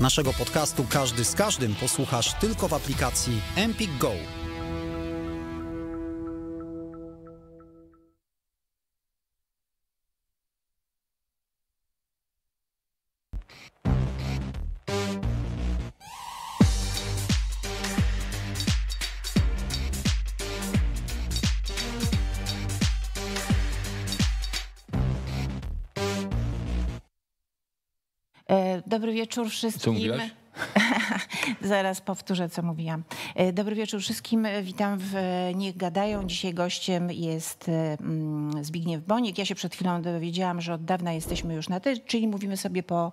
Naszego podcastu Każdy z Każdym posłuchasz tylko w aplikacji Empik Go. wieczór wszystkim. Co Zaraz powtórzę, co mówiłam. E, dobry wieczór wszystkim. E, witam w e, Niech Gadają. Dzisiaj gościem jest mm, Zbigniew Boniek. Ja się przed chwilą dowiedziałam, że od dawna jesteśmy już na ty, czyli mówimy sobie po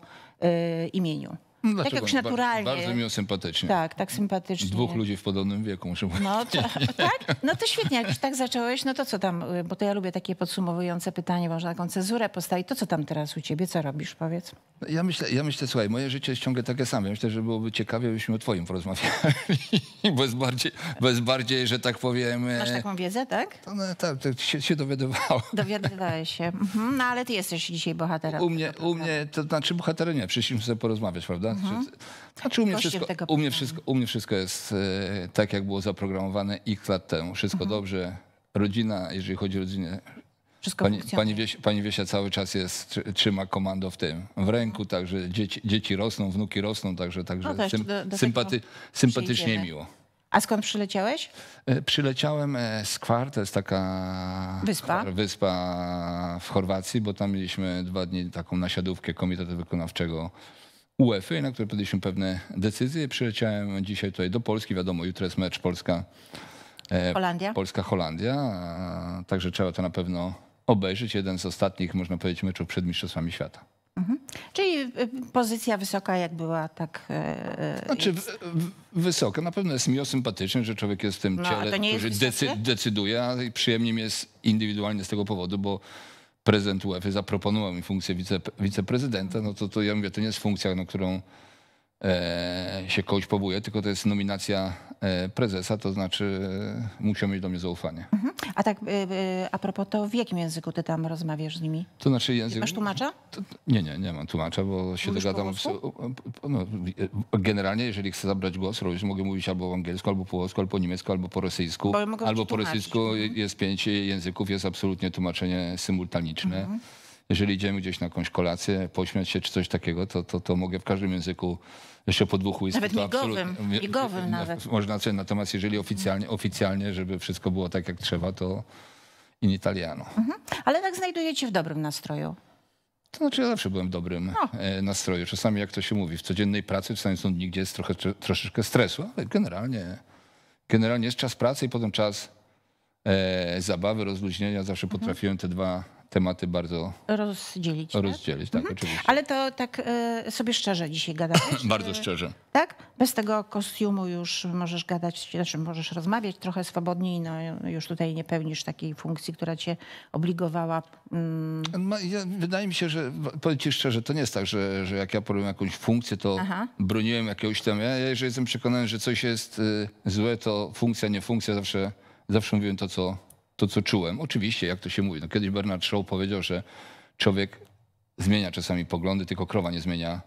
imieniu. No tak jakoś naturalnie. bardzo miło sympatycznie. Tak, tak sympatycznie. Dwóch ludzi w podobnym wieku, muszę powiedzieć. No to, tak? no to świetnie, jak już tak zacząłeś, no to co tam, y, bo to ja lubię takie podsumowujące pytanie, można taką cezurę postawić. To co tam teraz u ciebie, co robisz, powiedz? No ja myślę, ja myślę słuchaj, moje życie jest ciągle takie same myślę, że byłoby ciekawie, byśmy o twoim porozmawiali. bez, bardziej, bez bardziej, że tak powiem... E, Masz taką wiedzę, tak? To, no, tak, to tak, się, się dowiadywało. Dowiadywałeś się. Mhm, no ale ty jesteś dzisiaj bohaterem. U mnie, u mnie to znaczy bohaterem nie, przyszliśmy sobie porozmawiać, prawda? Mhm. Znaczy, znaczy u mnie, wszystko, u, mnie wszystko, u mnie wszystko jest e, tak, jak było zaprogramowane ich lat temu. Wszystko mhm. dobrze. Rodzina, jeżeli chodzi o rodzinę, wszystko pani, pani, Wiesia, pani Wiesia cały czas jest, trzyma komando w tym, w ręku, także dzieci, dzieci rosną, wnuki rosną, także, także no sym, do, do sympaty, sympatycznie miło. A skąd przyleciałeś? E, przyleciałem e, z Kwar, to jest taka wyspa. wyspa w Chorwacji, bo tam mieliśmy dwa dni taką nasiadówkę Komitetu Wykonawczego UEFA, na które podjęliśmy pewne decyzje. Przyleciałem dzisiaj tutaj do Polski. Wiadomo, jutro jest mecz Polska. E, Holandia. Polska Holandia. Także trzeba to na pewno obejrzeć. Jeden z ostatnich, można powiedzieć, meczów przed Mistrzostwami Świata. Mhm. Czyli y, y, pozycja wysoka, jak była, tak. E, e, znaczy, jest... wysoka. Na pewno jest mi sympatyczny, że człowiek jest w tym no, ciele, który decy decyduje, a przyjemnie jest indywidualnie z tego powodu, bo prezydent UEFA zaproponował mi funkcję wice, wiceprezydenta, no to, to ja mówię, to nie jest funkcja, no, którą E, się kogoś powołuje, tylko to jest nominacja e, prezesa, to znaczy e, musiał mieć do mnie zaufanie. Mhm. A tak a propos to, w jakim języku ty tam rozmawiasz z nimi? To znaczy język... Masz tłumacza? To, nie, nie, nie mam tłumacza, bo się dogadam... Po no, generalnie, jeżeli chcę zabrać głos, robisz, mogę mówić albo po angielsku, albo po włosku, albo po niemiecku, albo po rosyjsku. Albo po rosyjsku mhm. jest pięć języków, jest absolutnie tłumaczenie symultaniczne. Mhm jeżeli idziemy gdzieś na jakąś kolację, pośmiać się czy coś takiego, to, to, to mogę w każdym języku jeszcze po dwóch whisky. Nawet migowym, migowym nawet. Można coś, natomiast jeżeli oficjalnie, oficjalnie, żeby wszystko było tak jak trzeba, to in italiano. Mhm. Ale tak znajdujecie w dobrym nastroju. To znaczy ja zawsze byłem w dobrym no. E, nastroju. Czasami, jak to się mówi, w codziennej pracy, czasami są dni, gdzie jest trochę, troszeczkę stresu, ale generalnie, generalnie jest czas pracy i potem czas e, zabawy, rozluźnienia. Zawsze mhm. potrafiłem te dwa tematy bardzo rozdzielić. Tak? Rozdzielić, tak, tak mhm. oczywiście. Ale to tak e, sobie szczerze dzisiaj gadać. E, bardzo szczerze. Tak? Bez tego kostiumu już możesz gadać, znaczy możesz rozmawiać trochę swobodniej, no już tutaj nie pełnisz takiej funkcji, która cię obligowała. Mm. Wydaje mi się, że powiem ci szczerze, to nie jest tak, że, że jak ja pełniłem jakąś funkcję, to Aha. broniłem jakiegoś tam. Ja, jeżeli jestem przekonany, że coś jest y, złe, to funkcja, nie funkcja, zawsze, zawsze mówiłem to, co to, co czułem. Oczywiście, jak to się mówi. No, kiedyś Bernard Shaw powiedział, że człowiek zmienia czasami poglądy, tylko krowa nie zmienia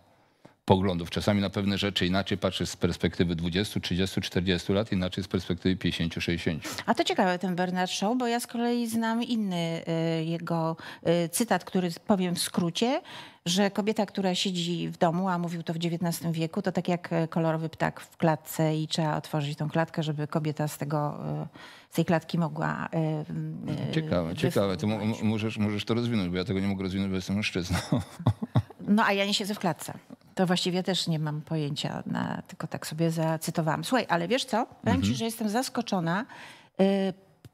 poglądów. Czasami na pewne rzeczy inaczej patrzysz z perspektywy 20, 30, 40 lat, inaczej z perspektywy 50, 60. A to ciekawe ten Bernard Shaw, bo ja z kolei znam inny y, jego y, cytat, który powiem w skrócie, że kobieta, która siedzi w domu, a mówił to w XIX wieku, to tak jak y, kolorowy ptak w klatce i trzeba otworzyć tą klatkę, żeby kobieta z tego... z tej klatki mogła. ciekawe, ciekawe. To możesz, możesz to rozwinąć, bo ja tego nie mogę rozwinąć, bo jestem mężczyzną. No a ja nie siedzę w klatce. To właściwie też nie mam pojęcia, na, tylko tak sobie zacytowałam. Słuchaj, ale wiesz co? Powiem mhm. ci, że jestem zaskoczona y,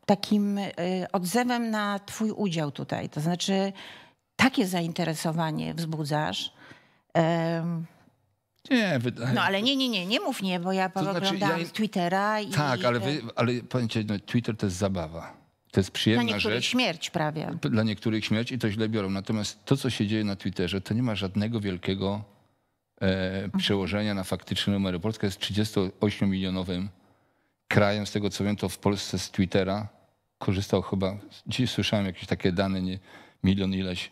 takim y, odzewem na twój udział tutaj. To znaczy, takie zainteresowanie wzbudzasz. nie, wydaje... No ale nie, nie, nie, nie mów nie, bo ja to znaczy, ja... z Twittera i... Tak, ale, wy, ale no, Twitter to jest zabawa. To jest przyjemna rzecz. Dla niektórych rzecz. śmierć prawie. Dla niektórych śmierć i to źle biorą. Natomiast to, co się dzieje na Twitterze, to nie ma żadnego wielkiego E, mhm. przełożenia na faktyczne numery. Polska jest 38-milionowym krajem, z tego co wiem, to w Polsce z Twittera korzystał chyba, dziś słyszałem jakieś takie dane, nie, milion ileś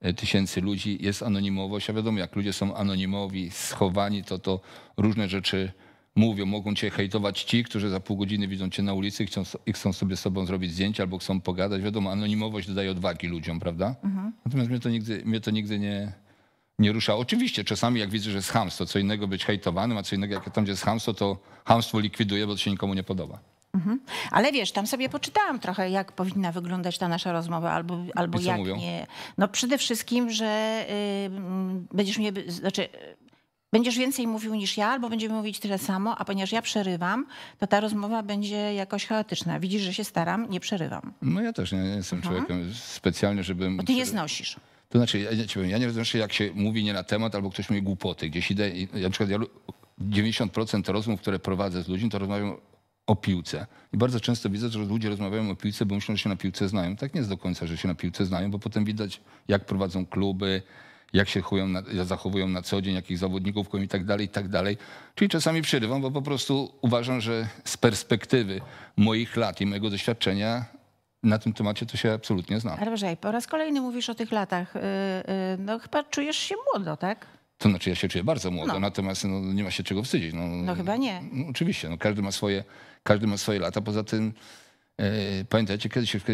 e, tysięcy ludzi, jest anonimowość, a wiadomo, jak ludzie są anonimowi, schowani, to to różne rzeczy mówią. Mogą cię hejtować ci, którzy za pół godziny widzą cię na ulicy chcą, i chcą sobie z sobą zrobić zdjęcie albo chcą pogadać. Wiadomo, anonimowość dodaje odwagi ludziom, prawda? Mhm. Natomiast mnie to nigdy, mnie to nigdy nie, nie rusza. Oczywiście czasami jak widzę, że jest hamstwo, co innego być hejtowanym, a co innego jak tam gdzie jest hamstwo, to hamstwo likwiduje, bo to się nikomu nie podoba. Mhm. Ale wiesz, tam sobie poczytałam trochę, jak powinna wyglądać ta nasza rozmowa, albo, albo jak mówią? nie. No przede wszystkim, że y, będziesz mnie, znaczy będziesz więcej mówił niż ja, albo będziemy mówić tyle samo, a ponieważ ja przerywam, to ta rozmowa będzie jakoś chaotyczna. Widzisz, że się staram, nie przerywam. No ja też nie, nie jestem mhm. człowiekiem specjalnie, żebym... Bo ty nie znosisz. To znaczy, ja, ja, ja nie rozumiem, jak się mówi nie na temat, albo ktoś mówi głupoty. Gdzieś idę, ja, na przykład ja, 90% rozmów, które prowadzę z ludźmi, to rozmawiam o piłce. I bardzo często widzę, że ludzie rozmawiają o piłce, bo myślą, że się na piłce znają. Tak nie jest do końca, że się na piłce znają, bo potem widać, jak prowadzą kluby, jak się na, zachowują na co dzień, jakich zawodników koją i tak dalej, i tak dalej. Czyli czasami przerywam, bo po prostu uważam, że z perspektywy moich lat i mojego doświadczenia na tym temacie to się absolutnie znam. Ale po raz kolejny mówisz o tych latach. Y, y, no chyba czujesz się młodo, tak? To znaczy ja się czuję bardzo młodo, no. natomiast no, nie ma się czego wstydzić. No, no chyba nie. No, oczywiście, no, każdy, ma swoje, każdy ma swoje lata. Poza tym e, pamiętajcie, kiedyś w,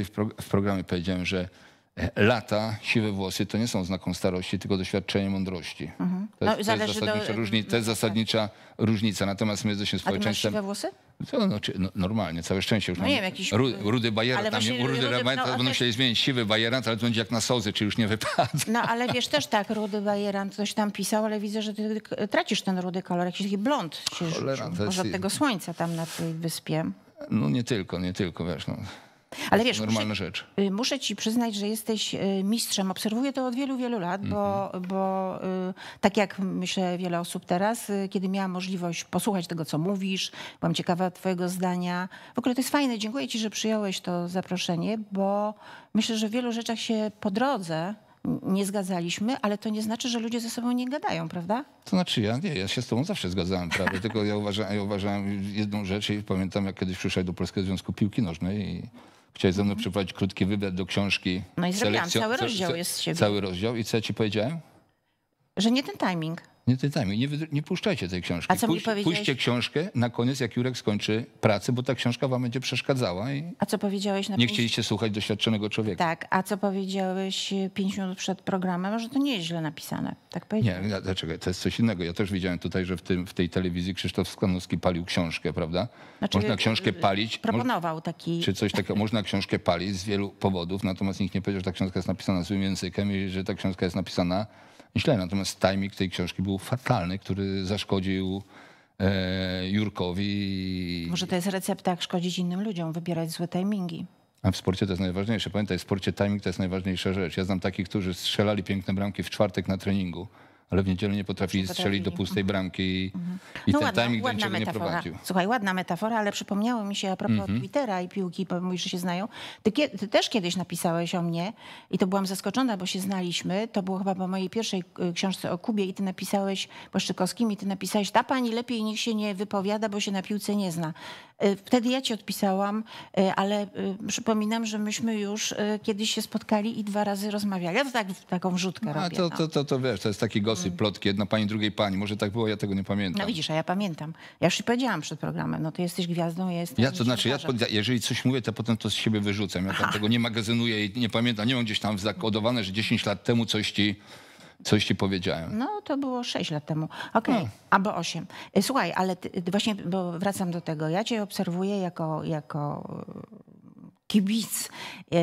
w programie powiedziałem, że e, lata, siwe włosy to nie są znaką starości, tylko doświadczenie mądrości. Mhm. To, jest, no, to, jest, zasadnicza, do... Y, różni, to jest tak. zasadnicza tak. różnica. Natomiast my jesteśmy społeczeństwem... A ty masz siwe włosy? Co, no, czy, no, normalnie, całe szczęście. Już no nie wiem, jakiś... Ru, rudy Bajera, ale tam, rudy, rudy Bajera, no, będą chcieli zmienić siwy Bajerant, ale to będzie jak na sozy, czy już nie wypada. No ale wiesz też tak, rudy Bajerant coś tam pisał, ale widzę, że ty tracisz ten rudy kolor, jakiś taki blond się Cholera, rzucił. Może od tego słońca tam na tej wyspie. No nie tylko, nie tylko, wiesz, no. Ale wiesz, normalna muszę, rzecz. Y, muszę ci przyznać, że jesteś y, mistrzem. Obserwuję to od wielu, wielu lat, mm -hmm. bo, mhm. bo y, tak jak myślę wiele osób teraz, kiedy miałam możliwość posłuchać tego, co mówisz, byłam ciekawa twojego zdania. W ogóle to jest fajne. Dziękuję ci, że przyjąłeś to zaproszenie, bo myślę, że w wielu rzeczach się po drodze nie zgadzaliśmy, ale to nie znaczy, że ludzie ze sobą nie gadają, prawda? To znaczy ja nie, ja się z tobą zawsze zgadzałem, prawda? Tylko ja uważałem, ja uważałem jedną rzecz i pamiętam, jak kiedyś przyszedłem do Polskiego Związku Piłki Nożnej i Chciałeś ze mną przeprowadzić krótki wywiad do książki. No i zrobiłam, cały rozdział jest z siebie. Cały rozdział. I co ja ci powiedziałem? Że nie ten timing. Nie czytajmy, nie, nie puszczajcie tej książki. A co mi powiedziałeś? Puśćcie książkę na koniec, jak Jurek skończy pracę, bo ta książka wam będzie przeszkadzała. I a co powiedziałeś na Nie chcieliście słuchać doświadczonego człowieka. Tak, a co powiedziałeś e, pięć minut przed programem, Może to nie jest źle napisane. Tak powiedziałeś? Nie, dlaczego? To jest coś innego. Ja też widziałem tutaj, że w, tym, w tej telewizji Krzysztof Skanowski palił książkę, prawda? Znaczy, można książkę e, palić. Proponował taki. Czy coś takiego. Można książkę palić z wielu powodów, natomiast nikt nie powiedział, że ta książka jest napisana złym językiem i że ta książka jest napisana źle. Natomiast timing tej książki był fatalny, który zaszkodził e, Jurkowi. Może to jest recepta, jak szkodzić innym ludziom, wybierać złe timingi. A w sporcie to jest najważniejsze. Pamiętaj, w sporcie timing to jest najważniejsza rzecz. Ja znam takich, którzy strzelali piękne bramki w czwartek na treningu ale w niedzielę nie potrafili Potrafili. Znaczy strzelić do pustej mhm. bramki i, mhm. i no ten ładna, timing do nie prowadził. Słuchaj, ładna metafora, ale przypomniało mi się a propos mhm. Twittera i piłki, bo mówisz, że się znają. Ty, ty, też kiedyś napisałeś o mnie i to byłam zaskoczona, bo się znaliśmy. To było chyba po mojej pierwszej y, książce o Kubie i ty napisałeś, Płaszczykowskim, i ty napisałeś, ta pani lepiej niech się nie wypowiada, bo się na piłce nie zna. Y, wtedy ja ci odpisałam, y, ale przypominam, że myśmy już kiedyś się spotkali i dwa razy rozmawiali. Ja to tak, taką wrzutkę no, robię. To, no. to, to, to wiesz, to jest taki gość głosy, mm. plotki, jedna pani, drugiej pani. Może tak było, ja tego nie pamiętam. No widzisz, a ja pamiętam. Ja już ci powiedziałam przed programem, no ty jesteś gwiazdą, ja jestem... Ja to znaczy, ja, jeżeli coś mówię, to potem to z siebie wyrzucam. Ja tam tego nie magazynuję i nie pamiętam. Nie mam gdzieś tam zakodowane, że 10 lat temu coś ci coś ci powiedziałem. No to było 6 lat temu. Okej, okay. No. albo 8. Y, słuchaj, ale ty, właśnie, bo wracam do tego. Ja cię obserwuję jako, jako y, kibic, y,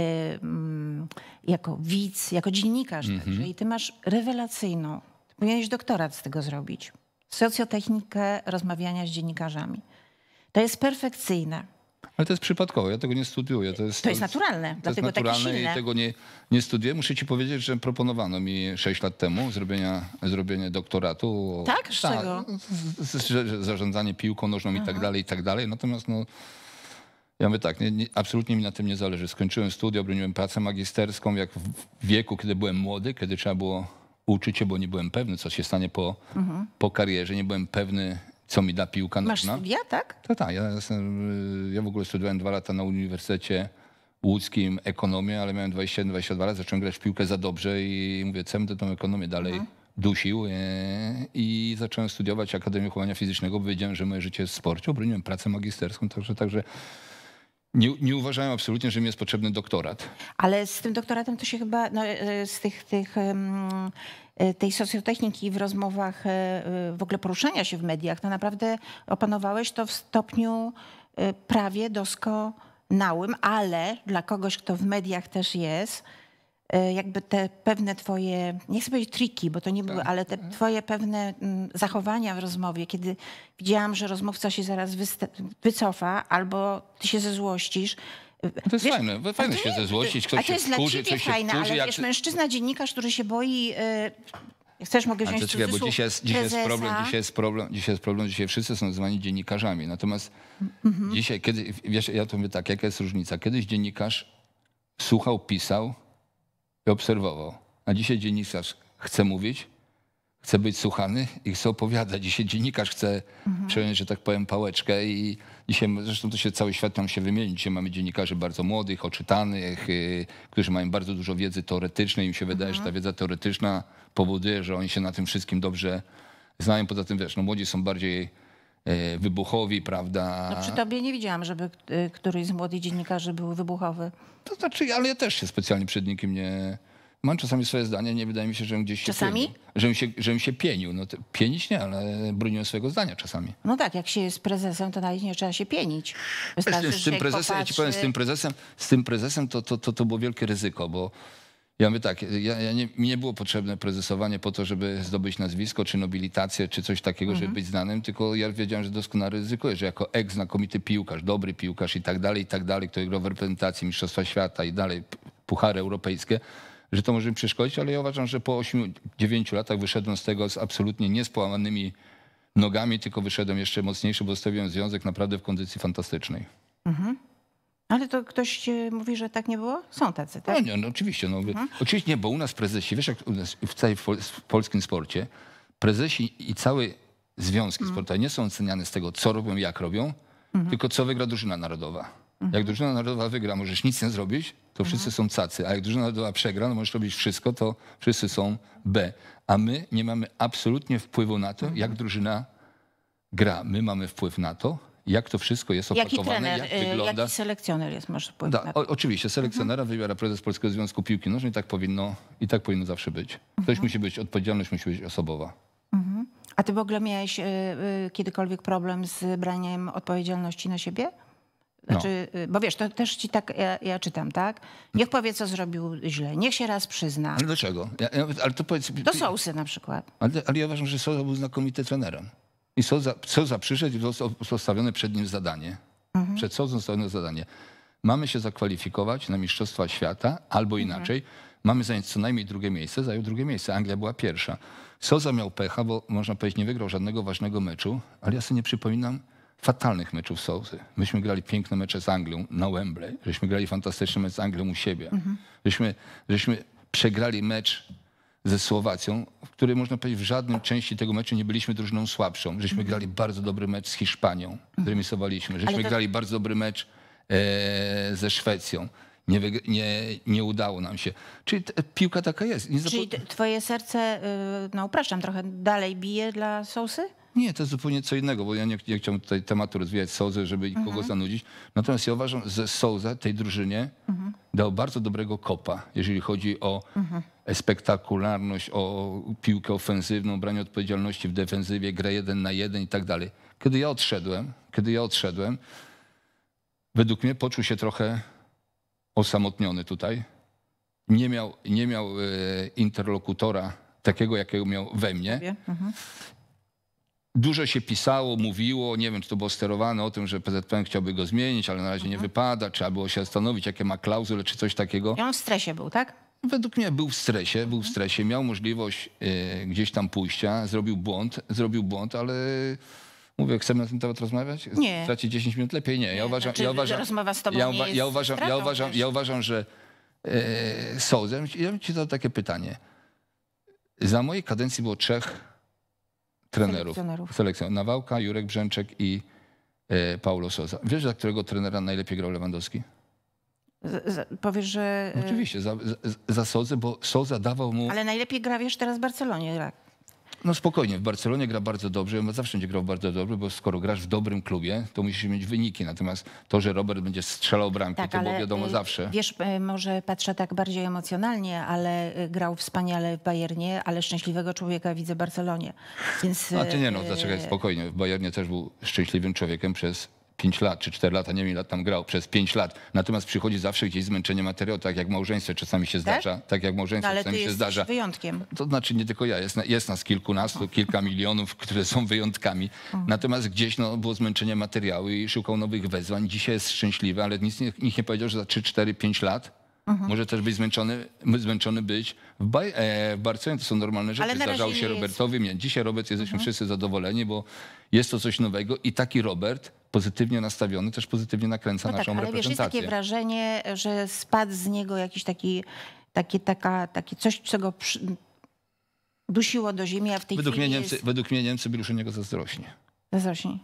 mm, jako widz, jako dziennikarz. Mm -hmm. I ty masz rewelacyjną Powinieneś doktorat z tego zrobić. Socjotechnikę rozmawiania z dziennikarzami. To jest perfekcyjne. Ale to jest przypadkowe, ja tego nie studiuję. To jest, to jest naturalne, to dlatego jest naturalne takie silne. i tego nie, nie studiuję. Muszę ci powiedzieć, że proponowano mi 6 lat temu zrobienia, zrobienie doktoratu. Tak? Z ta, czego? No, zarządzanie piłką nożną Aha. i tak dalej, i tak dalej. Natomiast no, ja mówię tak, nie, nie, absolutnie mi na tym nie zależy. Skończyłem studia, obroniłem pracę magisterską jak w wieku, kiedy byłem młody, kiedy trzeba było uczucie, bo nie byłem pewny, co się stanie po, mhm. po karierze. Nie byłem pewny, co mi da piłka nożna. Masz studia, tak? Tak, tak. Ja, y, ja w ogóle studiowałem dwa lata na Uniwersytecie Łódzkim ekonomię, ale miałem 21-22 lat, zacząłem grać w piłkę za dobrze i mówię, co to tą ekonomię dalej mhm. dusił. E, I zacząłem studiować Akademię Chowania Fizycznego, bo wiedziałem, że moje życie jest w sporcie. Obroniłem pracę magisterską, także, także nie, nie, uważają absolutnie, że mi jest potrzebny doktorat. Ale z tym doktoratem to się chyba no, e, z tych, tych, e, tej socjotechniki w rozmowach, e, w ogóle poruszania się w mediach, to no, naprawdę opanowałeś to w stopniu prawie doskonałym, ale dla kogoś, kto w mediach też jest, E, jakby te pewne twoje, nie chcę powiedzieć triki, bo to nie były, tak. ale te mhm. twoje pewne mm, zachowania w rozmowie, kiedy widziałam, że rozmówca się zaraz wycofa albo ty się zezłościsz, e, no to jest wiesz, fajne, fajne się zezłościć, ktoś się wkurzy, coś się fajne, Ale jak... wiesz, mężczyzna dziennikarz, który się boi... Yy, chcesz, mogę wziąć czekaj, bo dzisiaj jest, dzisiaj, jest problem, dzisiaj jest problem, dzisiaj jest problem, dzisiaj wszyscy są zwani dziennikarzami. Natomiast mm -hmm. dzisiaj, kiedy, wiesz, ja to mówię tak, jaka jest różnica? Kiedyś dziennikarz słuchał, pisał, i obserwował. A dzisiaj dziennikarz chce mówić, chce być słuchany i chce opowiadać. Dzisiaj dziennikarz chce mhm. przejąć, że tak powiem, pałeczkę i dzisiaj, zresztą to się cały świat tam się wymieni. Dzisiaj mamy dziennikarzy bardzo młodych, oczytanych, yy, którzy mają bardzo dużo wiedzy teoretycznej. Im się wydaje, mhm. że ta mhm. wiedza teoretyczna powoduje, że oni się na tym wszystkim dobrze znają. Poza tym, wiesz, no młodzi są bardziej E, wybuchowi, prawda? No przy tobie nie widziałam, żeby e, któryś z młodych dziennikarzy był wybuchowy. To znaczy, ale ja też się specjalnie przed nikim nie... Mam czasami swoje zdanie, nie wydaje mi się, żebym gdzieś się czasami? Pienił. Żebym się, żebym się pienił. No, pienić nie, ale broniłem swojego zdania czasami. No tak, jak się jest prezesem, to nawet nie trzeba się pienić. Wystarczy, z tym, z tym prezesem, popatrzy... ja ci powiem, z tym prezesem, z tym prezesem to, to, to, to było wielkie ryzyko, bo ja mówię tak, ja, ja nie, mi nie było potrzebne prezesowanie po to, żeby zdobyć nazwisko, czy nobilitację, czy coś takiego, mhm. żeby być znanym, tylko ja wiedziałem, że doskonale ryzykuję, że jako eks znakomity piłkarz, dobry piłkarz i tak dalej, i tak dalej, który grał w reprezentacji Mistrzostwa Świata i dalej, puchary europejskie, że to może mi przeszkodzić, ale ja uważam, że po 8-9 latach wyszedłem z tego z absolutnie niespołamanymi nogami, tylko wyszedłem jeszcze mocniejszy, bo zostawiłem związek naprawdę w kondycji fantastycznej. Mhm. Ale to ktoś e, mówi, że tak nie było? Są tacy, tak? No, nie, no oczywiście. No, mhm. Oczywiście nie, bo u nas prezesi, wiesz jak nas, w całym polskim sporcie, prezesi i całe związki mhm. sportowe nie są oceniane z tego, co robią, jak robią, mhm. tylko co wygra drużyna narodowa. Mhm. Jak drużyna narodowa wygra, możesz nic nie zrobić, to wszyscy są cacy, a jak drużyna narodowa przegra, no możesz robić wszystko, to wszyscy są B. A my nie mamy absolutnie wpływu na to, jak drużyna gra. My mamy wpływ na to, jak to wszystko jest opakowane, y, jaki trener, jak wygląda. Jaki selekcjoner jest, może powiedzieć? Da, tak. o, oczywiście, selekcjonera mhm. wybiera prezes Polskiego Związku Piłki Nożnej i tak powinno, i tak powinno zawsze być. Ktoś mhm. musi być, odpowiedzialność musi być osobowa. Mhm. A ty w ogóle miałeś y, y, kiedykolwiek problem z braniem odpowiedzialności na siebie? Znaczy, no. Y, bo wiesz, to też ci tak, ja, ja, czytam, tak? Niech powie, co zrobił źle, niech się raz przyzna. Ale dlaczego? Ja, ja, ale to powiedz, Do Sousy na przykład. Ale, ale ja uważam, że Sousa był znakomity trenerem. I co za, co za przyszedł, zostało przed nim zadanie. Mhm. Przed sądem zostawione zadanie. Mamy się zakwalifikować na Mistrzostwa Świata, albo mhm. inaczej, mhm. mamy zająć co najmniej drugie miejsce. Zajął drugie miejsce. Anglia była pierwsza. Soza miał pecha, bo można powiedzieć, nie wygrał żadnego ważnego meczu, ale ja sobie nie przypominam fatalnych meczów Sozy. Myśmy grali piękne mecze z Anglią na Wembley, żeśmy grali fantastyczny mecz z Anglią u siebie, mhm. żeśmy, żeśmy przegrali mecz ze Słowacją, w której można powiedzieć w żadnej części tego meczu nie byliśmy drużyną słabszą. Żeśmy mhm. grali bardzo dobry mecz z Hiszpanią, mhm. remisowaliśmy. Żeśmy to... grali bardzo dobry mecz e, ze Szwecją. Nie, nie, nie, udało nam się. Czyli piłka taka jest. Nie Czyli twoje serce, y, no upraszczam trochę, dalej bije dla Sousy? Nie, to jest zupełnie co innego, bo ja nie, nie chciałem tutaj tematu rozwijać Sousy, żeby mhm. kogo zanudzić. Natomiast ja uważam, że Sousa tej drużynie mhm. dał bardzo dobrego kopa, jeżeli chodzi o mhm spektakularność, o piłkę ofensywną, branie odpowiedzialności w defensywie, grę jeden na jeden i tak dalej. Kiedy ja odszedłem, kiedy ja odszedłem, według mnie poczuł się trochę osamotniony tutaj. Nie miał, nie miał e, interlokutora takiego, jakiego miał we mnie. Mhm. Dużo się pisało, mówiło, nie wiem, czy to było sterowane o tym, że PZPN chciałby go zmienić, ale na razie mhm. nie wypada, trzeba było się zastanowić, jakie ma klauzule, czy coś takiego. I on w stresie był, tak? według mnie był w stresie, był w stresie, miał możliwość y, gdzieś tam pójścia, zrobił błąd, zrobił błąd, ale mówię, chcemy na ten temat rozmawiać? Nie. Traci 10 minut, lepiej nie. Ja uważam, znaczy, ja uważam, rozmowa z tobą ja, uwa, ja uważam, ja uważam, ja uważam, że y, e, są. Ja bym ci takie pytanie. Za mojej kadencji było trzech trenerów. Selekcjonerów. Selekcjonerów. Nawałka, Jurek Brzęczek i y, Paulo Sosa. Wiesz, za którego trenera najlepiej grał Lewandowski? powiesz, że. E, Oczywiście, za, za, Sozę, bo Soza dawał mu. Ale najlepiej gra wiesz teraz w Barcelonie. tak? No spokojnie, w Barcelonie gra bardzo dobrze, on zawsze będzie grał bardzo dobrze, bo skoro grasz w dobrym klubie, to musisz mieć wyniki. Natomiast to, że Robert będzie strzelał bramki, tak, to było wiadomo y, zawsze. Wiesz, y, może patrzę tak bardziej emocjonalnie, ale y, grał wspaniale w Bayernie, ale szczęśliwego człowieka widzę w Barcelonie. Więc... A ty nie no, zaczekaj spokojnie. W Bayernie też był szczęśliwym człowiekiem przez 5 lat czy 4 lata, nie wiem lat tam grał, przez 5 lat. Natomiast przychodzi zawsze gdzieś zmęczenie materiału, tak jak małżeństwo czasami się tak? zdarza. Tak jak małżeństwo no, czasami się zdarza. wyjątkiem. To znaczy nie tylko ja, jest, jest nas kilkunastu, kilka milionów, które są wyjątkami. Natomiast gdzieś no, było zmęczenie materiału i szukał nowych wezwań. Dzisiaj jest szczęśliwy, ale nic nikt nie powiedział, że za 3, 4, 5 lat Mhm. Może też być zmęczony, zmęczony być w, e, w Barcelonie. To są normalne rzeczy. Zdarzało się Robertowi. Dzisiaj Robert jesteśmy mhm. wszyscy zadowoleni, bo jest to coś nowego i taki Robert pozytywnie nastawiony też pozytywnie nakręca no tak, naszą tak, ale reprezentację. Wiesz, jest takie wrażenie, że spadł z niego jakiś taki, taki taka, takie coś, czego przy, dusiło do ziemi, a w tej według chwili mnie Niemcy, jest... Według mnie Niemcy byli już niego zazdrośnie. Z mhm.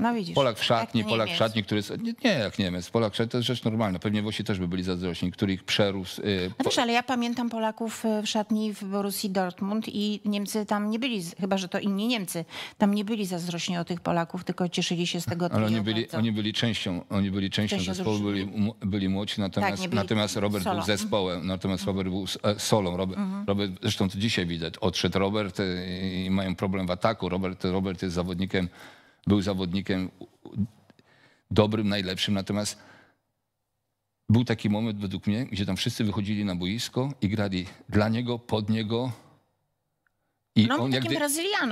No widzisz. Polak w szatni, jak Polak w szatni, który jest... Nie, nie, jak Niemiec. Polak w szatni to jest rzecz normalna. Pewnie Włosi też by byli zazdrośni, który ich przerósł... Yy, wiesz, ale ja pamiętam Polaków y, w szatni w Borussii Dortmund i Niemcy tam nie byli, chyba że to inni Niemcy, tam nie byli zazdrośni o tych Polaków, tylko cieszyli się z tego... Ale oni byli, oni byli częścią, oni byli częścią zespołu, byli, byli młodzi, natomiast, tak, byli natomiast Robert solo. był mhm. zespołem, natomiast Robert był e, solą. Robert, mhm. Robert, zresztą to dzisiaj widać, odszedł Robert y, i mają problem w ataku. Robert, Robert jest zawodnikiem był zawodnikiem dobrym, najlepszym, natomiast był taki moment według mnie, gdzie tam wszyscy wychodzili na boisko i grali dla niego, pod niego. I no, on, jak, gdy,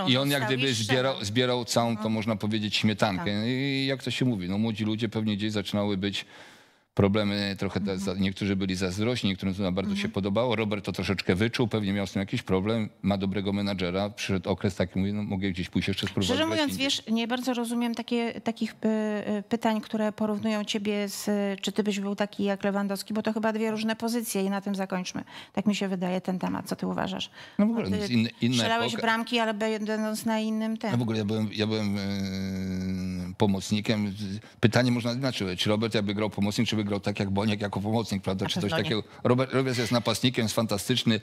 i on jak gdyby zbierał, zbierał całą, no. to można powiedzieć, śmietankę. Tak. I jak to się mówi, no młodzi ludzie pewnie gdzieś zaczynały być problemy trochę, za, mhm. niektórzy byli zazdrośni, niektórym to bardzo się mhm. podobało. Robert to troszeczkę wyczuł, pewnie miał z tym jakiś problem, ma dobrego menadżera, przyszedł okres taki, mówię, no mogę gdzieś pójść jeszcze spróbować. Szczerze mówiąc, indziej. wiesz, nie bardzo rozumiem takie, takich y, y, pytań, które porównują ciebie z, czy ty byś był taki jak Lewandowski, bo to chyba dwie różne pozycje i na tym zakończmy. Tak mi się wydaje ten temat. Co ty uważasz? No w ogóle, no, inna, inna Strzelałeś bramki, ale będąc na innym temacie. No w ogóle ja byłem, ja byłem yy, pomocnikiem. Pytanie można inaczej, czy Robert jakby grał pomocnik, czy by tak jak Boniek jako pomocnik, prawda? czy coś takiego. Robert, Robert jest napastnikiem, jest fantastyczny.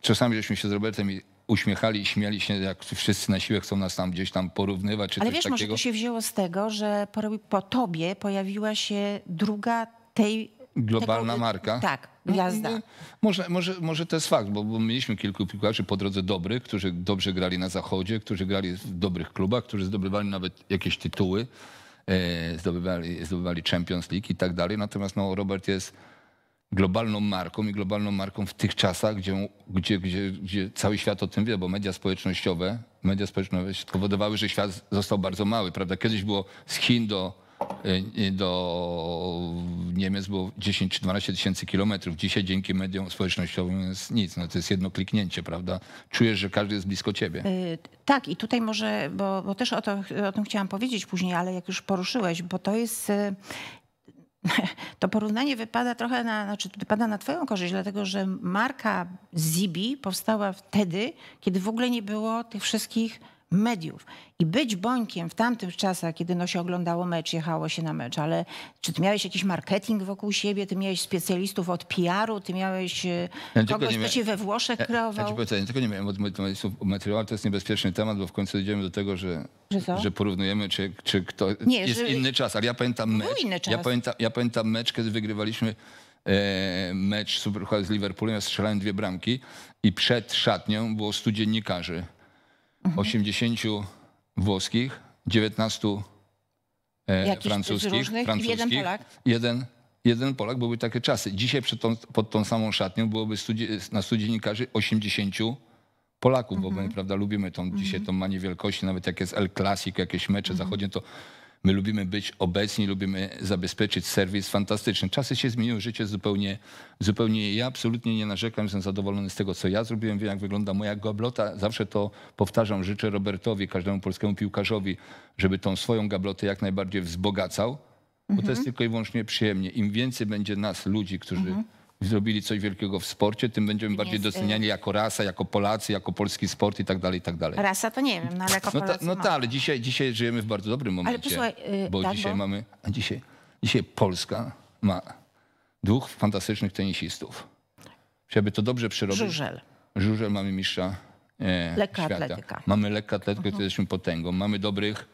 Czasami żeśmy się z Robertem i uśmiechali i śmiali się, jak wszyscy na siłę chcą nas tam gdzieś tam porównywać. Czy Ale coś wiesz, takiego. może to się wzięło z tego, że po, po tobie pojawiła się druga tej globalna tego, marka. Tak, no, no, gwiazda. może, może, może to jest fakt, bo, bo mieliśmy kilku piłkarzy po drodze dobrych, którzy dobrze grali na zachodzie, którzy grali w dobrych klubach, którzy zdobywali nawet jakieś tytuły. E, zdobywali, zdobywali Champions League i tak dalej. Natomiast no, Robert jest globalną marką i globalną marką w tych czasach, gdzie, gdzie, gdzie, gdzie cały świat o tym wie, bo media społecznościowe, media społecznościowe spowodowały, że świat został bardzo mały. Prawda? Kiedyś było z Chin do Y, y, do Niemiec było 10 czy 12 tysięcy kilometrów. Dzisiaj dzięki mediom społecznościowym jest nic. No to jest jedno kliknięcie, prawda? Czujesz, że każdy jest blisko ciebie. Y, tak, i tutaj może, bo, bo też o, to, o tym chciałam powiedzieć później, ale jak już poruszyłeś, bo to jest to porównanie wypada trochę na, znaczy wypada na twoją korzyść, dlatego że marka Zibi powstała wtedy, kiedy w ogóle nie było tych wszystkich mediów. I być bońkiem w tamtych czasach, kiedy no się oglądało mecz, jechało się na mecz, ale czy ty miałeś jakiś marketing wokół siebie, ty miałeś specjalistów od PR-u, ty miałeś e, ja kogoś, kto się we Włoszech kreował? Ja, ja, powiem, ja tylko nie miałem materiału, to jest niebezpieczny temat, bo w końcu idziemy do tego, że, że, że porównujemy, czy, czy kto... Nie, jest że... inny czas, ale ja pamiętam mecz, Był inny czas. Ja, pamiętam, ja pamiętam mecz, kiedy wygrywaliśmy e, mecz z Liverpoolem, ja strzelałem dwie bramki i przed szatnią było 100 dziennikarzy. 80 mhm. włoskich, 19 e, Jakiś francuskich, różnych, francuskich jeden Polak. Jeden, jeden Polak, Byłyby takie czasy. Dzisiaj tą, pod tą samą szatnią byłoby studi na dziennikarzy 80 Polaków, mm -hmm. bo my prawda, lubimy tą, mm -hmm. dzisiaj mhm. tą manię wielkości, nawet jak jest El Clasic, jakieś mecze mm -hmm. zachodnie, to My lubimy być obecni, lubimy zabezpieczyć serwis fantastyczny. Czasy się zmieniły, życie zupełnie, zupełnie ja absolutnie nie narzekam, jestem zadowolony z tego, co ja zrobiłem, wiem jak wygląda moja gablota. Zawsze to powtarzam, życzę Robertowi, każdemu polskiemu piłkarzowi, żeby tą swoją gablotę jak najbardziej wzbogacał, bo mhm. to jest mhm. tylko i wyłącznie przyjemnie. Im więcej będzie nas, ludzi, którzy... Mhm zrobili coś wielkiego w sporcie, tym będziemy bardziej y, doceniani jako rasa, jako Polacy, jako polski sport i tak dalej, i tak dalej. Rasa to nie wiem, no ale jako No, tak, no ta, ale dzisiaj, dzisiaj żyjemy w bardzo dobrym momencie. Ale posłuchaj, yy, bo tak, dzisiaj bo... mamy, a dzisiaj, dzisiaj Polska ma dwóch fantastycznych tenisistów. Żeby to dobrze przerobić. Żużel. Żużel mamy mistrza e, lekka świata. Atletyka. Mamy lekka atletykę, mhm. jesteśmy potęgą. Mamy dobrych,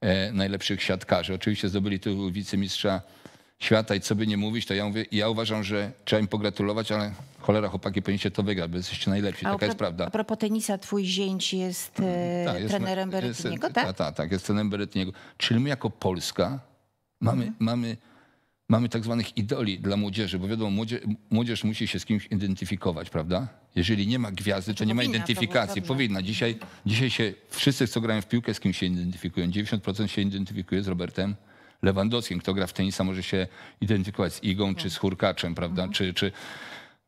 e, najlepszych siatkarzy. Oczywiście zdobyli tu wicemistrza mistrza świata i co by nie mówić, to ja mówię, ja uważam, że trzeba im pogratulować, ale cholera, chłopaki powinniście to wygrać, bo jesteście najlepsi, a taka jest prawda. A propos tenisa, twój zięć jest, mm, e, tak, jest trenerem Beretniego, tak? Tak, tak, ta, jest trenerem Beretniego. Czyli my jako Polska mamy, mhm. mamy, mamy tak zwanych idoli dla młodzieży, bo wiadomo, młodzież, młodzież, musi się z kimś identyfikować, prawda? Jeżeli nie ma gwiazdy, to, to znaczy, nie ma identyfikacji. Powinna. powinna. Dzisiaj, dzisiaj się wszyscy, co grają w piłkę, z kim się identyfikują. 90% się identyfikuje z Robertem Lewandowskim. Kto gra w tenisa może się identyfikować z igą czy z hurkaczem, prawda? Mhm. Czy, czy,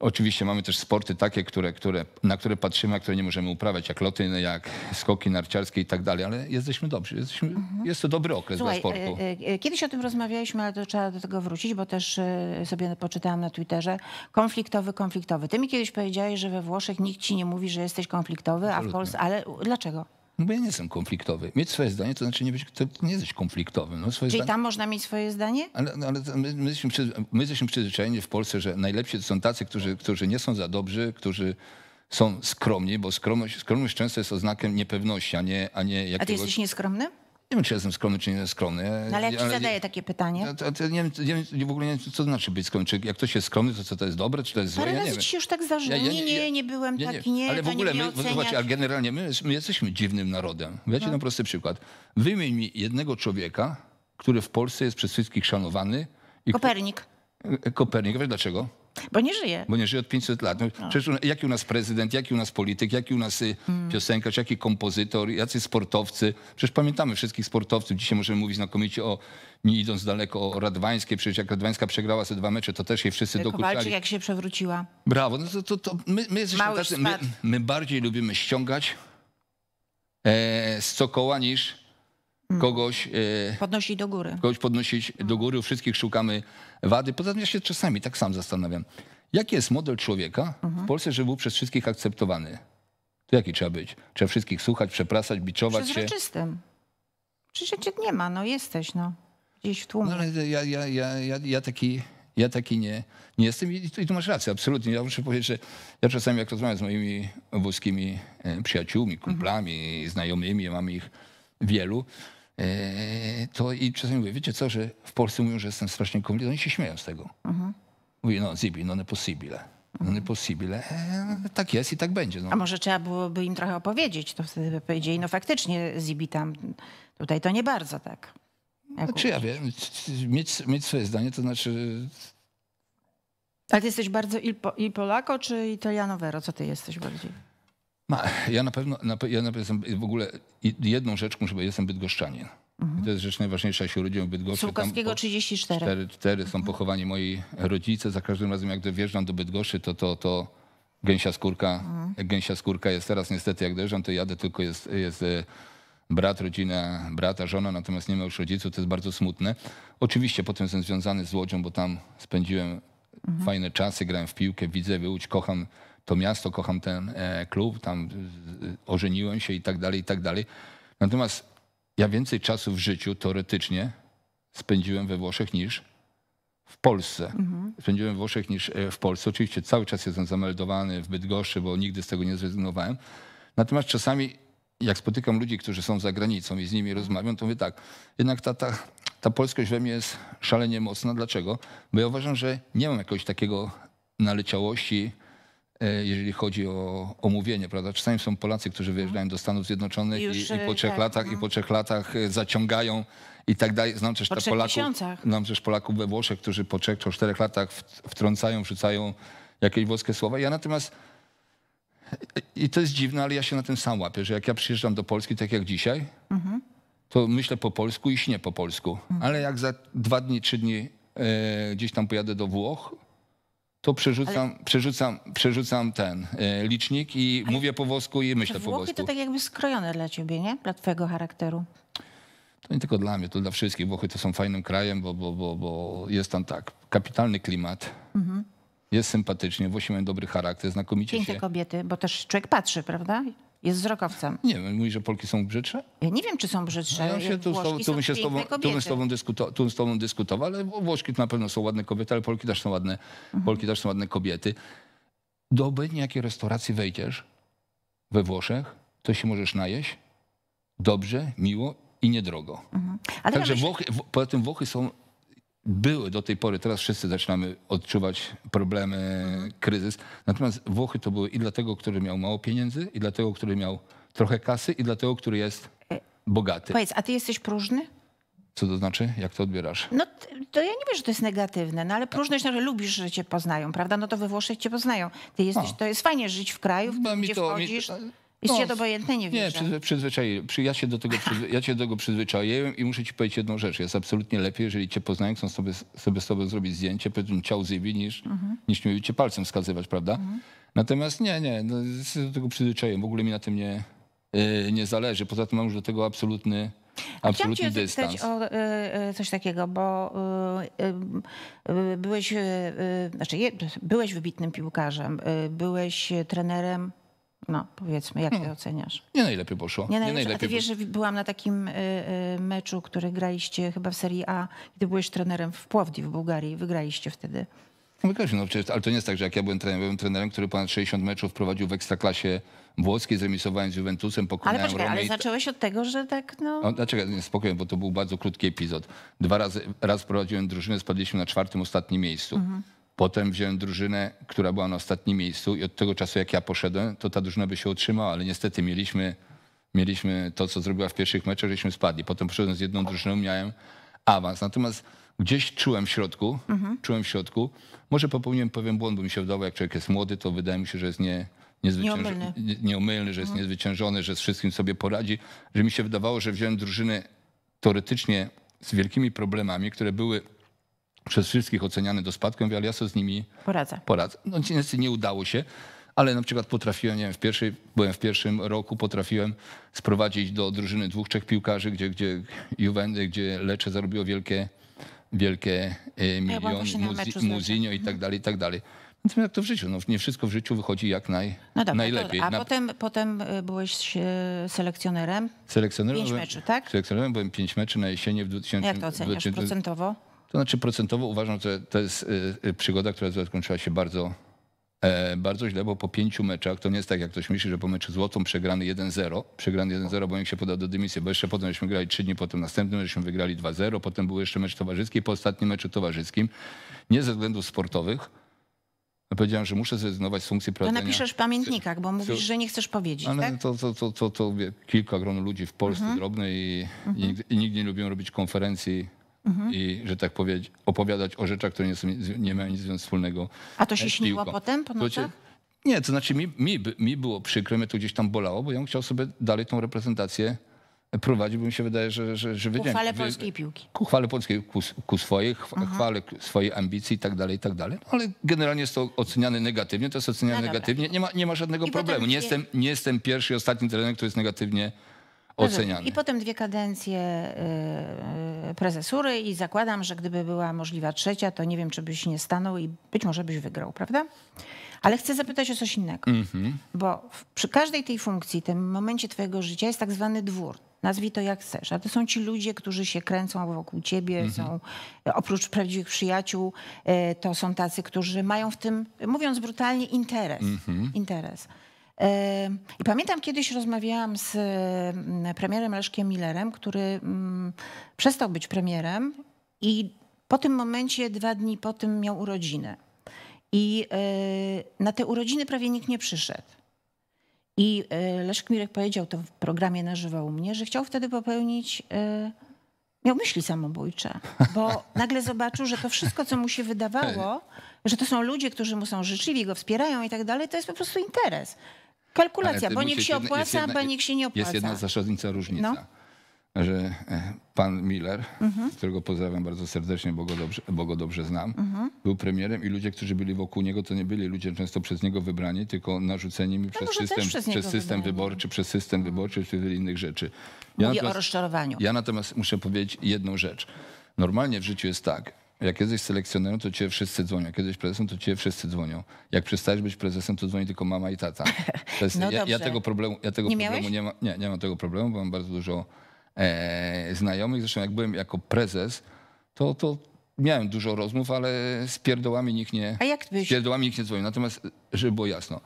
Oczywiście mamy też sporty takie, które, które, na które patrzymy, a które nie możemy uprawiać, jak loty, jak skoki narciarskie i tak dalej, ale jesteśmy dobrzy. Jesteśmy, mhm. Jest to dobry okres Słuchaj, dla sportu. E, e, e, kiedyś o tym rozmawialiśmy, ale to trzeba do tego wrócić, bo też sobie poczytałam na Twitterze. Konfliktowy, konfliktowy. Ty mi kiedyś powiedziałeś, że we Włoszech nikt ci nie mówi, że jesteś konfliktowy, Absolutnie. a w Polsce... Ale dlaczego? No bo ja nie jestem konfliktowy. Mieć swoje zdanie to znaczy nie być, to nie jesteś konfliktowym. No, Czyli zdanie... tam można mieć swoje zdanie? Ale, no, ale my, my, jesteśmy, my jesteśmy przyzwyczajeni w Polsce, że najlepsi to są tacy, którzy, którzy nie są za dobrzy, którzy są skromni, bo skromność, skromność często jest oznakiem niepewności, a nie, a nie jakiegoś... A ty jesteś nieskromny? Nie wiem, czy jestem skromny, czy nie jestem skromny. No ale jak ci zadaję takie pytanie? To, to, nie, wiem, nie, w ogóle nie wiem, co znaczy być skromny. Czy jak ktoś jest skromny, to co to jest dobre, czy to jest złe? Ale ja razy wiem. ci już tak zarzucił. nie, nie, nie byłem ja, taki, nie, Ale w ogóle, my, zobaczcie, ale generalnie my, my, jesteśmy dziwnym narodem. Wiecie, no. na prosty przykład. Wymień mi jednego człowieka, który w Polsce jest przez wszystkich szanowany. Kopernik. E, Kopernik. Wiesz dlaczego? Bo nie żyje. Bo nie żyje od 500 lat. No, no. Przecież jaki u nas prezydent, jaki u nas polityk, jaki u nas y, hmm. piosenkarz, jaki kompozytor, jacy sportowcy. Przecież pamiętamy wszystkich sportowców. Dzisiaj możemy mówić znakomicie o, nie idąc daleko, o Radwańskiej. Przecież jak Radwańska przegrała te dwa mecze, to też jej wszyscy dokuczali. Kowalczyk jak się przewróciła. Brawo. No to, to, to my, my, tacy, my, my bardziej lubimy ściągać e, z cokoła niż Mm. kogoś e, podnosić do góry. Kogoś podnosić do góry, u wszystkich szukamy wady. Poza tym ja się czasami tak sam zastanawiam, jaki jest model człowieka w mhm. Polsce, żeby był przez wszystkich akceptowany? To jaki trzeba być? Trzeba wszystkich słuchać, przepraszać, biczować Przezroczystym. się. Przecież cię nie ma, no jesteś, no. Gdzieś w tłumie. No, ale ja, ja, ja, ja, ja taki ja taki nie, nie jestem i, i tu masz rację, absolutnie. Ja muszę powiedzieć, że ja czasami jak rozmawiam z moimi włoskimi e, przyjaciółmi, mhm. kumplami, znajomymi, ja mam ich wielu, Eee, to i czasami mówię, wiecie co, że w Polsce mówią, że jestem strasznie komunistą, oni się śmieją z tego. Mhm. Mówię, no zibi, no nie possibile. Non mhm. è E, eee, tak jest i tak będzie. No. A może trzeba byłoby im trochę opowiedzieć, to wtedy by powiedzieli, no faktycznie zibi tam, tutaj to nie bardzo tak. Jak znaczy ja wiem, mieć, mieć swoje zdanie to znaczy... Ale ty jesteś bardzo i, po, i Polako, czy Italianowero? Co ty jesteś bardziej? Ma, ja na pewno, na, ja na pewno jestem w ogóle jedną rzecz muszę powiedzieć, jestem bydgoszczanin. Mhm. To jest rzecz najważniejsza, ja urodziłem w Bydgoszczy. Sulkowskiego 34. 4, 4 są mhm. pochowani moi rodzice. Za każdym razem, jak wjeżdżam do Bydgoszczy, to, to, to gęsia skórka, mhm. gęsia skórka jest teraz. Niestety, jak dojeżdżam, to jadę, tylko jest, jest y, brat, rodzina, brata, żona, natomiast nie ma już rodziców. To jest bardzo smutne. Oczywiście potem jestem związany z Łodzią, bo tam spędziłem mhm. fajne czasy, grałem w piłkę, widzę, Łódź, kocham to miasto, kocham ten e, klub, tam ożeniłem się i tak dalej, i tak dalej. Natomiast ja więcej czasu w życiu teoretycznie spędziłem we Włoszech niż w Polsce. Mhm. Spędziłem we Włoszech niż e, w Polsce. Oczywiście cały czas jestem zameldowany w Bydgoszczy, bo nigdy z tego nie zrezygnowałem. Natomiast czasami jak spotykam ludzi, którzy są za granicą i z nimi rozmawiam, to mówię tak, jednak ta, ta, ta polskość we mnie jest szalenie mocna. Dlaczego? Bo ja uważam, że nie mam jakiegoś takiego naleciałości, E, jeżeli chodzi o, mówienie, prawda? Czasami są Polacy, którzy mhm. wyjeżdżają do Stanów Zjednoczonych Już, i, e, po trzech tak, latach, no. i po trzech latach e, zaciągają i tak dalej. Znam też, po Polaków, miesiącach. znam też Polaków we Włoszech, którzy po trzech czy czterech latach wtrącają, wrzucają jakieś włoskie słowa. Ja natomiast i to jest dziwne, ale ja się na tym sam łapię, że jak ja przyjeżdżam do Polski, tak jak dzisiaj, mhm. to myślę po polsku i śnię po polsku. Mhm. Ale jak za dwa dni, trzy dni e, gdzieś tam pojadę do Włoch, to przerzucam, Ale... przerzucam, przerzucam ten y, licznik i Ale mówię po włosku i myślę Włochy po włosku. to tak jakby skrojone dla ciebie, nie? Dla twojego charakteru. To nie tylko dla mnie, to dla wszystkich. Włochy to są fajnym krajem, bo, bo, bo, bo jest tam tak, kapitalny klimat. Mhm. Jest sympatycznie, Włosi mają dobry charakter, znakomicie Piękne się... kobiety, bo też człowiek patrzy, prawda? Jest wzrokowcem. Nie, no, mówi, że Polki są brzydsze? Ja nie wiem, czy są brzydsze. No, ja się tu, Włoszki tu, tu, się z tobą, tu z tobą, dyskuto, tu tobą dyskutował, ale Włoszki na pewno są ładne kobiety, ale Polki też są ładne, mhm. Polki też są ładne kobiety. Do obojętnie jakiej restauracji wejdziesz we Włoszech, to się możesz najeść dobrze, miło i niedrogo. Mhm. Także myślę... Włochy, w, poza tym Włochy są były do tej pory, teraz wszyscy zaczynamy odczuwać problemy, kryzys. Natomiast Włochy to były i dlatego, który miał mało pieniędzy, i dlatego, który miał trochę kasy, i dlatego, który jest bogaty. Powiedz, a ty jesteś próżny? Co to znaczy? Jak to odbierasz? No to ja nie wiem, że to jest negatywne, no ale próżność, no, że lubisz, że cię poznają, prawda? No to we Włoszech cię poznają. Ty jesteś, a. No. to jest fajnie żyć w kraju, w, no, gdzie to, wchodzisz. Mi, Jesteście no, obojętny, nie wiem. Nie, przyzwyczaję. Ja się, do tego, ja się do tego przyzwyczaiłem i muszę ci powiedzieć jedną rzecz. Jest absolutnie lepiej, jeżeli cię poznają, chcą sobie, sobie z tobą zrobić zdjęcie, powiedzą ciał zybi, niż, mhm. niż mi cię palcem wskazywać, prawda? Mhm. Natomiast nie, nie, no, do tego przyzwyczaiłem. W ogóle mi na tym nie, yy, nie zależy. Poza tym mam już do tego absolutny... Absolutny Chciałam cię dystans. o y, y, coś takiego, bo y, byłeś, znaczy byłeś wybitnym piłkarzem, byłeś trenerem no, powiedzmy, jak ty oceniasz? Nie najlepiej poszło. Nie najlepiej. Nie najlepiej. A ty wiesz, że byłam na takim y, y, meczu, który graliście chyba w Serie A, gdy byłeś trenerem w Płowdi w Bułgarii. Wygraliście wtedy. No, no przecież, ale to nie jest tak, że jak ja byłem trenerem, byłem trenerem, który ponad 60 meczów prowadził w Ekstraklasie włoskiej, zremisowałem z Juventusem, pokonałem Ale poczekaj, zacząłeś od tego, że tak no... no dlaczego? Spokojnie, bo to był bardzo krótki epizod. Dwa razy, raz prowadziłem drużynę, spadliśmy na czwartym, ostatnim miejscu. Mhm. Potem wziąłem drużynę, która była na ostatnim miejscu i od tego czasu, jak ja poszedłem, to ta drużyna by się utrzymała, ale niestety mieliśmy, mieliśmy to, co zrobiła w pierwszych meczach, żeśmy spadli. Potem poszedłem z jedną drużyną, miałem awans. Natomiast gdzieś czułem w środku, mhm. czułem w środku, może popełniłem pewien błąd, bo mi się wydawało, jak człowiek jest młody, to wydaje mi się, że jest nie, nieomylny. nieomylny, że jest mhm. niezwyciężony, że z wszystkim sobie poradzi, że mi się wydawało, że wziąłem drużynę teoretycznie z wielkimi problemami, które były przez wszystkich oceniany do spadku. Ja mówię, ale ja sobie z nimi poradzę. poradzę. No niestety nie udało się, ale na przykład potrafiłem, nie wiem, w pierwszej, byłem w pierwszym roku, potrafiłem sprowadzić do drużyny dwóch, trzech piłkarzy, gdzie, gdzie Juventus, gdzie Lecze zarobiło wielkie, wielkie e, miliony, ja Muzi, Muzinio i tak mhm. dalej, i tak dalej. Natomiast jak to w życiu, no, nie wszystko w życiu wychodzi jak naj, no dobra, najlepiej. A na... potem, potem e, byłeś e, selekcjonerem? Selekcjonerem pięć byłem, meczy, tak? Selekcjonerem byłem pięć meczy na jesieni w 2000. Jak to oceniasz 2000... procentowo? To znaczy procentowo uważam, że to jest y, y, przygoda, która zakończyła się bardzo, e, bardzo źle, bo po pięciu meczach, to nie jest tak jak ktoś myśli, że po meczu złotą przegrany 1-0, przegrany 1-0, bo niech się poda do dymisji, bo jeszcze potem żeśmy grali trzy dni, potem następnym żeśmy wygrali 2-0, potem był jeszcze mecz towarzyski, po ostatnim meczu towarzyskim, nie ze względów sportowych, Powiedziałem, że muszę zrezygnować z funkcji prowadzenia. To napiszesz w pamiętnikach, bo mówisz, że nie chcesz powiedzieć. Ale tak? to, to, to, to, to kilka gron ludzi w Polsce mhm. drobnej i, mhm. i nigdy nie lubią robić konferencji Mhm. i, że tak powiedz opowiadać o rzeczach, które nie, są, nie mają nic wspólnego. A to się śniło potem po nocach? Nie, to znaczy mi, mi, mi było przykre, mnie to gdzieś tam bolało, bo ja bym chciał sobie dalej tą reprezentację prowadzić, bo mi się wydaje, że, że, że wiedziałem. Ku chwale polskiej piłki. Ku chwale polskiej, ku, ku swojej, chwa, mhm. chwale swojej ambicji i tak dalej, i tak dalej. No, ale generalnie jest to oceniane negatywnie, to jest oceniane no negatywnie. Nie ma, nie ma żadnego I problemu. Nie jestem, nie jestem pierwszy i ostatni trener, który jest negatywnie oceniany. I potem dwie kadencje y, y, prezesury i zakładam, że gdyby była możliwa trzecia, to nie wiem, czy byś nie stanął i być może byś wygrał, prawda? Ale chcę zapytać o coś innego, mm -hmm. bo przy każdej tej funkcji, tym momencie twojego życia jest tak zwany dwór. Nazwij to jak chcesz, to są ci ludzie, którzy się kręcą wokół ciebie, mm -hmm. są oprócz prawdziwych przyjaciół, y, to są tacy, którzy mają w tym, mówiąc brutalnie, interes. Mm -hmm. interes. I pamiętam kiedyś rozmawiałam z mm, premierem Leszkiem Millerem, który mm, przestał być premierem i po tym momencie, dwa dni po tym miał urodziny. I e, na te urodziny prawie nikt nie przyszedł. I e, Leszek Mirek powiedział to w programie na żywo u mnie, że chciał wtedy popełnić, e, miał myśli samobójcze, bo nagle zobaczył, że to wszystko, co mu się wydawało, że to są ludzie, którzy mu są życzliwi, go wspierają i tak dalej, to jest po prostu interes. Kalkulacja, bo niech się opłaca, jedna, jedna, a niech się nie opłaca. Jest jedna zasadnicza różnica. No że e, pan Miller, mhm. którego pozdrawiam bardzo serdecznie, bo go dobrze, bo go dobrze znam, mhm. był premierem i ludzie, którzy byli wokół niego, to nie byli ludzie często przez niego wybrani, tylko narzuceni mi no przez system, przez, przez system wybrani. wyborczy, przez system mhm. wyborczy, czy wiele innych rzeczy. Ja Mówię o rozczarowaniu. Ja natomiast muszę powiedzieć jedną rzecz. Normalnie w życiu jest tak, jak jesteś selekcjonerem, to cię wszyscy dzwonią. Jak jesteś prezesem, to cię wszyscy dzwonią. Jak przestajesz być prezesem, to dzwoni tylko mama i tata. Jest, no ja, ja, tego problemu, ja tego nie problemu miałeś? nie mam. Nie, nie mam tego problemu, bo mam bardzo dużo e, znajomych. Zresztą jak byłem jako prezes, to, to miałem dużo rozmów, ale z pierdołami nikt nie. A jak byś? Z pierdołami nikt nie dzwonił. Natomiast, żeby było jasno,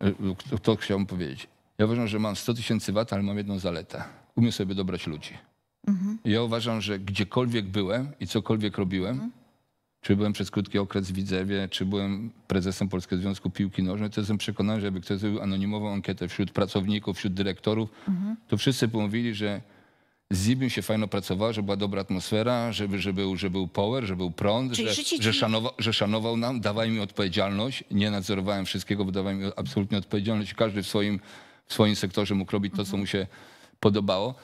e, to, to chciałbym powiedzieć. Ja uważam, że mam 100 tysięcy wat, ale mam jedną zaletę. Umiem sobie dobrać ludzi. Mhm. Ja uważam, że gdziekolwiek byłem i cokolwiek robiłem, mhm. czy byłem przez krótki okres w Widzewie, czy byłem prezesem Polskiego Związku Piłki Nożnej, to jestem przekonany, że jakby ktoś zrobił anonimową ankietę wśród pracowników, wśród dyrektorów, mhm. to wszyscy mówili, że z Zibim się fajno pracowało, że była dobra atmosfera, żeby, że, był, że był power, że był prąd, że, że, szanował, że, szanował nam, dawał mi odpowiedzialność. Nie nadzorowałem wszystkiego, bo dawał mi absolutnie odpowiedzialność. Każdy w swoim, w swoim sektorze mógł robić to, co mhm. mu się podobało.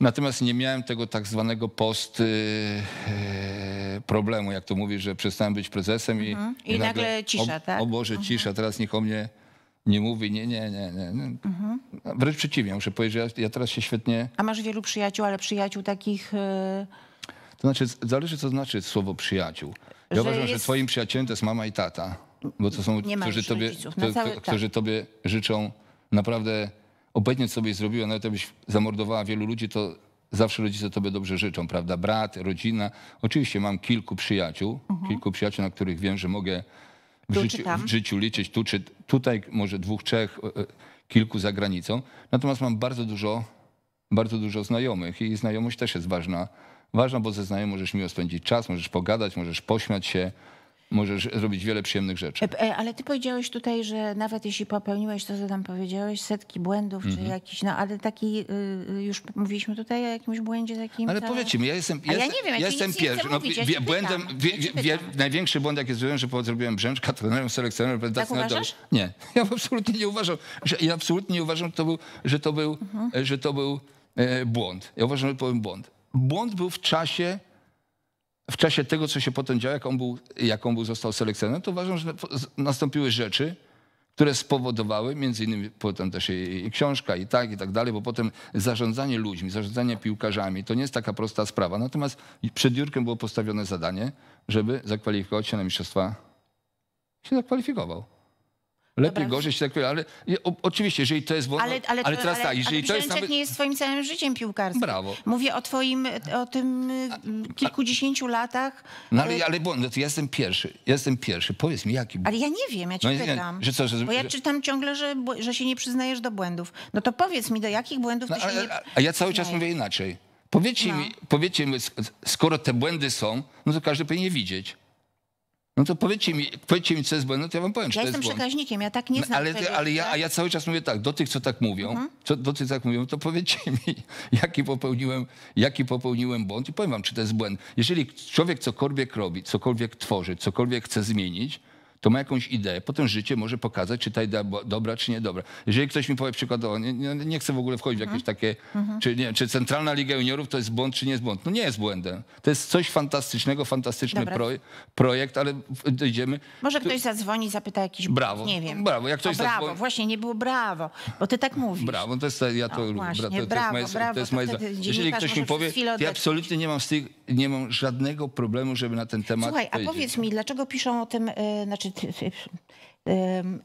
Natomiast nie miałem tego tak zwanego post y, y, problemu, jak to mówi, że przestałem być prezesem i, mhm. i, i nagle, cisza, o, tak? O Boże, mhm. cisza, teraz niech o mnie nie mówi, nie, nie, nie, nie. No, mhm. No, wręcz przeciwnie, muszę powiedzieć, że ja, ja, teraz się świetnie... A masz wielu przyjaciół, ale przyjaciół takich... Y, to znaczy, zależy co znaczy słowo przyjaciół. Ja że uważam, jest... że twoim przyjacielem to jest mama i tata, bo to są, którzy, tobie, to, cały, tak. którzy tobie życzą naprawdę co sobie zrobiła, nawet jakbyś zamordowała wielu ludzi, to zawsze rodzice tobie dobrze życzą, prawda? Brat, rodzina. Oczywiście mam kilku przyjaciół, mhm. kilku przyjaciół, na których wiem, że mogę w, życiu, w życiu, liczyć. Tu, czy, tutaj może dwóch, trzech, e, e, kilku za granicą. Natomiast mam bardzo dużo, bardzo dużo znajomych i znajomość też jest ważna. Ważna, bo ze znajomym możesz miło spędzić czas, możesz pogadać, możesz pośmiać się, możesz zrobić wiele przyjemnych rzeczy. E, e, ale ty powiedziałeś tutaj, że nawet jeśli popełniłeś to, co tam powiedziałeś, setki błędów czy mhm. jakiś, no ale taki, y, y, już mówiliśmy tutaj o jakimś błędzie takim. Ale powiedzmy, mi, ja jestem, ja, ja nie wiem, ja jestem pierwszy. No, mówić, ja błędem, wie, wie, wie, największy błąd, jaki zrobiłem, że zrobiłem brzęczka trenerem, selekcjonerem tak uważasz? Nie, ja absolutnie nie uważam, że, ja absolutnie nie uważam, że to był, że to był, mhm. że to był e, błąd. Ja uważam, że to był błąd. Błąd był w czasie w czasie tego, co się potem działo, jak on był, jak on był został selekcjonerem, to uważam, że nastąpiły rzeczy, które spowodowały, między innymi potem też i, książka i tak, i tak dalej, bo potem zarządzanie ludźmi, zarządzanie piłkarzami, to nie jest taka prosta sprawa. Natomiast przed Jurkiem było postawione zadanie, żeby zakwalifikować się na mistrzostwa, się zakwalifikował lepiej, Dobra. gorzej się tak powiem, ale je, o, oczywiście, jeżeli to jest wolno, ale, ale, ale teraz ale, tak, jeżeli ale to jest nawet... nie jest swoim całym życiem piłkarskim. Brawo. Mówię o twoim, o tym y, kilkudziesięciu latach. No ale, y, ale błąd, no to ja jestem pierwszy, ja jestem pierwszy, powiedz mi jaki Ale ja nie wiem, ja cię no, pytam, nie, że co, że, bo ja czytam ciągle, że, że się nie przyznajesz do błędów. No to powiedz mi, do jakich błędów no, ty się nie A ja cały czas mówię inaczej. Powiedzcie, no. mi, powiedzcie mi, skoro te błędy są, no to każdy powinien je widzieć. No to powiedzcie mi, powiedzcie mi, co jest błędem, to ja wam powiem, czy to jest błąd. Ja jestem przekaźnikiem, ja tak nie no, znam. Ale, tego, ale ja, a tak? ja cały czas mówię tak, do tych, co tak mówią, mhm. co, do tych, co tak mówią, to powiedzcie mi, jaki popełniłem, jaki popełniłem błąd i powiem wam, czy to jest błęd. Jeżeli człowiek cokolwiek robi, cokolwiek tworzy, cokolwiek chce zmienić, to ma jakąś ideę. Potem życie może pokazać, czy ta idea była dobra, czy niedobra. Jeżeli ktoś mi powie przykładowo, nie, nie, nie chcę w ogóle wchodzić w mhm. jakieś takie, mhm. czy, nie, czy Centralna Liga Juniorów to jest błąd, czy nie jest błąd. No nie jest błędem. To jest coś fantastycznego, fantastyczny proje, projekt, ale dojdziemy. Może ktoś zadzwoni, zapyta jakiś brawo. Nie wiem. Brawo, jak ktoś o, brawo, zadzwoni... właśnie nie było brawo, bo ty tak mówisz. Brawo, no to jest ja to no, lubię. Właśnie, to, to jest moje, brawo, to jest Jeżeli ktoś mi powie, ja absolutnie nie mam z tych nie mam żadnego problemu, żeby na ten temat. Słuchaj, powiedzieć. a powiedz mi, dlaczego piszą o tym, yy, znaczy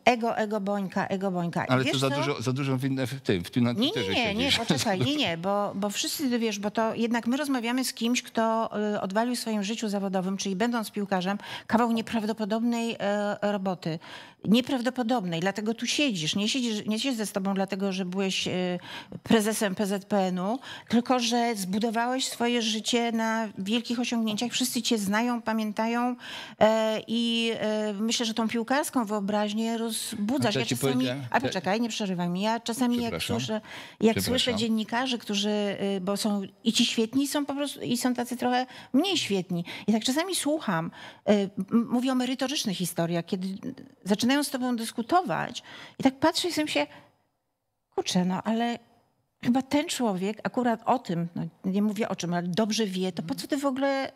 ego, ego Bońka, ego Bońka. I Ale to za, Dużo, za dużo w, w tym, w tym na Nie, nie, nie, nie poczekaj, nie, nie, bo, bo wszyscy, wiesz, bo to jednak my rozmawiamy z kimś, kto e, odwalił w swoim życiu zawodowym, czyli będąc piłkarzem, kawał nieprawdopodobnej e, roboty nieprawdopodobne i dlatego tu siedzisz. Nie siedzisz nie siedzisz ze sobą dlatego, że byłeś e, prezesem PZPN-u, tylko że zbudowałeś swoje życie na wielkich osiągnięciach. Wszyscy cię znają, pamiętają e, i e, myślę, że tą piłkarską wyobraźnię rozbudzasz. Ja czasami, a poczekaj, nie przerywaj mi. Ja czasami jak słyszę, jak słyszę dziennikarzy, którzy, bo są i ci świetni są po prostu i są tacy trochę mniej świetni. I tak czasami słucham, mówię o merytorycznych historiach, kiedy zaczynają zaczynają z tobą dyskutować i tak patrzę i sobie się, kurczę, no ale chyba ten człowiek akurat o tym, no nie mówię o czym, ale dobrze wie, to po co ty w ogóle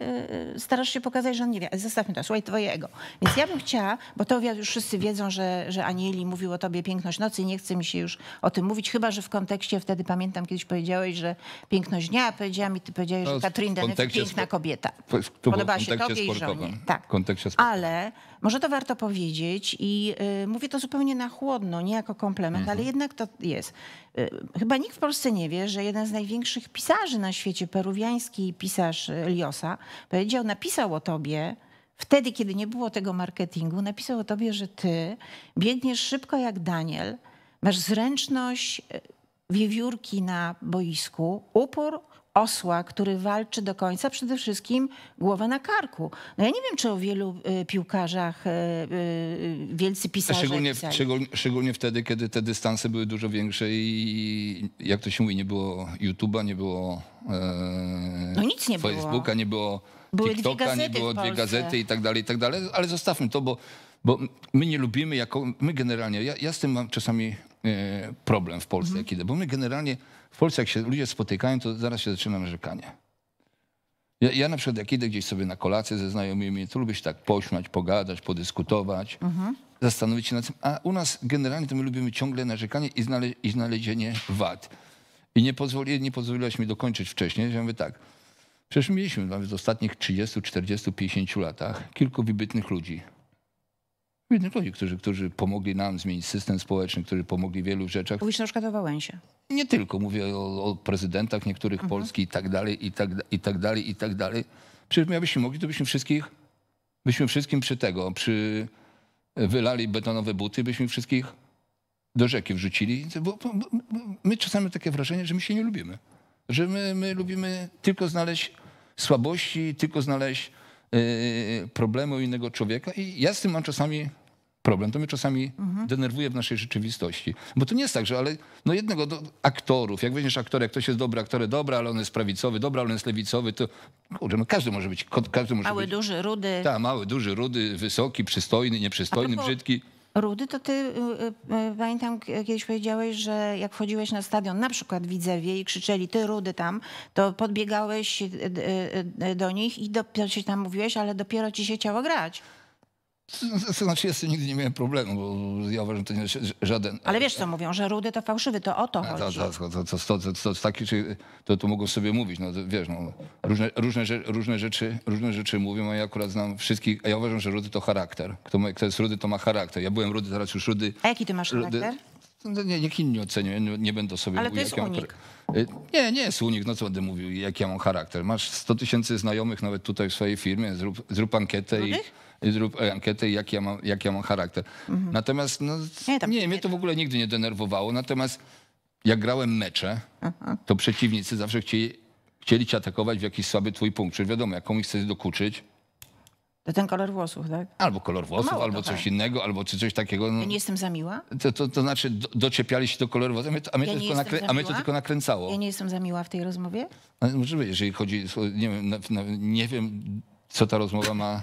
y, starasz się pokazać, że on nie wie? Zostawmy to, słuchaj twojego. Więc ja bym chciała, bo to już wszyscy wiedzą, że, że Anieli mówił o tobie piękność nocy i nie chce mi się już o tym mówić, chyba że w kontekście, wtedy pamiętam kiedyś powiedziałeś, że piękność dnia, powiedziałam powiedziała mi, ty powiedziałeś, że Katrin jest piękna kobieta. Podobała się tobie sportowym. i żonie. Tak. Ale może to warto powiedzieć i y, mówię to zupełnie na chłodno, nie jako komplement, mhm. ale jednak to jest. Y, chyba nikt w Polsce nie wie, że jeden z największych pisarzy na świecie, peruwiański pisarz y, Liosa, powiedział, napisał o tobie, wtedy kiedy nie było tego marketingu, napisał o tobie, że ty biegniesz szybko jak Daniel, masz zręczność y, wiewiórki na boisku, upór osła, który walczy do końca, przede wszystkim głowę na karku. No ja nie wiem, czy o wielu y, piłkarzach y, y, wielcy pisarze szczególnie, Szczególnie, wtedy, kiedy te dystanse były dużo większe i jak to się mówi, nie było YouTube'a, nie było e, no nic nie Facebooka, było. nie było były TikToka, nie było dwie gazety i tak dalej, i tak dalej. Ale zostawmy to, bo, bo my nie lubimy, jako, my generalnie, ja, ja z tym mam czasami E, problem w Polsce, mhm. jaki, bo my generalnie w Polsce, jak się ludzie spotykają, to zaraz się zaczyna narzekanie. Ja, ja na przykład, jak idę gdzieś sobie na kolację ze znajomymi, to lubię się tak pośmiać, pogadać, podyskutować, mhm. zastanowić się nad tym. A u nas generalnie to my lubimy ciągle narzekanie i, znale i znalezienie wad. I nie, pozwoli, nie pozwoliłaś mi dokończyć wcześniej, że mówię tak. Przecież mieliśmy w ostatnich 30, 40, 50 latach kilku wybitnych ludzi, Biednych ludzi, którzy, którzy pomogli nam zmienić system społeczny, którzy pomogli w wielu rzeczach. Mówisz na przykład o Wałęsie. Nie tylko, mówię o, o prezydentach niektórych mhm. Polski i tak dalej, i tak, i tak dalej, i tak dalej. Przecież my mogli, to byśmy wszystkich, byśmy wszystkim przy tego, przy wylali betonowe buty, byśmy wszystkich do rzeki wrzucili. Bo, bo, bo, my czasami takie wrażenie, że my się nie lubimy. Że my, my lubimy tylko znaleźć słabości, tylko znaleźć yy, problemy u innego człowieka i ja z tym mam czasami problem. To mnie czasami mhm. denerwuje w naszej rzeczywistości. Bo to nie jest tak, że ale no jednego do aktorów, jak weźmiesz aktora, jak ktoś jest dobry aktor, dobra, ale on jest prawicowy, dobra, ale on jest lewicowy, to kurczę, no każdy może być. Każdy może mały, być. duży, rudy. Tak, mały, duży, rudy, wysoki, przystojny, nieprzystojny, brzydki. Rudy, to ty y, y, y, pamiętam kiedyś powiedziałeś, że jak wchodziłeś na stadion, na przykład Widzewie i krzyczeli ty Rudy tam, to podbiegałeś do nich i dopiero się tam mówiłeś, ale dopiero ci się chciało grać. Znaczy, ja z tym nigdy nie miałem problemu, bo ja uważam, że to nie jest żaden... Ale wiesz, co mówią, że rudy to fałszywy, to o to chodzi. To, to, to, to, mogą sobie mówić, no wiesz, no, różne, różne, różne, rzeczy, różne rzeczy mówią, a ja akurat znam wszystkich, a ja uważam, że rudy to charakter. Kto, ma, kto jest rudy, to ma charakter. Ja byłem rudy, teraz już rudy... A jaki ty masz charakter? No, nie, niech inni ocenią, nie, nie będę sobie Ale mówił, to jest unik. Y, nie, nie jest unik, no co będę mówił, jaki ja mam charakter. Masz 100 tysięcy znajomych nawet tutaj w swojej firmie, zrób, zrób ankietę Rudych? i i zrób ankietę, jak ja mam, jak ja mam charakter. Mhm. Natomiast no, nie, nie, mnie to w ogóle nigdy nie denerwowało. Natomiast jak grałem mecze, Aha. Mhm. to przeciwnicy zawsze chcieli, chcieli cię atakować w jakiś słaby twój punkt. Czyli wiadomo, jak komuś chcesz dokuczyć, to ten kolor włosów, tak? Albo kolor włosów, albo coś tak. innego, albo czy coś takiego. No, ja nie jestem za miła? To, to, to znaczy do, doczepiali się do koloru włosów, a mnie, to, a mnie, ja to, tylko nakrę, a mnie to tylko nakręcało. Ja nie jestem za miła w tej rozmowie? No, może jeżeli chodzi, nie wiem, nie wiem co ta rozmowa ma...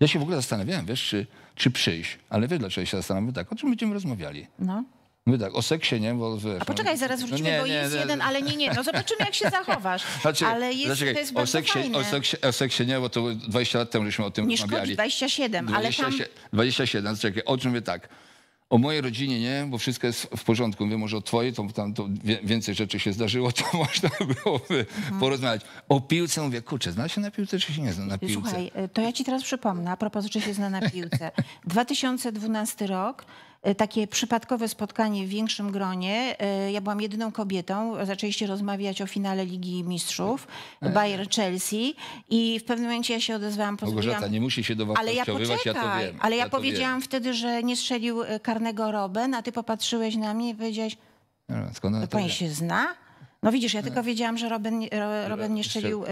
Ja się w ogóle zastanawiałem, wiesz, czy, czy przyjść, ale wiesz, dlaczego się zastanawiam? Tak, o czym będziemy rozmawiali? No. My tak, o seksie, nie? Bo, wiesz, A no, poczekaj, no, zaraz no wrócimy, no bo jest nie, jeden, nie. ale nie, nie. No zobaczymy, jak się zachowasz. Znaczy, ale jest, zaczekaj, to jest o seksie, fajne. O seksie, o seksie nie, bo to 20 lat temu żeśmy o tym nie rozmawiali. Nie 27, 20, ale tam... 27, czekaj, znaczy, o czym my tak o mojej rodzinie nie, bo wszystko jest w porządku. Wiem może o twojej, to tam to więcej rzeczy się zdarzyło, to można byłoby mhm. porozmawiać. O piłce mówię, kurczę, zna się na piłce, czy się nie zna na piłce? Słuchaj, y, to ja ci teraz przypomnę, a propos, czy się zna na piłce. 2012 rok, E, takie przypadkowe spotkanie w większym gronie. E, ja byłam jedyną kobietą. Zaczęliście rozmawiać o finale Ligi Mistrzów, e, Bayern Chelsea i w pewnym momencie ja się odezwałam. Małgorzata, nie musi się do was ale ja, poczekaj, ja to wiem. Ale ja, ja powiedziałam wtedy, że nie strzelił karnego Robben, a ty popatrzyłeś na mnie i powiedziałeś, Skąd to pani wie? się zna? No widzisz, ja tylko tak. wiedziałam, że Robin, Robin nie szczelił e,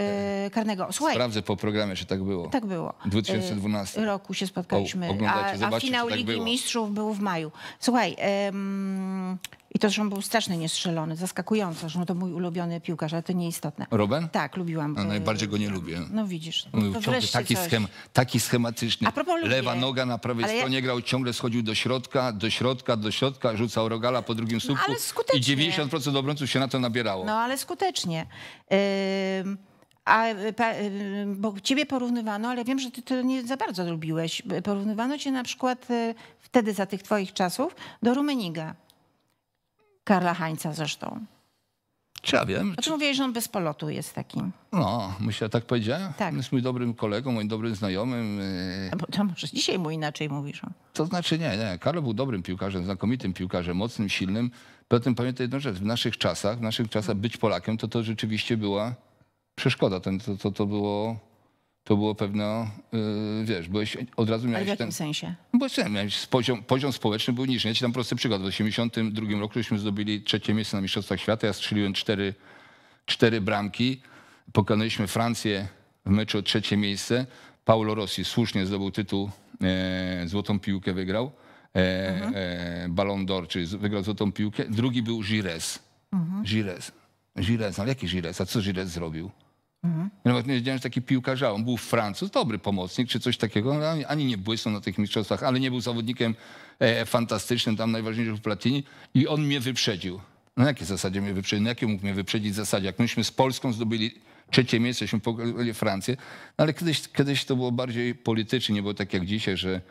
e, karnego. Słuchaj. Sprawdzę po programie, czy tak było. Tak było. 2012 e, roku się spotkaliśmy. O, a, a, finał tak Ligi było. Mistrzów był w maju. Słuchaj, i to, że on był strasznie niestrzelony, zaskakująco, że no to mój ulubiony piłkarz, ale to nieistotne. Robin? Tak, lubiłam. No, najbardziej go nie lubię. No widzisz. No, ciągle taki, schem, taki schematyczny. A propos lubię. Lewa noga na prawej ale stronie ja... grał, ciągle schodził do środka, do środka, do środka, rzucał rogala po drugim słupku. No, ale skutecznie. I 90% obrońców się na to nabierało. No ale skutecznie. Yy... A, bo ciebie porównywano, ale wiem, że ty to nie za bardzo lubiłeś. Porównywano cię na przykład y, wtedy za tych twoich czasów do Rumeniga. Karla Hańca zresztą. Czy ja wiem? A czy... mówiłeś, że on bez polotu jest takim. No, myślę, tak powiedziałem. Tak. On jest mój dobrym kolegą, moim dobrym znajomym. No to może dzisiaj mu inaczej mówisz. To znaczy nie, nie. Karol był dobrym piłkarzem, znakomitym piłkarzem, mocnym, silnym. Poza tym pamiętaj jedną rzecz. W naszych czasach, w naszych czasach być Polakiem to to rzeczywiście była przeszkoda. Ten, to, to, to było to było pewno, yy, wiesz, byłeś, od razu miałeś ten. w jakim ten... sensie? No bo sam, miałeś poziom, poziom społeczny był niższy. Ja ci tam prosty przykład. W 1982 roku żeśmy zdobyli trzecie miejsce na Mistrzostwach Świata. Ja strzeliłem cztery, cztery bramki. Pokonaliśmy Francję w meczu o trzecie miejsce. Paulo Rossi słusznie zdobył tytuł, e, złotą piłkę wygrał. E, mhm. e, Ballon d'Or, czyli wygrał złotą piłkę. Drugi był Gires. Mhm. Gires. Gires, ale jaki Gires? A co Gires zrobił? Mhm. Nawet nie wiedziałem, że taki piłkarz, on był Francuz, dobry pomocnik czy coś takiego, no, ani nie błysnął na tych mistrzostwach, ale nie był zawodnikiem e, fantastycznym, tam najważniejszym w Platini i on mnie wyprzedził. Na no, jakiej zasadzie mnie wyprzedził? Na no, jakiej mógł mnie wyprzedzić zasadzie? Jak myśmy z Polską zdobyli trzecie miejsce, myśmy pokonali Francję, ale kiedyś, kiedyś to było bardziej politycznie, nie było tak jak dzisiaj, że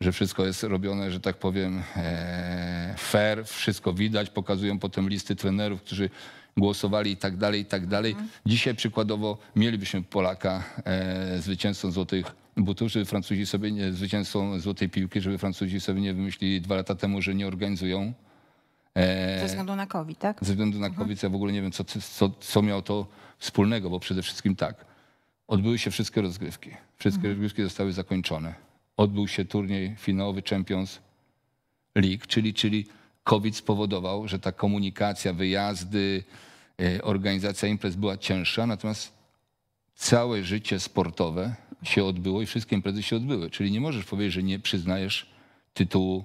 że wszystko jest robione, że tak powiem, e, fair, wszystko widać. Pokazują potem listy trenerów, którzy głosowali i tak dalej, i tak dalej. Mhm. Dzisiaj przykładowo mielibyśmy Polaka e, zwycięzcą złotych butów, żeby Francuzi sobie nie, zwycięzcą złotej piłki, żeby Francuzi sobie nie wymyślili dwa lata temu, że nie organizują. E, ze względu na COVID, tak? Ze względu na COVID, mhm. ja w ogóle nie wiem, co, co, co miało to wspólnego, bo przede wszystkim tak, odbyły się wszystkie rozgrywki. Wszystkie mhm. rozgrywki zostały zakończone. Odbył się turniej finałowy Champions League, czyli, czyli COVID spowodował, że ta komunikacja, wyjazdy, E, organizacja imprez była cięższa, natomiast całe życie sportowe się odbyło i wszystkie imprezy się odbyły. Czyli nie możesz powiedzieć, że nie przyznajesz tytułu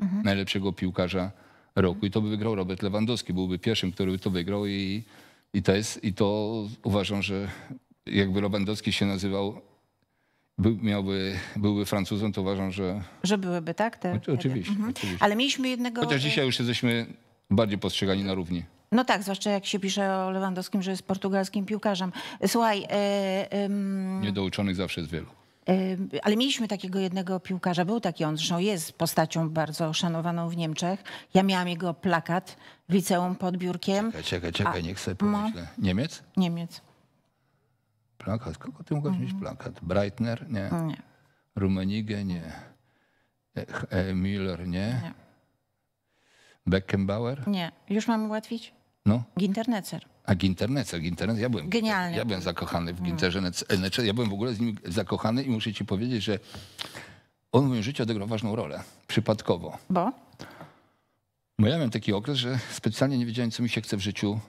mhm. najlepszego piłkarza roku i to by wygrał Robert Lewandowski, byłby pierwszym, który by to wygrał i, i, to jest, i to uważam, że jakby Lewandowski się nazywał, był, miałby, byłby Francuzem, to uważam, że... Że byłyby, tak? Te, oczywiście, mhm. oczywiście, Ale mieliśmy jednego... Chociaż dzisiaj już jesteśmy bardziej postrzegani na równi. No tak, zwłaszcza jak się pisze o Lewandowskim, że jest portugalskim piłkarzem. Słuchaj... Yy, yy, Niedouczonych zawsze jest wielu. E, ale mieliśmy takiego jednego piłkarza, był taki on, zresztą jest postacią bardzo szanowaną w Niemczech. Ja miałam jego plakat w liceum pod biurkiem. Czekaj, czekaj, czekaj, A, niech sobie no. pomyślę. No. Niemiec? Niemiec. Plakat? Kogo ty mogłeś mm -hmm. mieć mhm. plakat? Breitner? Nie. nie. Rummenigge? Nie. E, Miller? Nie. nie. Beckenbauer? Nie. Już mam ułatwić? No. Ginternecer. A Ginternecer, Ginternecer, ja byłem, Genialny. ja byłem zakochany w mm. Ginterze, hmm. ja byłem w ogóle z nim zakochany i muszę ci powiedzieć, że on w moim życiu odegrał ważną rolę, przypadkowo. Bo? Bo ja miałem taki okres, że specjalnie nie wiedziałem, co mi się chce w życiu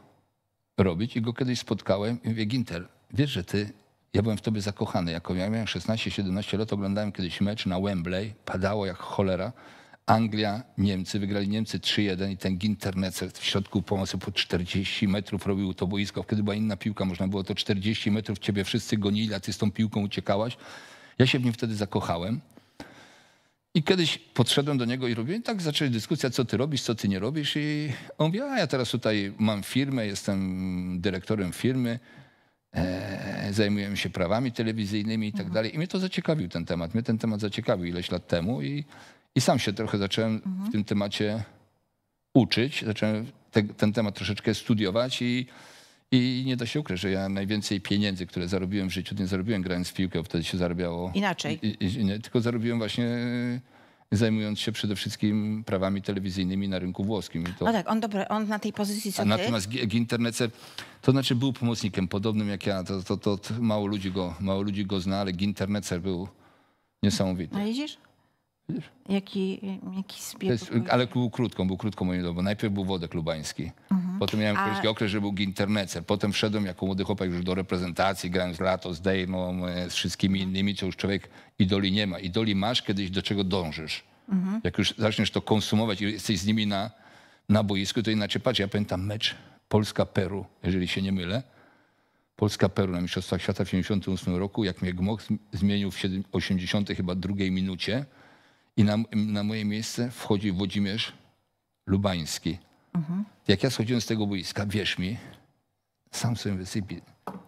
robić i go kiedyś spotkałem i mówię, Ginter, wiesz, że ty, ja byłem w tobie zakochany, jako ja miałem 16-17 lat, oglądałem kiedyś mecz na Wembley, padało jak cholera, Anglia, Niemcy. Wygrali Niemcy 3-1 i ten Ginter w środku pomocy po 40 metrów robił to boisko. Wtedy była inna piłka, można było to 40 metrów, ciebie wszyscy gonili, a ty z tą piłką uciekałaś. Ja się w nim wtedy zakochałem. I kiedyś podszedłem do niego i robiłem, tak zaczęli dyskusja, co ty robisz, co ty nie robisz. I on mówi, a ja teraz tutaj mam firmę, jestem dyrektorem firmy, e, zajmujemy się prawami telewizyjnymi i tak mhm. dalej. I mnie to zaciekawił ten temat. Mnie ten temat zaciekawił ileś lat temu i i sam się trochę zacząłem mhm. w tym temacie uczyć, zacząłem te, ten temat troszeczkę studiować i, i nie da się ukryć, że ja najwięcej pieniędzy, które zarobiłem w życiu, nie zarobiłem grając w piłkę, bo wtedy się zarabiało... Inaczej. I, i, nie, tylko zarobiłem właśnie e, zajmując się przede wszystkim prawami telewizyjnymi na rynku włoskim. O to... No tak, on, dobry, on na tej pozycji co A ty? Natomiast Ginternece, to znaczy był pomocnikiem podobnym jak ja, to, to, to, to mało, ludzi go, mało ludzi go zna, ale Ginternecer był niesamowity. No widzisz? Jaki, jaki zbieg jest, Ale był krótką, był krótką moim domu. Najpierw był Wodek Lubański. Mhm. Potem miałem A... krótki okres, że był Ginternecer. Potem wszedłem jako młody chłopak już do reprezentacji, grałem z Lato, z Dejmą, e, z wszystkimi mhm. innymi, co już człowiek idoli nie ma. Idoli masz kiedyś, do czego dążysz. Mhm. Jak już zaczniesz to konsumować i jesteś z nimi na, na boisku, to inaczej patrz. Ja pamiętam mecz Polska-Peru, jeżeli się nie mylę. Polska-Peru na Mistrzostwach Świata w 1978 roku, jak mnie Gmok zmienił w 80 chyba drugiej minucie. I na, na moje miejsce wchodził Włodzimierz Lubański. Mhm. Jak ja schodziłem z tego boiska, wierz mi, sam sobie wysypi.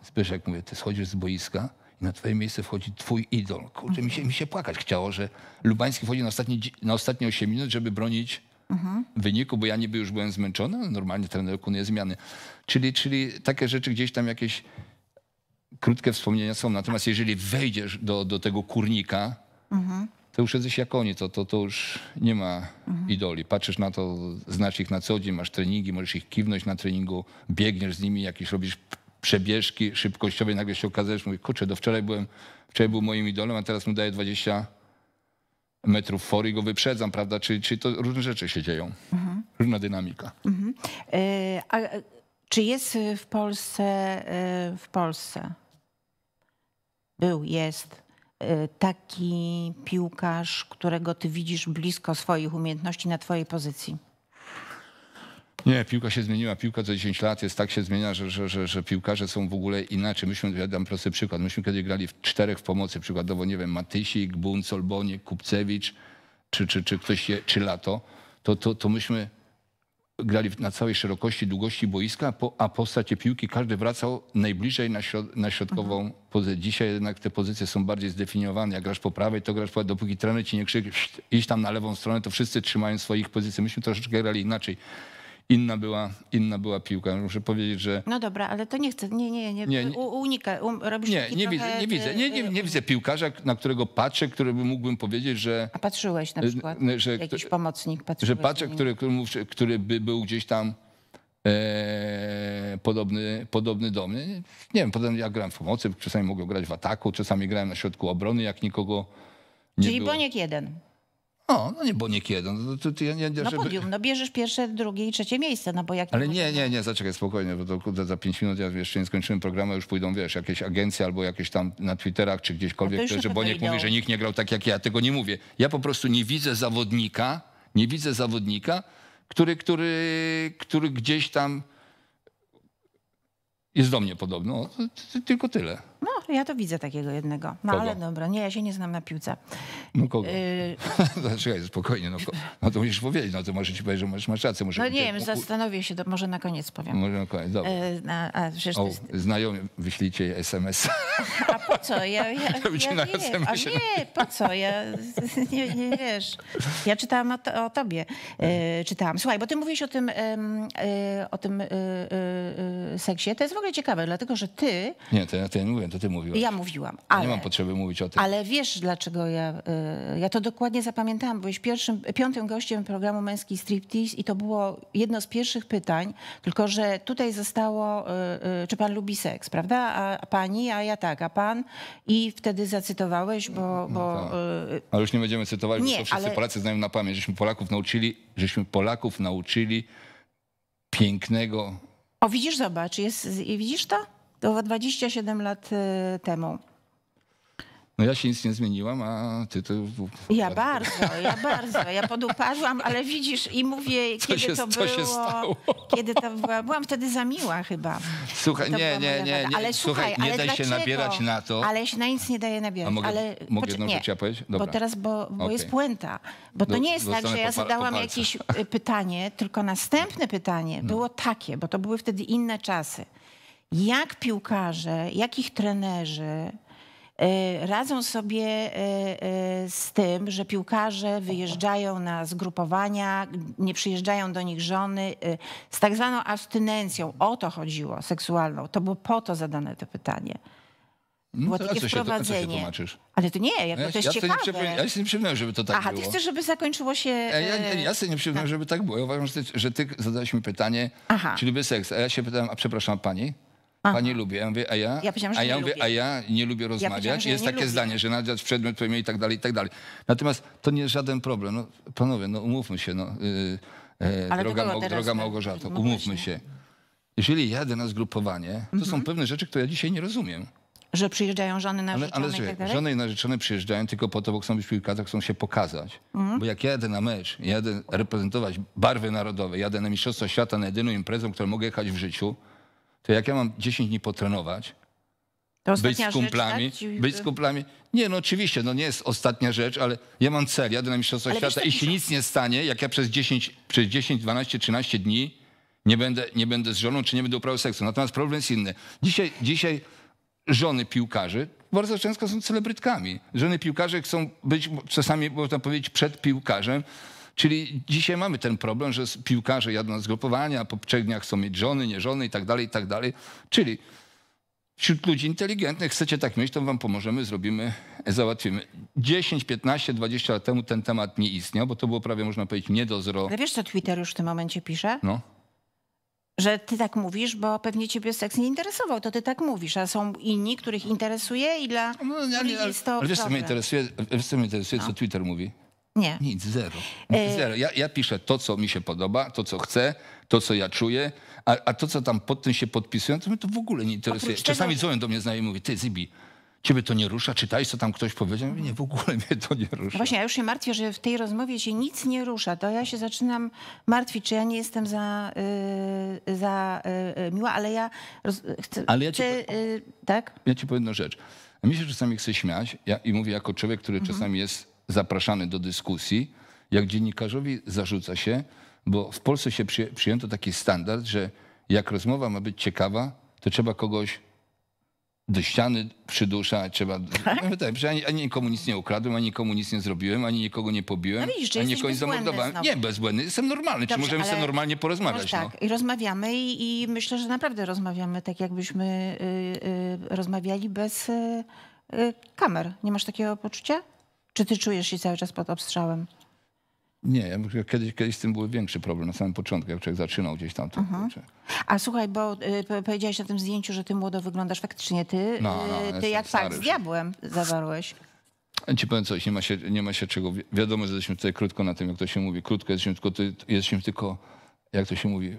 Zbyszek mówię, ty schodzisz z boiska i na twoje miejsce wchodzi twój idol. Kurczę, mi, się, mi się płakać chciało, że Lubański wchodzi na ostatnie, na ostatnie 8 minut, żeby bronić mhm. wyniku, bo ja niby już byłem zmęczony, normalnie trener kunuje zmiany. Czyli, czyli takie rzeczy gdzieś tam jakieś krótkie wspomnienia są. Natomiast jeżeli wejdziesz do, do tego kurnika, mhm to już jesteś jak oni, to, to, to już nie ma mhm. idoli. Patrzysz na to, znasz ich na co dzień, masz treningi, możesz ich kiwnąć na treningu, biegniesz z nimi, jakieś robisz przebieżki szybkościowe i nagle się okazujesz, mówię, kurczę, do wczoraj byłem, wczoraj był moim idolem, a teraz mu daję 20 metrów fory i go wyprzedzam, prawda? Czyli, czyli to różne rzeczy się dzieją, mhm. różna dynamika. Mhm. Yy, a e, czy jest e, w Polsce, yy, w Polsce, był, jest Y, taki piłkarz, którego ty widzisz blisko swoich umiejętności na twojej pozycji? Nie, piłka się zmieniła. Piłka co 10 lat jest tak się zmienia, że, że, że, że piłkarze są w ogóle inaczej. Myśmy, ja dam prosty przykład. Myśmy kiedy grali w czterech w pomocy, przykładowo, nie wiem, Matysik, Bun, Solbonie, Kupcewicz, czy, czy, czy ktoś, je, czy Lato, to, to, to myśmy grali na całej szerokości, długości boiska, a postacie piłki każdy wracał najbliżej na, środ na środkową mhm. pozycję. Dzisiaj jednak te pozycje są bardziej zdefiniowane. Jak grasz po prawej, to grasz po prawej. Dopóki trener ci nie krzyk, iść tam na lewą stronę, to wszyscy trzymają swoich pozycji. Myśmy troszeczkę grali inaczej inna była, inna była piłka. Muszę powiedzieć, że... No dobra, ale to nie chcę, nie, nie, nie, nie, um, robisz Nie, nie widzę, nie widzę, nie, nie, y, nie widzę piłkarza, na którego patrzę, który mógłbym powiedzieć, że... A patrzyłeś na y, przykład, y, że, jakiś pomocnik patrzyłeś Że patrzę, który, który, który by był gdzieś tam e, podobny, podobny do mnie. Nie wiem, potem ja grałem w pomocy, czasami mogłem grać w ataku, czasami grałem na środku obrony, jak nikogo nie Czyli było. Boniek jeden. O, no nie, bo niekiedy. No, to, to, ja nie, no żeby... no podium, no bierzesz pierwsze, drugie i trzecie miejsce, no bo jak... Ale nie, nie, nie, zaczekaj spokojnie, bo to kurde, za pięć minut ja jeszcze nie skończyłem programu, już pójdą, wiesz, jakieś agencje albo jakieś tam na Twitterach czy gdzieśkolwiek, no że Boniek mówi, że nikt nie grał tak jak ja, tego nie mówię. Ja po prostu nie widzę zawodnika, nie widzę zawodnika, który, który, który gdzieś tam jest do mnie podobno. no tylko tyle. No, ja to widzę takiego jednego. No Kogo? ale dobra, nie, ja się nie znam na piłce. No kogo? Y... No, czekaj, spokojnie, no, no to musisz powiedzieć, no to może ci powiedzieć, że masz, masz rację. Muszę no nie wiem, zastanowię się, do, może na koniec powiem. Może na koniec, dobra. Y, na, a, o, jest... znajomi, wyślijcie SMS. A po co? Ja, ja, ja, ja na nie, SMS a nie, po co? Ja, nie, nie wiesz. Ja czytałam o, to, o tobie. Y, czytałam. Słuchaj, bo ty mówisz o tym, y, o tym y, y, seksie. To jest w ogóle ciekawe, dlatego że ty... Nie, to ja, to ja nie mówię, to ty mówiłaś. Ja mówiłam, ale... Ja nie mam potrzeby mówić o tym. Ale wiesz, dlaczego ja... Y, ja to dokładnie zapamiętałam. Byłeś pierwszym, piątym gościem programu Męski Striptease i to było jedno z pierwszych pytań, tylko że tutaj zostało, y, y, czy pan lubi seks, prawda? A, a pani, a ja tak, a pan. I wtedy zacytowałeś, bo... No, no bo no Ale już nie będziemy cytować, nie, bo to wszyscy ale... Polacy znają na pamięć. Żeśmy Polaków nauczyli, żeśmy Polaków nauczyli pięknego... O, widzisz, zobacz, jest, widzisz to? To 27 lat y, temu. No ja się nic nie zmieniłam, a ty to... Ja bardzo, ja bardzo. Ja poduparzyłam, ale widzisz i mówię, kiedy się, to było. Się stało? Kiedy to była, byłam wtedy za miła chyba. Słuchaj, nie, nie, nie, nie, Ale słuchaj, nie ale daj dlaczego? się nabierać na to. Ale się na nic nie daje nabierać. A mogę, ale, mogę jedną rzecz ja powiedzieć? Dobra. Bo teraz, bo, bo okay. jest puęta. Bo to Do, nie jest tak, że ja zadałam jakieś y, pytanie, tylko następne pytanie no. było takie, bo to były wtedy inne czasy jak piłkarze, jakich trenerzy e, radzą sobie e, e, z tym, że piłkarze wyjeżdżają na zgrupowania, nie przyjeżdżają do nich żony z tak zwaną abstynencją. O to chodziło, seksualną. To było po to zadane to pytanie. No było takie wprowadzenie. To, to ale to nie, jak no ja, to jest ja ciekawe. nie ja się nie przypominam, żeby to tak Aha, było. Aha, ty chcesz, żeby zakończyło się... Ja, ja, ja nie przypominam, tak. żeby tak było. Ja uważam, że ty, że ty zadałeś mi pytanie, Aha. czy lubię seks, a ja się pytałem, a przepraszam, pani? Panie lubię. Ja mówię, a ja? Ja a ja nie mówię, lubię. a ja nie lubię rozmawiać. jest ja takie lubię. zdanie, że nadzać przedmiot premii i tak dalej, i tak dalej. Natomiast to nie jest żaden problem. No, panowie, no umówmy się, no, yy, droga, małgorzata, droga Małgorzato, umówmy się. Jeżeli jadę na zgrupowanie, to są mhm. pewne rzeczy, które ja dzisiaj nie rozumiem. Że przyjeżdżają żony na Ale, ale i tak dalej? żony i narzeczone przyjeżdżają tylko po to, bo chcą być w chcą się pokazać. Mhm. Bo jak jadę na mecz, jadę reprezentować barwy narodowe, jadę na Mistrzostwo Świata na jedyną imprezę, którą mogę jechać w życiu, to jak ja mam 10 dni potrenować, być z tak? kumplami, rzecz, y- być z kumplami. Nie, no oczywiście, no nie jest ostatnia rzecz, ale ja mam cel, jadę na Mistrzostwa ale Świata. się nic nie stanie, jak ja przez 10, przez 10, 12, 13 dni nie będę, nie będę z żoną, czy nie będę uprawiał seksu. Natomiast problem jest inny. Dzisiaj, dzisiaj żony piłkarzy bardzo często są celebrytkami. Żony piłkarzy chcą być czasami, można powiedzieć, przed piłkarzem, Czyli dzisiaj mamy ten problem, że piłkarze jadą na zgrupowania, po pczegniach chcą mieć żony, nie żony i tak dalej, i tak dalej. Czyli wśród ludzi inteligentnych chcecie tak mieć, to wam pomożemy, zrobimy, załatwimy. 10, 15, 20 lat temu ten temat nie istniał, bo to było prawie, można powiedzieć, nie do zro... Ale wiesz, co Twitter już w tym momencie pisze? No. Że ty tak mówisz, bo pewnie ciebie seks nie interesował, to ty tak mówisz, a są inni, których interesuje i dla no, nie, ale, jest to... Ale wiesz, co mnie interesuje, wiesz, co mnie interesuje no. co Twitter mówi? Nie. Nic, zero. Nic, e, zero. Ja, ja, piszę to, co mi się podoba, to, co chcę, to, co ja czuję, a, a to, co tam pod tym się podpisują, to mnie to w ogóle nie interesuje. Czasami tego... dzwonią do mnie znajomi i mówią, ty Zibi, ciebie to nie rusza, czytałeś, co tam ktoś powiedział? Mówię, nie, w ogóle mnie to nie rusza. No właśnie, ja już się martwię, że w tej rozmowie się nic nie rusza, to ja się zaczynam martwić, czy ja nie jestem za, yy, za yy, miła, ale ja roz, chcę... Ale ja ci, chcę, yy, tak? ja ci powiem jedną rzecz. Mi się czasami chce śmiać ja, i mówię jako człowiek, który mhm. czasami jest zapraszany do dyskusji, jak dziennikarzowi zarzuca się, bo w Polsce się przy, przyjęto taki standard, że jak rozmowa ma być ciekawa, to trzeba kogoś do ściany przydusza, trzeba. Tak? No, tak, ani, ani nikomu nic nie ukradłem, ani nikomu nic nie zrobiłem, ani nikogo nie pobiłem, no ani nikogo nie zamordowałem. Znowu. Nie, bezbłędny, jestem normalny. Dobrze, Czy możemy sobie normalnie porozmawiać? No, tak, no. i rozmawiamy i, i, myślę, że naprawdę rozmawiamy tak, jakbyśmy y, y, rozmawiali bez y, y kamer. Nie masz takiego poczucia? Czy ty czujesz się cały czas pod obstrzałem? Nie, kiedyś, kiedyś z tym był większy problem na samym początku, jak człowiek zaczynał gdzieś tam. Mhm. A słuchaj, bo y, powiedziałeś na tym zdjęciu, że ty młodo wyglądasz. Faktycznie ty, no, no, y, ty jak tak z diabłem zawarłeś. Ci powiem coś, nie ma się, nie ma się czego. Wi wiadomo, że jesteśmy tutaj krótko na tym, jak to się mówi. Krótko jesteśmy tylko, jesteśmy tylko jak to się mówi,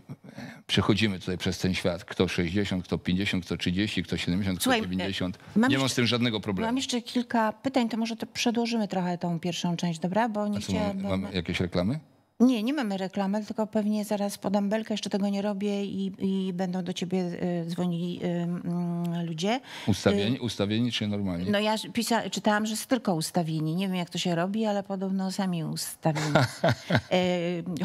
przechodzimy tutaj przez ten świat. Kto 60, kto 50, kto 30, kto 70, Słuchaj, kto e, 90. Nie mam, jeszcze, mam z tym żadnego problemu. Mam jeszcze kilka pytań, to może to przedłużymy trochę tą pierwszą część, dobra? Bo nie A co, chciałabym... jakieś reklamy? Nie, nie mamy reklamy, tylko pewnie zaraz podam belkę, jeszcze tego nie robię i, i będą do ciebie y, dzwonili y, mm, ludzie. Y, ustawieni, ustawieni czy normalnie? No ja pisa, czytałam, że są tylko ustawieni. Nie wiem jak to się robi, ale podobno sami ustawieni.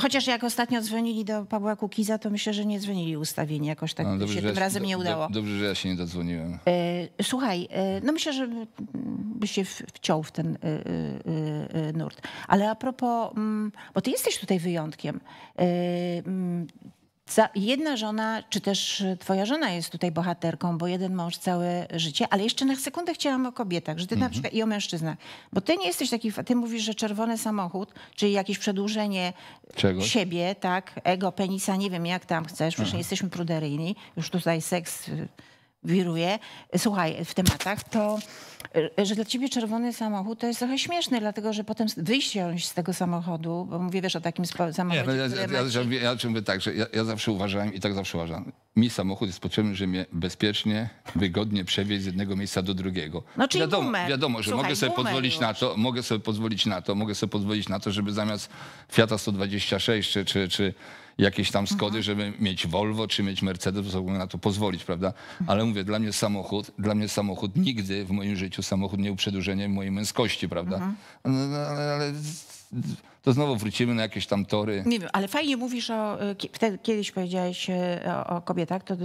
Chociaż jak ostatnio dzwonili do Pawła Kukiza, to myślę, że nie dzwonili ustawieni. Jakoś tak no, dobrze, się tym ja, razem nie udało. Do, dobrze, że ja się nie zadzwoniłem. Słuchaj, no myślę, że byś się wciął w ten nurt. Ale a propos, mm, bo ty jesteś jest tutaj wyjątkiem. E, mm, jedna żona, czy też twoja żona jest tutaj bohaterką, bo jeden mąż całe życie, ale jeszcze na sekundę chciałam o kobietach, że ty mhm. na przykład i o mężczyznach, bo ty nie jesteś taki, ty mówisz, że czerwony samochód, czyli jakieś przedłużenie Czegoś? siebie, tak, ego, penisa, nie wiem jak tam chcesz, nie jesteśmy pruderyjni, już tutaj seks wiruje, słuchaj, w tematach, to e, że dla ciebie czerwony samochód to jest trochę śmieszne, dlatego że potem wyjść z tego samochodu, bo mówię, wiesz, o takim samochodzie. Nie, no ja, ja, ja, ja, mówię tak, że ja, ja zawsze uważałem i tak zawsze uważam, mi samochód jest potrzebny, żeby mnie bezpiecznie, wygodnie przewieźć z jednego miejsca do drugiego. No czyli wiadomo, boomer. wiadomo, że Słuchaj, mogę sobie pozwolić już. na to, mogę sobie pozwolić na to, mogę sobie pozwolić na to, żeby zamiast Fiata 126 czy, czy, czy jakieś tam mhm. Skody, mhm. żeby mieć Volvo czy mieć Mercedes, bo sobie na to pozwolić, prawda? Mhm. Ale mówię, dla mnie samochód, dla mnie samochód nigdy w moim życiu samochód nie przedłużeniem mojej męskości, prawda? Mhm. No, no, ale, ale to znowu wrócimy na jakieś tam tory. Nie wiem, ale fajnie mówisz o. E, kiedyś powiedziałeś e, o kobietach, to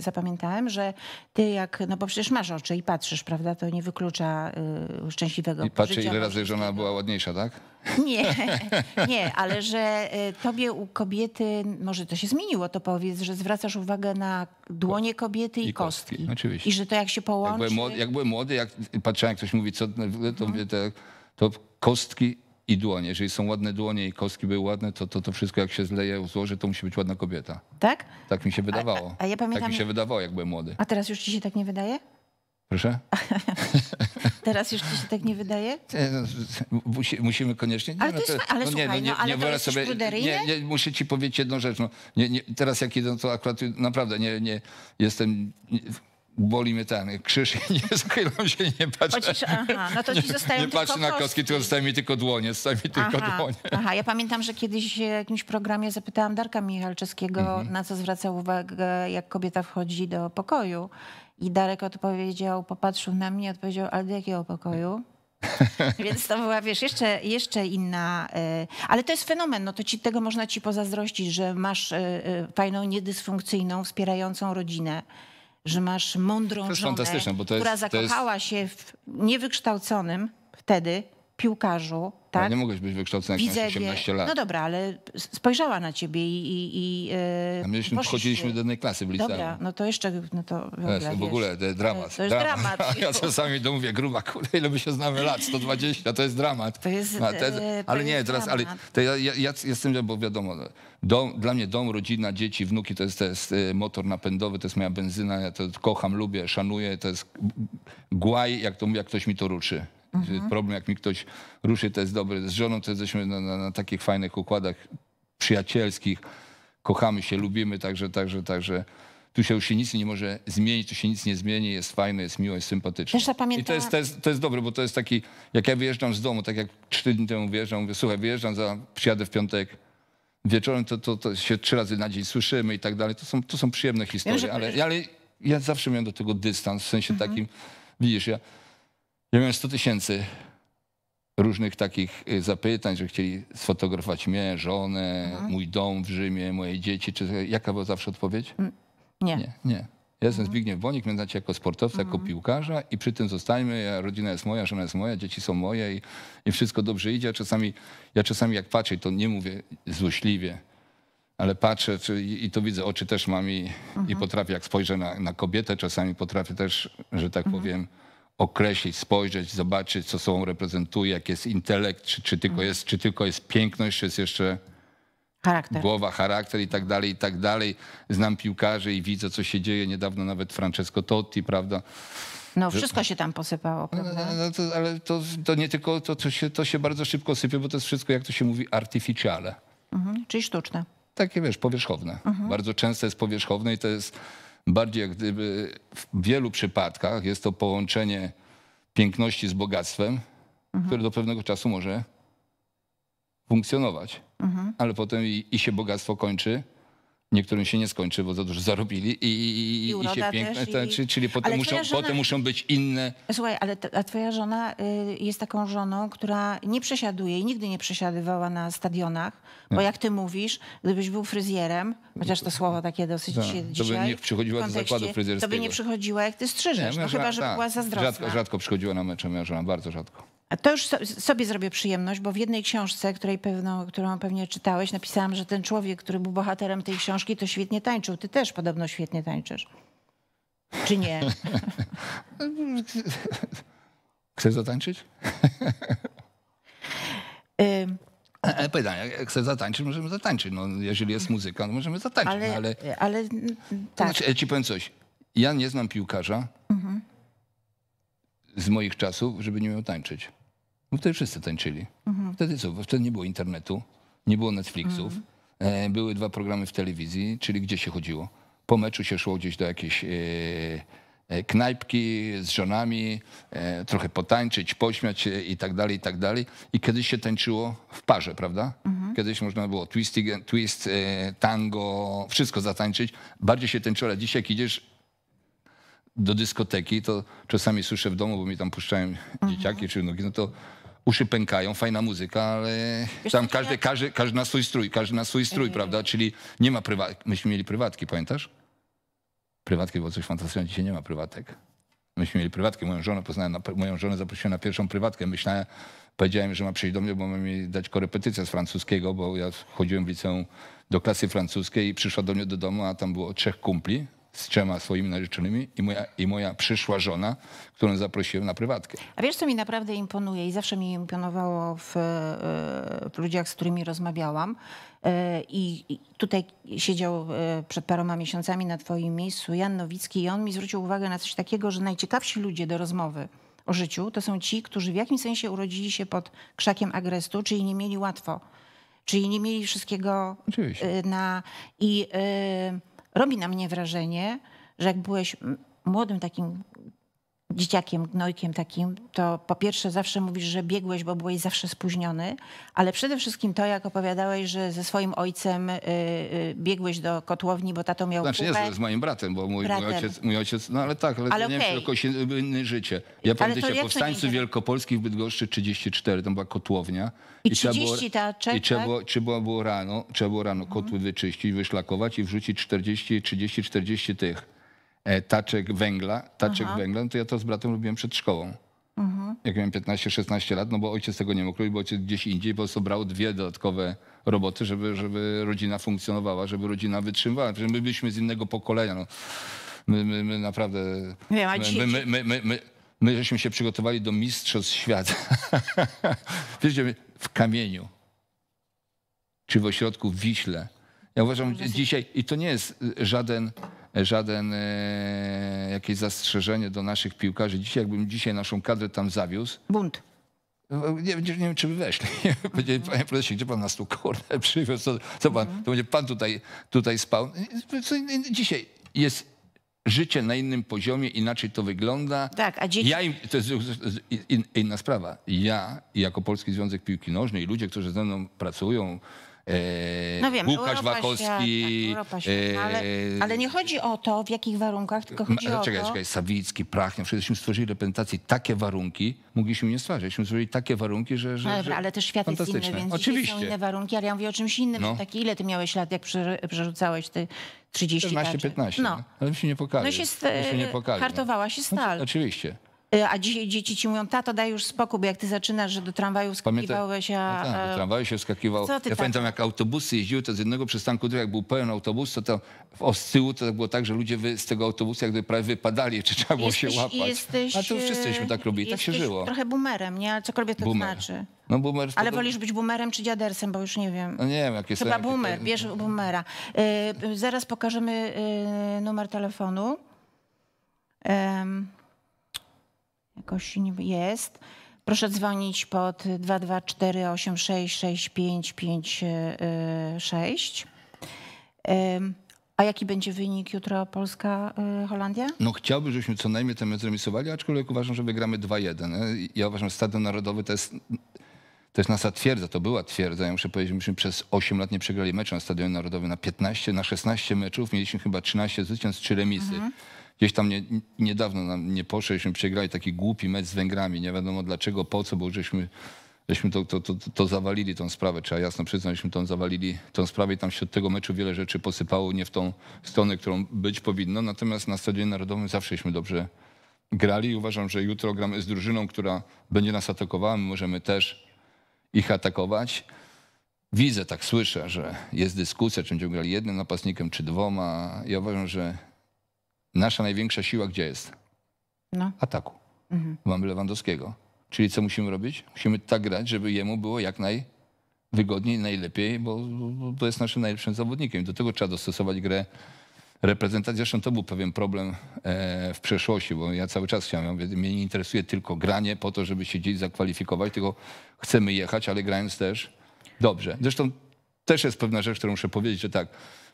zapamiętałem, że ty jak. No bo przecież masz oczy i patrzysz, prawda? To nie wyklucza e, szczęśliwego I patrzę, ile razy żona była ładniejsza, tak? Nie, nie, ale że tobie u kobiety, może to się zmieniło, to powiedz, że zwracasz uwagę na dłonie kobiety i, I kostki. kostki. Oczywiście. I że to jak się połączy. Jak byłem młody, jak, byłem młody, jak patrzyłem, jak ktoś mówi, co to, mhm. to, to kostki i dłonie. Jeżeli są ładne dłonie i kostki były ładne, to to, to wszystko jak się zleje, złoży, to musi być ładna kobieta. Tak? Tak mi się wydawało. A, a, ja pamiętam... Tak mi się wydawało, jak byłem młody. A teraz już ci się tak nie wydaje? Proszę? Teraz już ci się tak nie wydaje? No, musi, musimy koniecznie. Nie, ale no to, jest, ale no nie, no słuchaj, no, nie, no, ale nie to sobie, nie, nie, Muszę ci powiedzieć jedną rzecz. No, nie, nie, teraz jak idę, no to akurat naprawdę nie, nie jestem... Nie, boli mnie ten krzyż i nie schylam się, nie patrzę. Chociaż, aha, no to ci zostają nie, nie patrzę na kostki, tylko zostają mi tylko dłonie, zostają mi tylko aha, dłonie. Aha, ja pamiętam, że kiedyś w jakimś programie zapytałam Darka Michalczewskiego, mhm. na co zwraca uwagę, jak kobieta wchodzi do pokoju. I Darek odpowiedział, popatrzył na mnie, odpowiedział, ale do jakiego pokoju? Więc to była, wiesz, jeszcze, jeszcze inna. E, ale to jest fenomen, no to ci, tego można ci pozazdrościć, że masz e, e, fajną, niedysfunkcyjną, wspierającą rodzinę że masz mądrą żonę, która zakochała jest... się w niewykształconym wtedy piłkarzu. Tak? Ale nie mogłeś być wykształcony jak masz 18 lat. No dobra, ale spojrzała na ciebie i... i, i e, A my wchodziliśmy do jednej klasy w liceum. Dobra, no to jeszcze... No to, Jest, w ogóle wiesz, dramat. To jest dramat. dramat. ja czasami to mówię, gruba, kurde, ile my się znamy lat, 120, to jest dramat. To jest, A, e, to jest Ale nie, teraz, dramat. ale to ja, ja, ja jestem, bo wiadomo, dom, dla mnie dom, rodzina, dzieci, wnuki, to jest, to jest e, motor napędowy, to jest moja benzyna, ja to kocham, lubię, szanuję, to jest głaj, jak, to, jak ktoś mi to ruczy. Mhm. Problem, jak mi ktoś ruszy, to jest dobre. Z żoną to jesteśmy na, na, na takich fajnych układach przyjacielskich. Kochamy się, lubimy, także, także, także tu się już się nic nie może zmienić, tu się nic nie zmieni, jest fajne, jest miło, jest sympatyczne. Też zapamiętałam... I to jest, to, jest, to jest dobre, bo to jest taki, jak ja wyjeżdżam z domu, tak jak trzy dni temu wyjeżdżam, mówię, słuchaj, wyjeżdżam, za, przyjadę w piątek, wieczorem to, to, to się trzy razy na dzień słyszymy i tak dalej, to są, to są przyjemne historie, Wiem, że... ale, ale ja zawsze miałem do tego dystans, w sensie mhm. takim, widzisz, ja ja miałem 100 tysięcy różnych takich y, zapytań, że chcieli sfotografować mnie, żonę, mhm. mój dom w Rzymie, moje dzieci. Czy, jaka była zawsze odpowiedź? Mm, nie. Nie, nie. Ja jestem mhm. Zbigniew Bonik, mnie znacie jako sportowca, jako mhm. piłkarza i przy tym zostańmy, ja, rodzina jest moja, żona jest moja, dzieci są moje i, i wszystko dobrze idzie. A czasami, ja czasami jak patrzę, to nie mówię złośliwie, ale patrzę czy, i to widzę, oczy też mam i, i potrafię, jak spojrzę na, na kobietę, czasami potrafię też, że tak powiem, określić, spojrzeć, zobaczyć, co sobą reprezentuje, jak jest intelekt, czy, czy, tylko, mhm. jest, czy tylko jest piękność, czy jest jeszcze charakter. głowa, charakter i tak dalej, i tak dalej. Znam piłkarzy i widzę, co się dzieje. Niedawno nawet Francesco Totti, prawda? No wszystko się tam posypało, no, no, prawda? No, no, to, ale to, to, nie tylko, to, to, się, to się bardzo szybko sypie, bo to jest wszystko, jak to się mówi, artificiale. Mhm, czyli sztuczne. Takie, wiesz, powierzchowne. Mhm. Bardzo często jest powierzchowne i to jest Bardziej jak gdyby w wielu przypadkach jest to połączenie piękności z bogactwem, mhm. które do pewnego czasu może funkcjonować, mhm. ale potem i, i się bogactwo kończy, Niektórym się nie skończy, bo za dużo zarobili i, i, I, się piękne, czyli, czyli potem, muszą, żona... potem muszą być inne. Słuchaj, ale ta, a twoja żona y, jest taką żoną, która nie przesiaduje i nigdy nie przesiadywała na stadionach, bo jak ty mówisz, gdybyś był fryzjerem, chociaż to słowo takie dosyć tak. się to by nie przychodziła do zakładu fryzjerskiego. To by nie przychodziła, jak ty strzyżesz, nie, no, chyba, że ta, była tak, zazdrosna. Rzadko, rzadko przychodziła na mecze moja żona, bardzo rzadko. A to już sobie zrobię przyjemność, bo w jednej książce, której pewno, którą pewnie czytałeś, napisałam, że ten człowiek, który był bohaterem tej książki, to świetnie tańczył. Ty też podobno świetnie tańczysz. Czy nie? Chcesz zatańczyć? y e, e, pytanie, jak chcesz zatańczyć, możemy zatańczyć. No, jeżeli jest muzyka, to no możemy zatańczyć. Ale, no, ale... ale znaczy, tak. Znaczy, ja ci powiem coś. Ja nie znam piłkarza, mhm z moich czasów, żeby nie miał tańczyć. Bo no wtedy wszyscy tańczyli. Mhm. Wtedy co? Wtedy nie było internetu, nie było Netflixów. Mhm. E, były dwa programy w telewizji, czyli gdzie się chodziło? Po meczu się szło gdzieś do jakiejś e, e, knajpki z żonami, trochę potańczyć, pośmiać się i tak dalej, i tak dalej. I kiedyś się tańczyło w parze, prawda? Mhm. Kiedyś można było twisty, twist, tango, wszystko zatańczyć. Bardziej się tańczyło, ale dzisiaj jak idziesz do dyskoteki, to czasami słyszę w domu, bo mi tam puszczają mhm. dzieciaki czy wnuki, no to uszy pękają, fajna muzyka, ale Wiesz, tam tak każdy, każdy, każdy na swój strój, każdy na swój strój, prawda? Czyli nie ma prywatki. Myśmy mieli prywatki, pamiętasz? Prywatki było coś fantastycznego, dzisiaj nie ma prywatek. Myśmy mieli prywatkę. Moją żonę poznałem, na, moją żonę zaprosiłem na pierwszą prywatkę. Myślałem, powiedziałem, że ma przyjść do mnie, bo ma mi dać korepetycję z francuskiego, bo ja chodziłem w liceum do klasy francuskiej i przyszła do mnie do domu, a tam było trzech kumpli, z trzema swoimi narzeczonymi i moja, i moja przyszła żona, którą zaprosiłem na prywatkę. A wiesz, co mi naprawdę imponuje i zawsze mi imponowało w, e, w ludziach, z którymi rozmawiałam, e, i tutaj siedział e, przed paroma miesiącami na twoim miejscu Jan Nowicki i on mi zwrócił uwagę na coś takiego, że najciekawsi ludzie do rozmowy o życiu to są ci, którzy w jakimś sensie urodzili się pod krzakiem agrestu, czyli nie mieli łatwo, czyli nie mieli wszystkiego Oczywiście. na... i. Yy, robi na mnie wrażenie, że jak byłeś młodym takim dzieciakiem, gnojkiem takim, to po pierwsze zawsze mówisz, że biegłeś, bo byłeś zawsze spóźniony, ale przede wszystkim to, jak opowiadałeś, że ze swoim ojcem y, y, biegłeś do kotłowni, bo tato miał Znaczy kupę. nie, z moim bratem, bo mój, mój, ojciec, mój ojciec, no ale tak, ale, ale nie tylko wiem, inne życie. Ja pamiętam się powstańcu wielkopolskich w Bydgoszczy 34, tam była kotłownia. I, I 30 ta czeka? I trzeba, tak? było, trzeba było rano, trzeba było rano kotły mhm. wyczyścić, wyszlakować i wrzucić 40, 30, 40 tych E, taczek węgla, taczek Aha. węgla, no to ja to z bratem robiłem przed szkołą. Aha. Mhm. Jak miałem 15-16 lat, no bo ojciec tego nie mógł robić, bo ojciec gdzieś indziej po prostu brał dwie dodatkowe roboty, żeby, żeby rodzina funkcjonowała, żeby rodzina wytrzymywała. Przecież my byliśmy z innego pokolenia. No. My, my, my naprawdę... Nie, my, my, my, my, my, my, my żeśmy się przygotowali do mistrzostw świata. Wiecie, w kamieniu czy w ośrodku w Wiśle. Ja uważam, dzisiaj, i to nie jest y, żaden żaden e, jakieś zastrzeżenie do naszych piłkarzy. Dzisiaj, jakbym dzisiaj naszą kadrę tam zawiózł. Bunt. No, nie, nie, wiem, czy by weszli. Będzie, mm. panie prezesie, gdzie pan nas tu kurde przywiózł? Co, co pan, mm. to będzie pan tutaj, tutaj spał. Dzisiaj jest życie na innym poziomie, inaczej to wygląda. Tak, a dzieci... Ja im, to jest in, inna sprawa. Ja, jako Polski Związek Piłki Nożnej ludzie, którzy ze mną pracują, E, no wiem, Łukasz Europa Wakowski. Świat, tak, świat, e, no ale, ale, nie chodzi o to, w jakich warunkach, tylko no, chodzi ma, o czekaj, to... Czekaj, Sawicki, Prachnia, wszyscyśmy stworzyli reprezentację, takie warunki, mogliśmy nie stwarzać, myśmy stworzyli takie warunki, że... że, no dobra, ale też świat jest inny, więc Oczywiście. są inne warunki, ale ja mówię o czymś innym, no. taki ile ty miałeś lat, jak przerzucałeś ty 30 14, 15, no. ale mi się nie pokaże. No się, się nie pokaże. No. hartowała się znaczy, stal. Oczywiście. E, a dzisiaj dzieci ci mówią, tato daj już spokój, bo jak ty zaczynasz, że do tramwaju wskakiwałeś, a... No tak, do tramwaju się wskakiwał. ja tak? pamiętam, jak autobusy jeździły, to z jednego przystanku drugiego, jak był pełen autobus, to to z tyłu to było tak, że ludzie z tego autobusu jakby prawie wypadali, czy trzeba było jesteś, się łapać. Jesteś, a to wszyscy żeśmy tak robili, tak się żyło. trochę boomerem, nie? Cokolwiek to Boomer. znaczy. No, boomer, Ale wolisz być boomerem czy dziadersem, bo już nie wiem. No nie wiem, jak jest. Chyba boomer, to... bierz boomera. E, zaraz pokażemy e, numer telefonu. Jakoś nie jest. Proszę dzwonić pod 224 866 556. A jaki będzie wynik jutro Polska-Holandia? Y, no chciałbym, żebyśmy co najmniej ten mecz remisowali, aczkolwiek uważam, że wygramy 2-1. Y, ja uważam, że Stadion Narodowy to jest, to jest nasza twierdza, to była twierdza. Ja muszę powiedzieć, myśmy przez 8 lat nie przegrali meczu na Stadionie Narodowym. Na 15, na 16 meczów mieliśmy chyba 13 zwycięstw, 3 remisy. Mhm. Gdzieś tam nie, niedawno nam nie poszło, żeśmy przegrali taki głupi mecz z Węgrami. Nie wiadomo dlaczego, po co, bo żeśmy, żeśmy to, to, to, to zawalili tą sprawę. Trzeba jasno przyznać, żeśmy tą zawalili tą sprawę i tam się od tego meczu wiele rzeczy posypało nie w tą stronę, którą być powinno. Natomiast na Stadionie Narodowym zawsześmy dobrze grali i uważam, że jutro gramy z drużyną, która będzie nas atakowała. My możemy też ich atakować. Widzę, tak słyszę, że jest dyskusja, czy będziemy grali jednym napastnikiem, czy dwoma. Ja uważam, że Nasza największa siła gdzie jest? No. Ataku. Mhm. Mamy Lewandowskiego. Czyli co musimy robić? Musimy tak grać, żeby jemu było jak najwygodniej, najlepiej, bo, to jest naszym najlepszym zawodnikiem. Do tego trzeba dostosować grę reprezentacji. Zresztą to był pewien problem e, w przeszłości, bo ja cały czas chciałem, mnie nie interesuje tylko granie po to, żeby się gdzieś zakwalifikować, tylko chcemy jechać, ale grając też dobrze. Zresztą też jest pewna rzecz, którą muszę powiedzieć, że tak,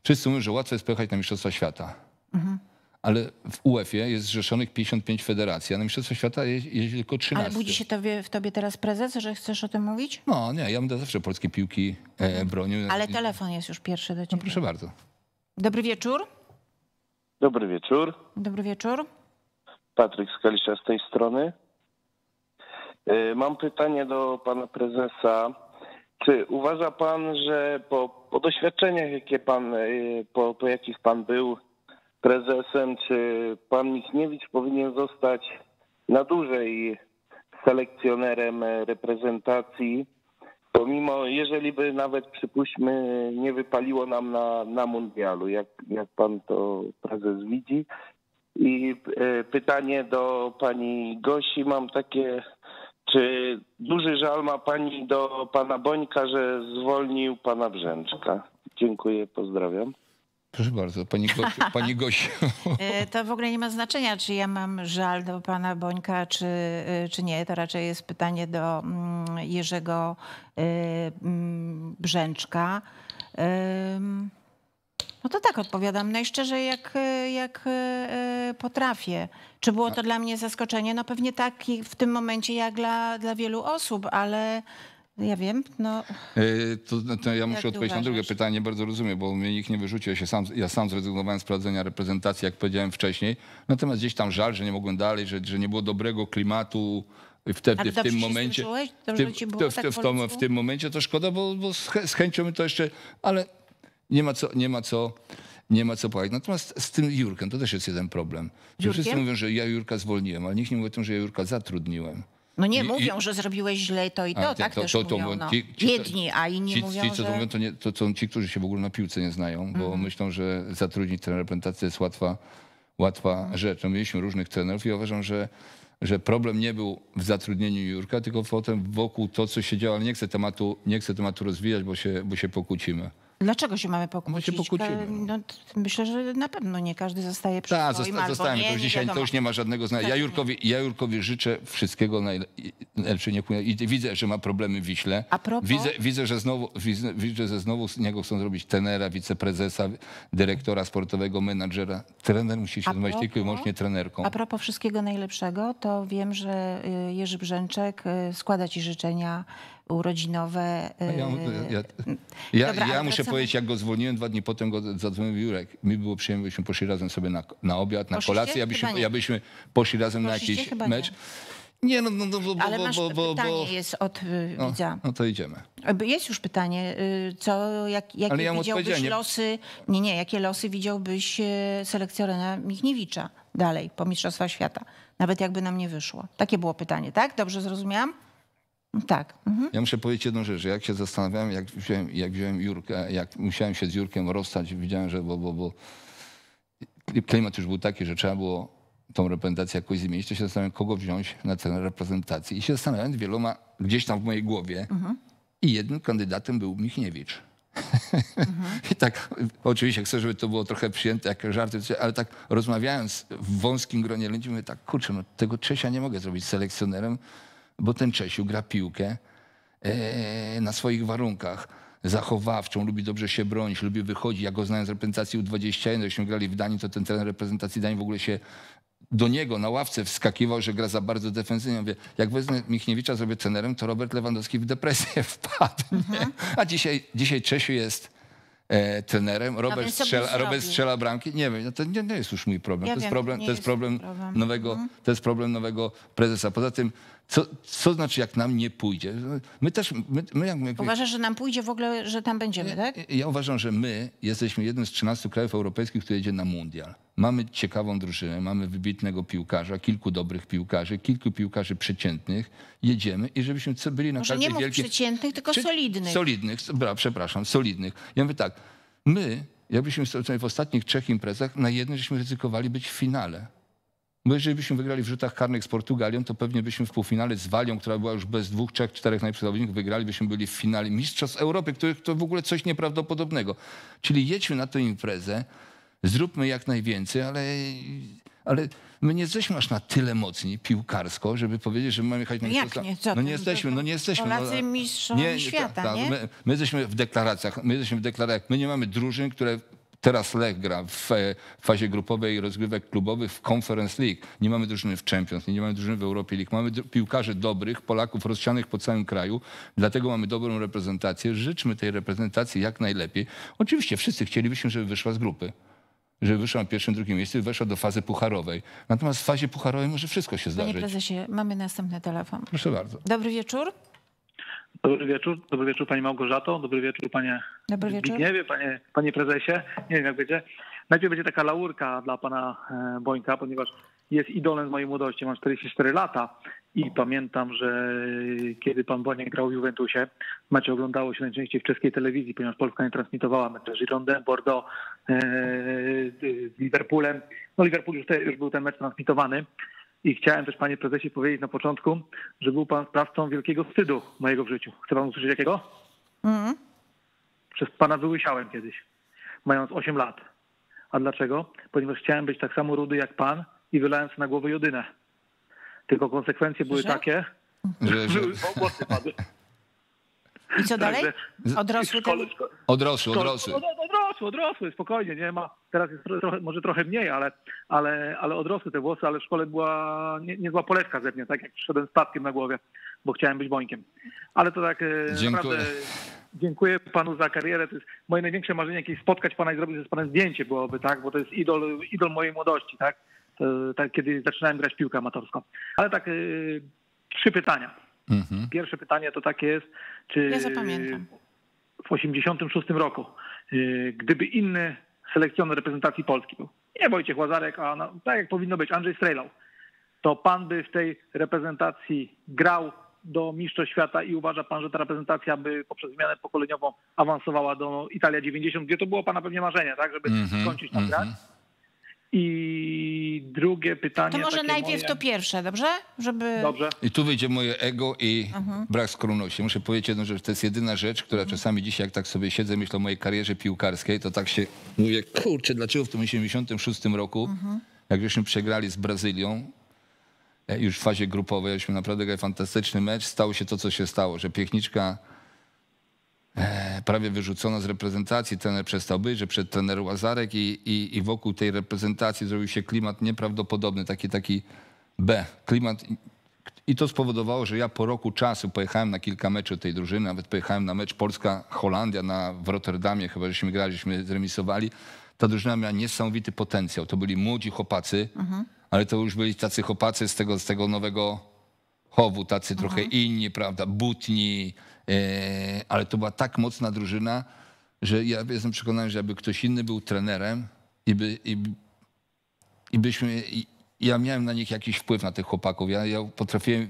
wszyscy mówią, że łatwo jest pojechać na Mistrzostwa Świata. Mhm ale w UEFA jest zrzeszonych 55 federacji, a na Mistrzostwo Świata jeździ tylko 13. Ale budzi się tobie, w tobie teraz prezes, że chcesz o tym mówić? No nie, ja będę zawsze polskie piłki e, mhm. bronił. Ale telefon jest już pierwszy do no, ciebie. No, proszę bardzo. Dobry wieczór. Dobry wieczór. Dobry wieczór. Patryk z z tej strony. E, mam pytanie do pana prezesa. Czy uważa pan, że po, po doświadczeniach, jakie pan, e, po, po jakich pan był prezesem, czy pan Michniewicz powinien zostać na dłużej selekcjonerem reprezentacji, pomimo, jeżeli by nawet, przypuśćmy, nie wypaliło nam na, na mundialu, jak, jak pan to prezes widzi. I e, pytanie do pani Gosi mam takie, czy duży żal ma pani do pana Bońka, że zwolnił pana Brzęczka? Dziękuję, pozdrawiam. Proszę bardzo, pani Gosiu. Pani Gosiu. E, to w ogóle nie ma znaczenia, czy ja mam żal do pana Bońka, czy, e, czy nie. To raczej jest pytanie do mm, Jerzego e, mm, Brzęczka. No to tak, odpowiadam najszczerzej, jak, jak potrafię. Czy było to dla mnie zaskoczenie? No pewnie tak w tym momencie, jak dla, dla wielu osób, ale no ja wiem, no. E, to, no, to ja muszę odpowiedzieć na drugie pytanie, bardzo rozumiem, bo mnie nikt nie wyrzucił. Ja, się sam, ja sam zrezygnowałem z prowadzenia reprezentacji, jak powiedziałem wcześniej. Natomiast gdzieś tam żal, że nie mogłem dalej, że, że nie było dobrego klimatu wtedy, w tym momencie. W tym, w, tym, tak w tym momencie to szkoda, bo, bo z chęcią to jeszcze, ale nie ma co, nie ma co nie ma co powiedzieć. Natomiast z tym Jurkiem to też jest jeden problem. Wszyscy mówią, że ja Jurka zwolniłem, ale nikt nie mówi o tym, że ja Jurka zatrudniłem. No nie I, mówią, i, że zrobiłeś źle to i to, a, tak to, też to, to, mówią, no. ci, ci, Jedni, a inni ci, mówią, ci, co że... mówią, to, nie, to są ci, którzy się w ogóle na piłce nie znają, bo mm. myślą, że zatrudnić trenera reprezentacji jest łatwa, łatwa mm. rzecz. No, mieliśmy różnych trenerów i uważam, że, że problem nie był w zatrudnieniu Jurka, tylko potem wokół to, co się działo. Ale nie chcę tematu, nie chcę tematu rozwijać, bo się, bo się pokłócimy. Dlaczego się mamy pokłócić? No się pokłócimy. E, no, no myślę, że na pewno nie każdy zostaje przy Ta, swoim zosta- zostajemy. To już dzisiaj to już nie ma żadnego znaczenia. Ja znaczy, Jurkowi, ja Jurkowi życzę wszystkiego najlepszego. Widzę, że ma problemy w Wiśle. A propos... widzę, widzę, że znowu, widzę, że znowu z niego chcą zrobić tenera, wiceprezesa, dyrektora sportowego, menadżera. Trener musi się zajmować tylko i wyłącznie trenerką. A propos wszystkiego najlepszego, to wiem, że y, Jerzy Brzęczek y, składa ci życzenia urodzinowe. Y, ja, ja, y, ja, Dobra, ja muszę powiedzieć, jak go zwolniłem dwa dni potem, go zadzwonił Jurek. Mi było przyjemnie, byśmy poszli razem sobie na, na obiad, na Poszliście? kolację, abyśmy, abyśmy poszli razem Poszliście? na jakiś Chyba mecz. Nie, no, no, no, bo, Ale bo, masz bo, bo, pytanie jest od no, widza. No to idziemy. Jest już pytanie, co, jak, jakie ja widziałbyś losy, nie, nie, jakie losy widziałbyś selekcjonera Michniewicza dalej po Mistrzostwa Świata, nawet jakby nam nie wyszło. Takie było pytanie, tak? Dobrze zrozumiałam? Tak. Mhm. Ja muszę powiedzieć jedną rzecz. Jak się zastanawiałem, jak wziąłem, jak wziąłem Jurkę, jak musiałem się z Jurkiem rozstać, widziałem, że bo, bo, bo klimat już był taki, że trzeba było tą reprezentację jakoś zmienić, to się zastanawiałem, kogo wziąć na cenę reprezentacji. I się zastanawiałem wieloma gdzieś tam w mojej głowie. Mhm. I jednym kandydatem był Michniewicz. Mhm. I tak, oczywiście chcę, żeby to było trochę przyjęte jak żarty, ale tak rozmawiając w wąskim gronie ludzi, mówię tak, kurczę, no, tego Czesia nie mogę zrobić selekcjonerem, bo ten Czesiu gra piłkę e, na swoich warunkach zachowawczą, lubi dobrze się bronić, lubi wychodzić. Ja go znałem z reprezentacji U21, jakśmy grali w Danii, to ten trener reprezentacji Danii w ogóle się do niego na ławce wskakiwał, że gra za bardzo defensywnie. Mówię, jak wezmę Michniewicza, zrobię trenerem, to Robert Lewandowski w depresję wpadnie. Mhm. A dzisiaj, dzisiaj Czesiu jest e, trenerem, no Robert strzela, Robert strzela bramki. Nie wiem, no to nie, nie jest już mój problem. Ja to, wiem, jest problem to jest problem. nowego, mhm. to jest problem nowego prezesa. Poza tym co, co znaczy, jak nam nie pójdzie? My też. My, my jak, Uważasz, że nam pójdzie w ogóle, że tam będziemy, tak? ja, tak? Ja uważam, że my jesteśmy jednym z 13 krajów europejskich, który jedzie na mundial. Mamy ciekawą drużynę, mamy wybitnego piłkarza, kilku dobrych piłkarzy, kilku piłkarzy przeciętnych. Jedziemy i żebyśmy co byli na Może każdej nie mów wielkiej... przeciętnych, tylko Czy... solidnych. Solidnych, bra, przepraszam, solidnych. Ja mówię tak, my, jakbyśmy w ostatnich trzech imprezach, na jednej żeśmy ryzykowali być w finale. Bo jeżeli byśmy wygrali w rzutach karnych z Portugalią, to pewnie byśmy w półfinale z Walią, która była już bez dwóch, trzech, czterech najprzewodników, wygrali, byśmy byli w finale Mistrzostw Europy, których to w ogóle coś nieprawdopodobnego. Czyli jedźmy na tę imprezę, zróbmy jak najwięcej, ale, ale my nie jesteśmy aż na tyle mocni piłkarsko, żeby powiedzieć, że mamy jechać na mistrzostwa. Jak nie? No, no nie jesteśmy, no nie jesteśmy. Polacy no, mistrzami świata, ta, ta, nie? My, my, jesteśmy w deklaracjach, my jesteśmy w deklaracjach. My nie mamy drużyn, które Teraz Lech gra w e, fazie grupowej rozgrywek klubowych w Conference League. Nie mamy drużyny w Champions League, nie mamy drużyny w Europie League. Mamy piłkarzy dobrych, Polaków rozsianych po całym kraju, dlatego mamy dobrą reprezentację. Życzmy tej reprezentacji jak najlepiej. Oczywiście wszyscy chcielibyśmy, żeby wyszła z grupy żeby wyszła na pierwszym, drugim miejscu weszła do fazy pucharowej. Natomiast w fazie pucharowej może wszystko się zdarzyć. Panie prezesie, mamy następny telefon. Proszę bardzo. Dobry wieczór. Dobry wieczór, dobry wieczór Pani Małgorzato, dobry wieczór Panie dobry wieczór. Zbigniewie, panie, panie Prezesie, nie wiem jak będzie. Najpierw będzie taka laurka dla Pana e, Bońka, ponieważ jest idolem z mojej młodości, mam 44 lata i pamiętam, że e, kiedy Pan Boniek grał w Juventusie, macie oglądało się najczęściej w czeskiej telewizji, ponieważ Polska nie transmitowała mecze z Girondem, Bordeaux, e, z Liverpoolem. No Liverpool już, te, już był ten mecz transmitowany. I chciałem też panie prezesie powiedzieć na początku, że był pan sprawcą wielkiego wstydu mojego w życiu. Chce pan usłyszeć jakiego? Mm. Przez pana wyłysiałem kiedyś, mając 8 lat. A dlaczego? Ponieważ chciałem być tak samo rudy jak pan i wylałem sobie na głowę jodynę. Tylko konsekwencje były że? takie, że, że... włosy padły. I co dalej? Odrosły? odrosły, odrosły odrosły, odrosły, spokojnie, nie ma, teraz jest trochę, może trochę mniej, ale, ale, ale odrosły te włosy, ale w szkole była nie, niezła polewka ze mnie, tak jak przyszedłem statkiem na głowie, bo chciałem być bońkiem. Ale to tak e, Dziękuję. naprawdę dziękuję panu za karierę, to jest moje największe marzenie, jakieś spotkać pana i zrobić z panem zdjęcie byłoby, tak, bo to jest idol, idol mojej młodości, tak, to, tak kiedy zaczynałem grać piłkę amatorską. Ale tak e, trzy pytania. Mhm. Pierwsze pytanie to takie jest, czy... Ja zapamiętam w 1986 roku Y, gdyby inny selekcjoner reprezentacji Polski był. Nie Wojciech Łazarek, a no, tak jak powinno być, Andrzej Strejlał. To pan by w tej reprezentacji grał do Mistrzostw Świata i uważa pan, że ta reprezentacja by poprzez zmianę pokoleniową awansowała do Italia 90, gdzie to było pana pewnie marzenie, tak, żeby mm -hmm, skończyć tam mm -hmm. grać? I drugie pytanie. To może najpierw moje... to pierwsze, dobrze? Żeby... Dobrze. I tu wyjdzie moje ego i mhm. brak skromności. Muszę powiedzieć jedną rzecz. To jest jedyna rzecz, która czasami dzisiaj, jak tak sobie siedzę, myślę o mojej karierze piłkarskiej, to tak się mówię, kurczę, dlaczego w tym 86 roku, mhm. jak żeśmy przegrali z Brazylią, e, już w fazie grupowej, mieliśmy naprawdę fantastyczny mecz, stało się to, co się stało, że Piechniczka E, prawie wyrzucono z reprezentacji. Trener przestał być, że przed trener Łazarek i, i, i wokół tej reprezentacji zrobił się klimat nieprawdopodobny, taki, taki B, klimat i to spowodowało, że ja po roku czasu pojechałem na kilka meczów tej drużyny, nawet pojechałem na mecz Polska-Holandia na, w Rotterdamie, chyba żeśmy grali, żeśmy zremisowali. Ta drużyna miała niesamowity potencjał. To byli młodzi chłopacy, mhm. ale to już byli tacy chłopacy z tego, z tego nowego chowu, tacy mhm. trochę inni, prawda, butni, E, ale to była tak mocna drużyna, że ja jestem przekonany, że aby ktoś inny był trenerem i, by, i, i byśmy, i, ja miałem na nich jakiś wpływ na tych chłopaków. Ja, ja, potrafiłem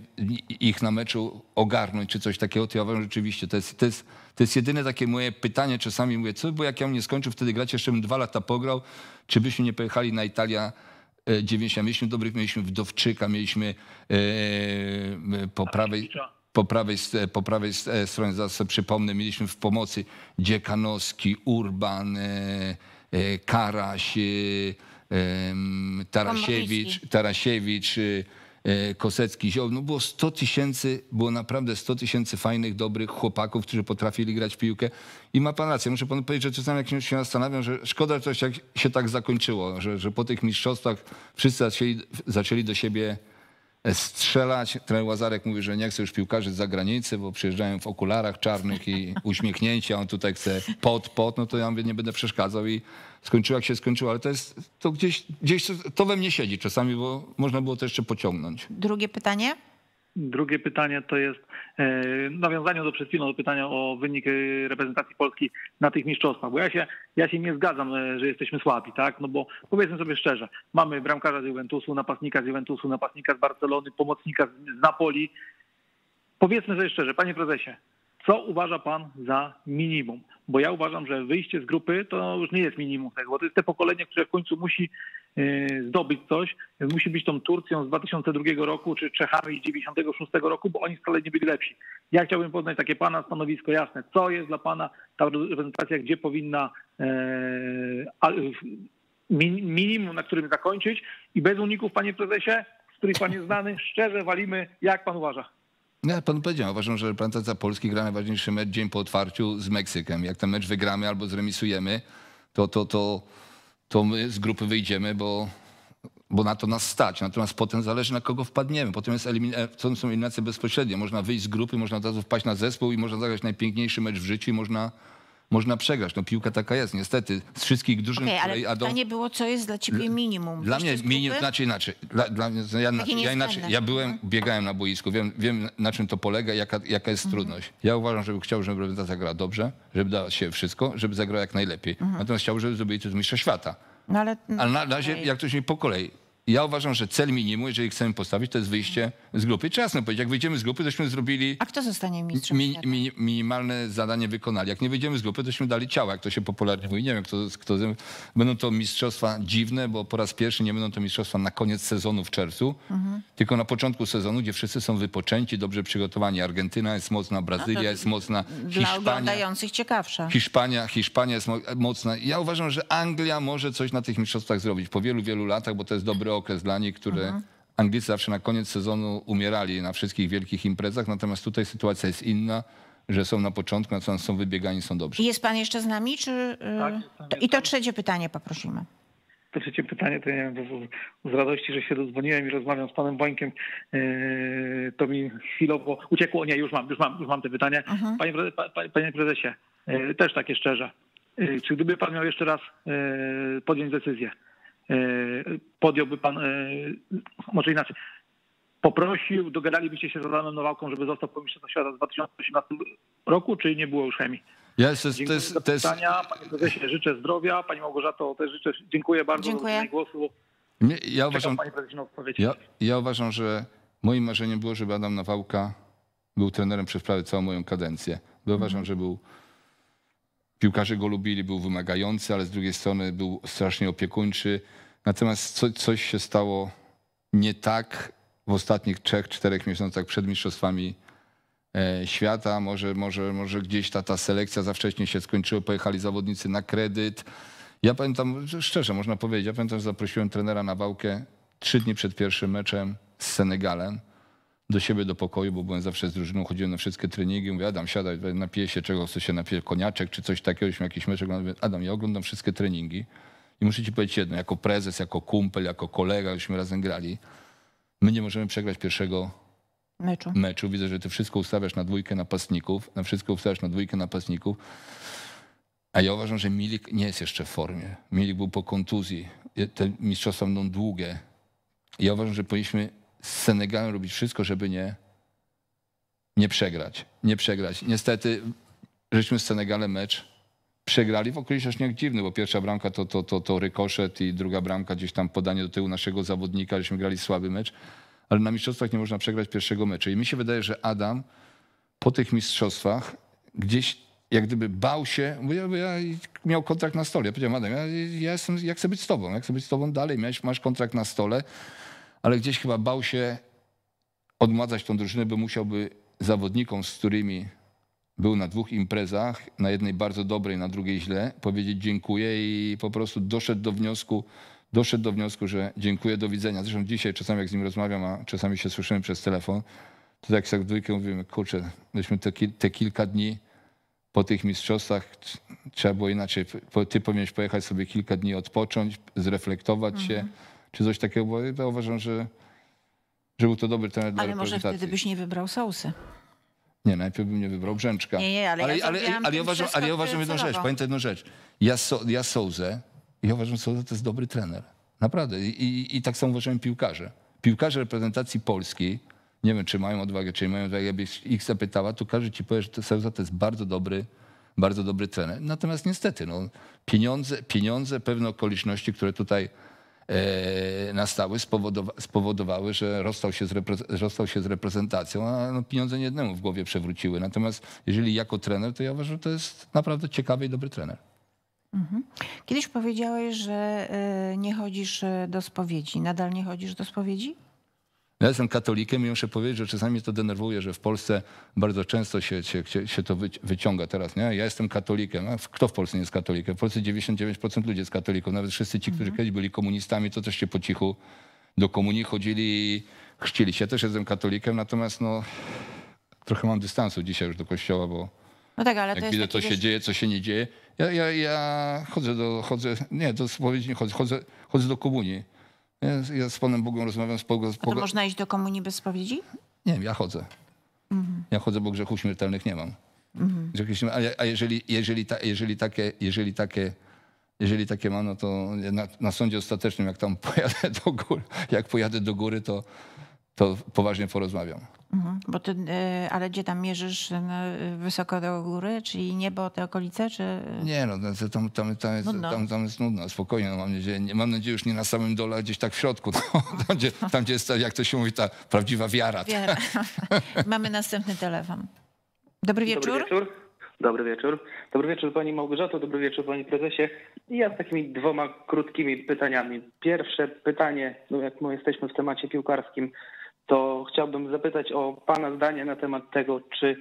ich na meczu ogarnąć czy coś takiego. To ja uważam rzeczywiście, to jest, to, jest, to jest jedyne takie moje pytanie. Czasami mówię, co bo jak ja nie skończył wtedy grać, jeszcze bym dwa lata pograł, czy byśmy nie pojechali na Italia 90. E, mieliśmy dobrych, mieliśmy Wdowczyka, mieliśmy e, po prawej po prawej, po prawej e, stronie, zaraz sobie przypomnę, mieliśmy w pomocy Dziekanowski, Urban, e, e, Karaś, Tarasiewicz, Tarasiewicz Kosecki, Zioł. No było 100 tysięcy, było naprawdę 100 tysięcy fajnych, dobrych chłopaków, którzy potrafili grać piłkę. I ma pan rację. Muszę panu powiedzieć, że czasami jak się zastanawiam, że szkoda, że coś się, się tak zakończyło, że, że po tych mistrzostwach wszyscy zaczęli, zaczęli do siebie strzelać. Trener Łazarek mówi, że nie chce już piłkarzy z zagranicy, bo przyjeżdżają w okularach czarnych i a on tutaj chce pot, pot, no to ja mówię, nie będę przeszkadzał i skończyło jak się skończyło, ale to jest, to gdzieś, gdzieś to we mnie siedzi czasami, bo można było to jeszcze pociągnąć. Drugie pytanie? Drugie pytanie to jest e, w nawiązaniu do przed chwilą do pytania o wynik e, reprezentacji Polski na tych mistrzostwach, bo ja się, ja się nie zgadzam, e, że jesteśmy słabi, tak? No bo powiedzmy sobie szczerze, mamy bramkarza z Juventusu, napastnika z Juventusu, napastnika z Barcelony, pomocnika z Napoli. Powiedzmy sobie szczerze, panie prezesie, co uważa pan za minimum? Bo ja uważam, że wyjście z grupy to już nie jest minimum tego, bo to jest te pokolenie, które w końcu musi y, zdobyć coś, musi być tą Turcją z 2002 roku, czy Czechami z 96 roku, bo oni wcale nie byli lepsi. Ja chciałbym poznać takie pana stanowisko jasne. Co jest dla pana ta reprezentacja, gdzie powinna e, minimum, na którym zakończyć i bez uników, panie prezesie, z których pan jest znany, szczerze walimy, jak pan uważa? Ja panu powiedziałem, uważam, że reprezentacja Polski gra najważniejszy mecz dzień po otwarciu z Meksykiem. Jak ten mecz wygramy albo zremisujemy, to, to, to, to my z grupy wyjdziemy, bo, bo na to nas stać. Natomiast potem zależy, na kogo wpadniemy. Potem jest elimin e, są, są eliminacje bezpośrednie. Można wyjść z grupy, można od razu wpaść na zespół i można zagrać najpiękniejszy mecz w życiu i można można przegrać. No piłka taka jest, niestety. Z wszystkich dużych. okay, ale jadą... pytanie było, co jest dla ciebie minimum? Dla mnie minimum, znaczy inaczej. Dla, dla mnie, ja, ja, inaczej. Ja byłem, mhm. biegałem na boisku, wiem, wiem na czym to polega, jaka, jaka jest mhm. trudność. Ja uważam, żeby chciał, żeby reprezentacja grała dobrze, żeby dała się wszystko, żeby zagrała jak najlepiej. Mhm. Natomiast chciał, żeby zrobili to z mistrza świata. No ale, na razie, okay. jak ktoś mi po kolei ja uważam, że cel minimum, jeżeli chcemy postawić, to jest wyjście z grupy. Trzeba jasno powiedzieć, jak wyjdziemy z grupy, tośmy zrobili... A kto zostanie mistrzem? Mi, mi, minimalne zadanie wykonali. Jak nie wyjdziemy z grupy, tośmy dali ciała, jak to się popularnie mówi. Nie wiem, kto, kto... Będą to mistrzostwa dziwne, bo po raz pierwszy nie będą to mistrzostwa na koniec sezonu w czerwcu, mhm. tylko na początku sezonu, gdzie wszyscy są wypoczęci, dobrze przygotowani. Argentyna jest mocna, no Brazylia jest mocna, Hiszpania... Dla oglądających ciekawsza. Hiszpania, Hiszpania jest mocna. Ja uważam, że Anglia może coś na tych mistrzostwach zrobić po wielu, wielu latach, bo to jest dobry okres dla nich, który Aha. Mhm. Anglicy zawsze na koniec sezonu umierali na wszystkich wielkich imprezach, natomiast tutaj sytuacja jest inna, że są na początku, natomiast są wybiegani, są dobrzy. Jest pan jeszcze z nami? Czy... Y, tak, I to tak. trzecie pytanie poprosimy. To trzecie pytanie, to nie wiem, z radości, że się dodzwoniłem i rozmawiam z panem Bońkiem, y, to mi chwilowo uciekło, nie, już mam, już mam, już mam te pytania. Mhm. Panie, panie prezesie, y, też takie szczerze, czy gdyby pan miał jeszcze raz podjąć decyzję, E, podjąłby pan, e, może inaczej, poprosił, dogadalibyście się z Adamem Nowalką, żeby został komisarzem świata w 2018 roku, czy nie było już chemii? Ja jeszcze, dziękuję to jest, za to jest... pytania, panie prezesie życzę zdrowia, pani Małgorzato też życzę, dziękuję bardzo dziękuję. za głosu. Ja ja, ja uważam, że moim marzeniem było, żeby Adam Nawałka był trenerem przez prawie całą moją kadencję. Bo uważam, mhm. że był piłkarze go lubili, był wymagający, ale z drugiej strony był strasznie opiekuńczy. Natomiast co, coś się stało nie tak w ostatnich trzech, czterech miesiącach przed mistrzostwami e, świata. Może, może, może gdzieś ta, ta selekcja za wcześnie się skończyła, pojechali zawodnicy na kredyt. Ja pamiętam, szczerze można powiedzieć, ja pamiętam, że zaprosiłem trenera na wałkę trzy dni przed pierwszym meczem z Senegalem do siebie do pokoju, bo byłem zawsze z drużyną, chodziłem na wszystkie treningi, mówię Adam siadaj, napiję się czego, chcę się napiję, koniaczek czy coś takiego, jakiś mecz mówię, Adam ja oglądam wszystkie treningi. I muszę ci powiedzieć jedno, jako prezes, jako kumpel, jako kolega, żeśmy razem grali, my nie możemy przegrać pierwszego meczu. meczu. Widzę, że ty wszystko ustawiasz na dwójkę napastników, na wszystko ustawiasz na dwójkę napastników. A ja uważam, że Milik nie jest jeszcze w formie. Milik był po kontuzji. Te mistrzostwa będą długie. Ja uważam, że powinniśmy z Senegalem robić wszystko, żeby nie, nie przegrać. Nie przegrać. Niestety, żeśmy z Senegalem mecz przegrali w okolicznościach dziwnych, bo pierwsza bramka to, to, to, to rykoszet i druga bramka gdzieś tam podanie do tyłu naszego zawodnika, żeśmy grali słaby mecz, ale na mistrzostwach nie można przegrać pierwszego meczu. I mi się wydaje, że Adam po tych mistrzostwach gdzieś jak gdyby bał się, bo ja, ja miał kontrakt na stole. Ja powiedziałem, Adam, ja, ja, jestem, ja chcę być z tobą, ja chcę być z tobą dalej, Miałeś, masz kontrakt na stole, ale gdzieś chyba bał się odmładzać tą drużynę, bo musiałby zawodnikom, z którymi był na dwóch imprezach, na jednej bardzo dobrej, na drugiej źle, powiedzieć dziękuję i po prostu doszedł do wniosku, doszedł do wniosku, że dziękuję, do widzenia. Zresztą dzisiaj czasami jak z nim rozmawiam, a czasami się słyszymy przez telefon, to tak jak dwójkę mówimy, kurczę, myśmy te, te kilka dni po tych mistrzostwach trzeba było inaczej. Ty powinieneś pojechać sobie kilka dni odpocząć, zreflektować mhm. się, czy coś takiego, bo ja uważam, że, że był to dobry temat dla Ale reprezentacji. Ale może wtedy byś nie wybrał Sausy. Nie, najpierw bym nie wybrał Brzęczka. Nie, nie, ale, ale ja, ale, ale, ja uważam, ale ja uważam jedną rzecz, pamiętaj jedną rzecz. Ja, so, ja Souzę, ja uważam, że to jest dobry trener. Naprawdę. I, i, I, tak samo uważają piłkarze. Piłkarze reprezentacji polskiej, nie wiem, czy mają odwagę, czy nie mają odwagę, jakbyś ich zapytała, to każdy ci powie, że Souza to jest bardzo dobry, bardzo dobry trener. Natomiast niestety, no, pieniądze, pieniądze, pewne okoliczności, które tutaj E, na stałe spowodowa spowodowały, że rozstał się z, rozstał się z reprezentacją, a no pieniądze nie jednemu w głowie przewróciły. Natomiast jeżeli jako trener, to ja uważam, że to jest naprawdę ciekawy i dobry trener. Mhm. Kiedyś powiedziałeś, że e, nie chodzisz e, do spowiedzi. Nadal nie chodzisz do spowiedzi? Ja jestem katolikiem i muszę powiedzieć, że czasami to denerwuje, że w Polsce bardzo często się, się, się to wyciąga teraz. Nie? Ja jestem katolikiem. A kto w Polsce nie jest katolikiem? W Polsce 99% ludzi jest katolików. Nawet wszyscy ci, którzy mhm. kiedyś byli komunistami, to też się po cichu do komunii chodzili i chrzcili się. Ja też jestem katolikiem, natomiast no, trochę mam dystansu dzisiaj już do kościoła, bo... No tak, ale Jak to widzę, co się wiesz... dzieje, co się nie dzieje. Ja, ja, ja chodzę do, chodzę, nie, do spowiedzi nie chodzę, chodzę, chodzę do komunii. Ja, z Panem Bogiem rozmawiam. Z Bogu, z można iść do komunii bez spowiedzi? Nie wiem, ja chodzę. Mhm. Ja chodzę, bo grzechów śmiertelnych nie mam. Mhm. A, jeżeli, jeżeli, ta, jeżeli, takie, jeżeli, takie, jeżeli takie mam, no to na, na sądzie ostatecznym, jak tam pojadę do góry, jak pojadę do góry, to to poważnie porozmawiam. Mhm. bo ty, y, ale gdzie tam mierzysz? Y, no, wysoko do góry, czyli niebo, te okolice? Czy... Nie, no, no tam, tam, tam, jest, nudno. Tam, tam jest nudno, spokojnie. No, mam, nadzieję, nie, mam nadzieję, już nie na samym dole, gdzieś tak w środku. No, tam, gdzie, tam, gdzie jest, jak to się mówi, ta prawdziwa wiara. wiara. Mamy następny telefon. Dobry wieczór. Dobry wieczór. Dobry wieczór. Dobry wieczór Pani Małgorzato, dobry wieczór pani Prezesie. I ja z takimi dwoma krótkimi pytaniami. Pierwsze pytanie, no jak my jesteśmy w temacie piłkarskim, to chciałbym zapytać o Pana zdanie na temat tego, czy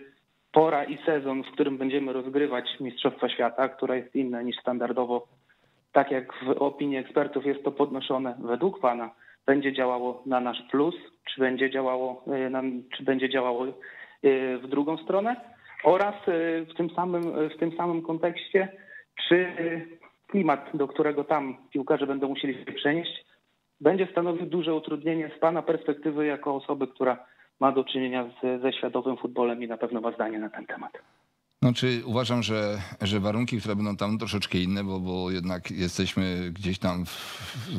pora i sezon, w którym będziemy rozgrywać Mistrzostwa Świata, która jest inna niż standardowo, tak jak w opinii ekspertów jest to podnoszone, według Pana będzie działało na nasz plus, czy będzie działało, e, czy będzie działało e, w drugą stronę oraz e, w tym samym, w tym samym kontekście, czy klimat, do którego tam piłkarze będą musieli się przenieść, będzie stanowił duże utrudnienie z Pana perspektywy jako osoby, która ma do czynienia z, ze światowym futbolem i na pewno ma zdanie na ten temat. Znaczy uważam, że, że warunki, które będą tam troszeczkę inne, bo, bo jednak jesteśmy gdzieś tam w, w,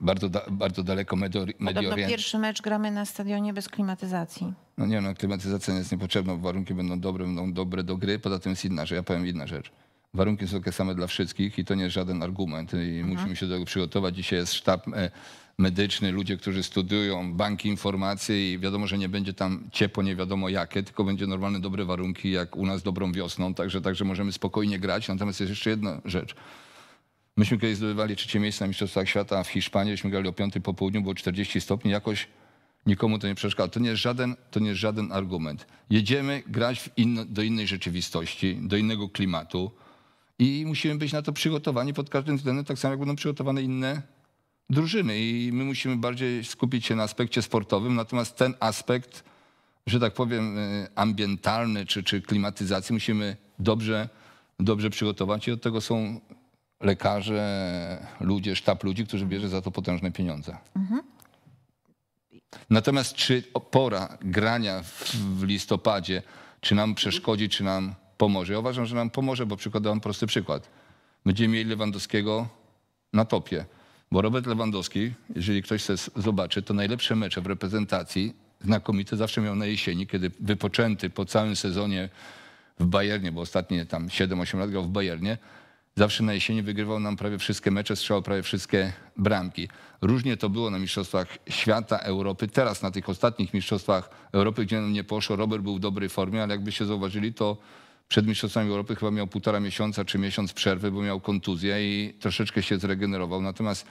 bardzo, da, bardzo daleko Mediorientu. pierwszy mecz gramy na stadionie bez klimatyzacji. No nie, no klimatyzacja jest niepotrzebna, warunki będą dobre, będą dobre do gry, poza tym jest inna rzecz, ja powiem inna rzecz warunki są takie same dla wszystkich i to nie jest żaden argument. I mhm. musimy się do tego przygotować. Dzisiaj jest sztab e, medyczny, ludzie, którzy studiują, banki informacji i wiadomo, że nie będzie tam ciepło, nie wiadomo jakie, tylko będzie normalne, dobre warunki, jak u nas dobrą wiosną, także, także możemy spokojnie grać. Natomiast jest jeszcze jedna rzecz. Myśmy kiedyś zdobywali trzecie miejsce na Mistrzostwach Świata w Hiszpanii, żeśmy grali o 5 po południu, było 40 stopni, jakoś nikomu to nie przeszkadza. To nie jest żaden, to nie jest żaden argument. Jedziemy grać do innej rzeczywistości, do innego klimatu i musimy być na to przygotowani pod każdym względem, tak samo jak będą przygotowane inne drużyny. I my musimy bardziej skupić się na aspekcie sportowym, natomiast ten aspekt, że tak powiem, y, ambientalny czy, czy klimatyzacji musimy dobrze, dobrze przygotować i od tego są lekarze, ludzie, sztab ludzi, którzy bierze za to potężne pieniądze. Mhm. Natomiast czy pora grania w listopadzie, czy nam przeszkodzi, czy nam pomoże. Ja uważam, że nam pomoże, bo przykładam prosty przykład. Będziemy mieli Lewandowskiego na topie, bo Robert Lewandowski, jeżeli ktoś chce zobaczy, to najlepsze mecze w reprezentacji znakomite zawsze miał na jesieni, kiedy wypoczęty po całym sezonie w Bayernie, bo ostatnie tam 7-8 lat grał w Bayernie, zawsze na jesieni wygrywał nam prawie wszystkie mecze, strzelał prawie wszystkie bramki. Różnie to było na Mistrzostwach Świata, Europy. Teraz na tych ostatnich Mistrzostwach Europy, gdzie nam nie poszło, Robert był w dobrej formie, ale jakby się zauważyli, to przed Mistrzostwami Europy chyba miał półtora miesiąca czy miesiąc przerwy, bo miał kontuzję i troszeczkę się zregenerował. Natomiast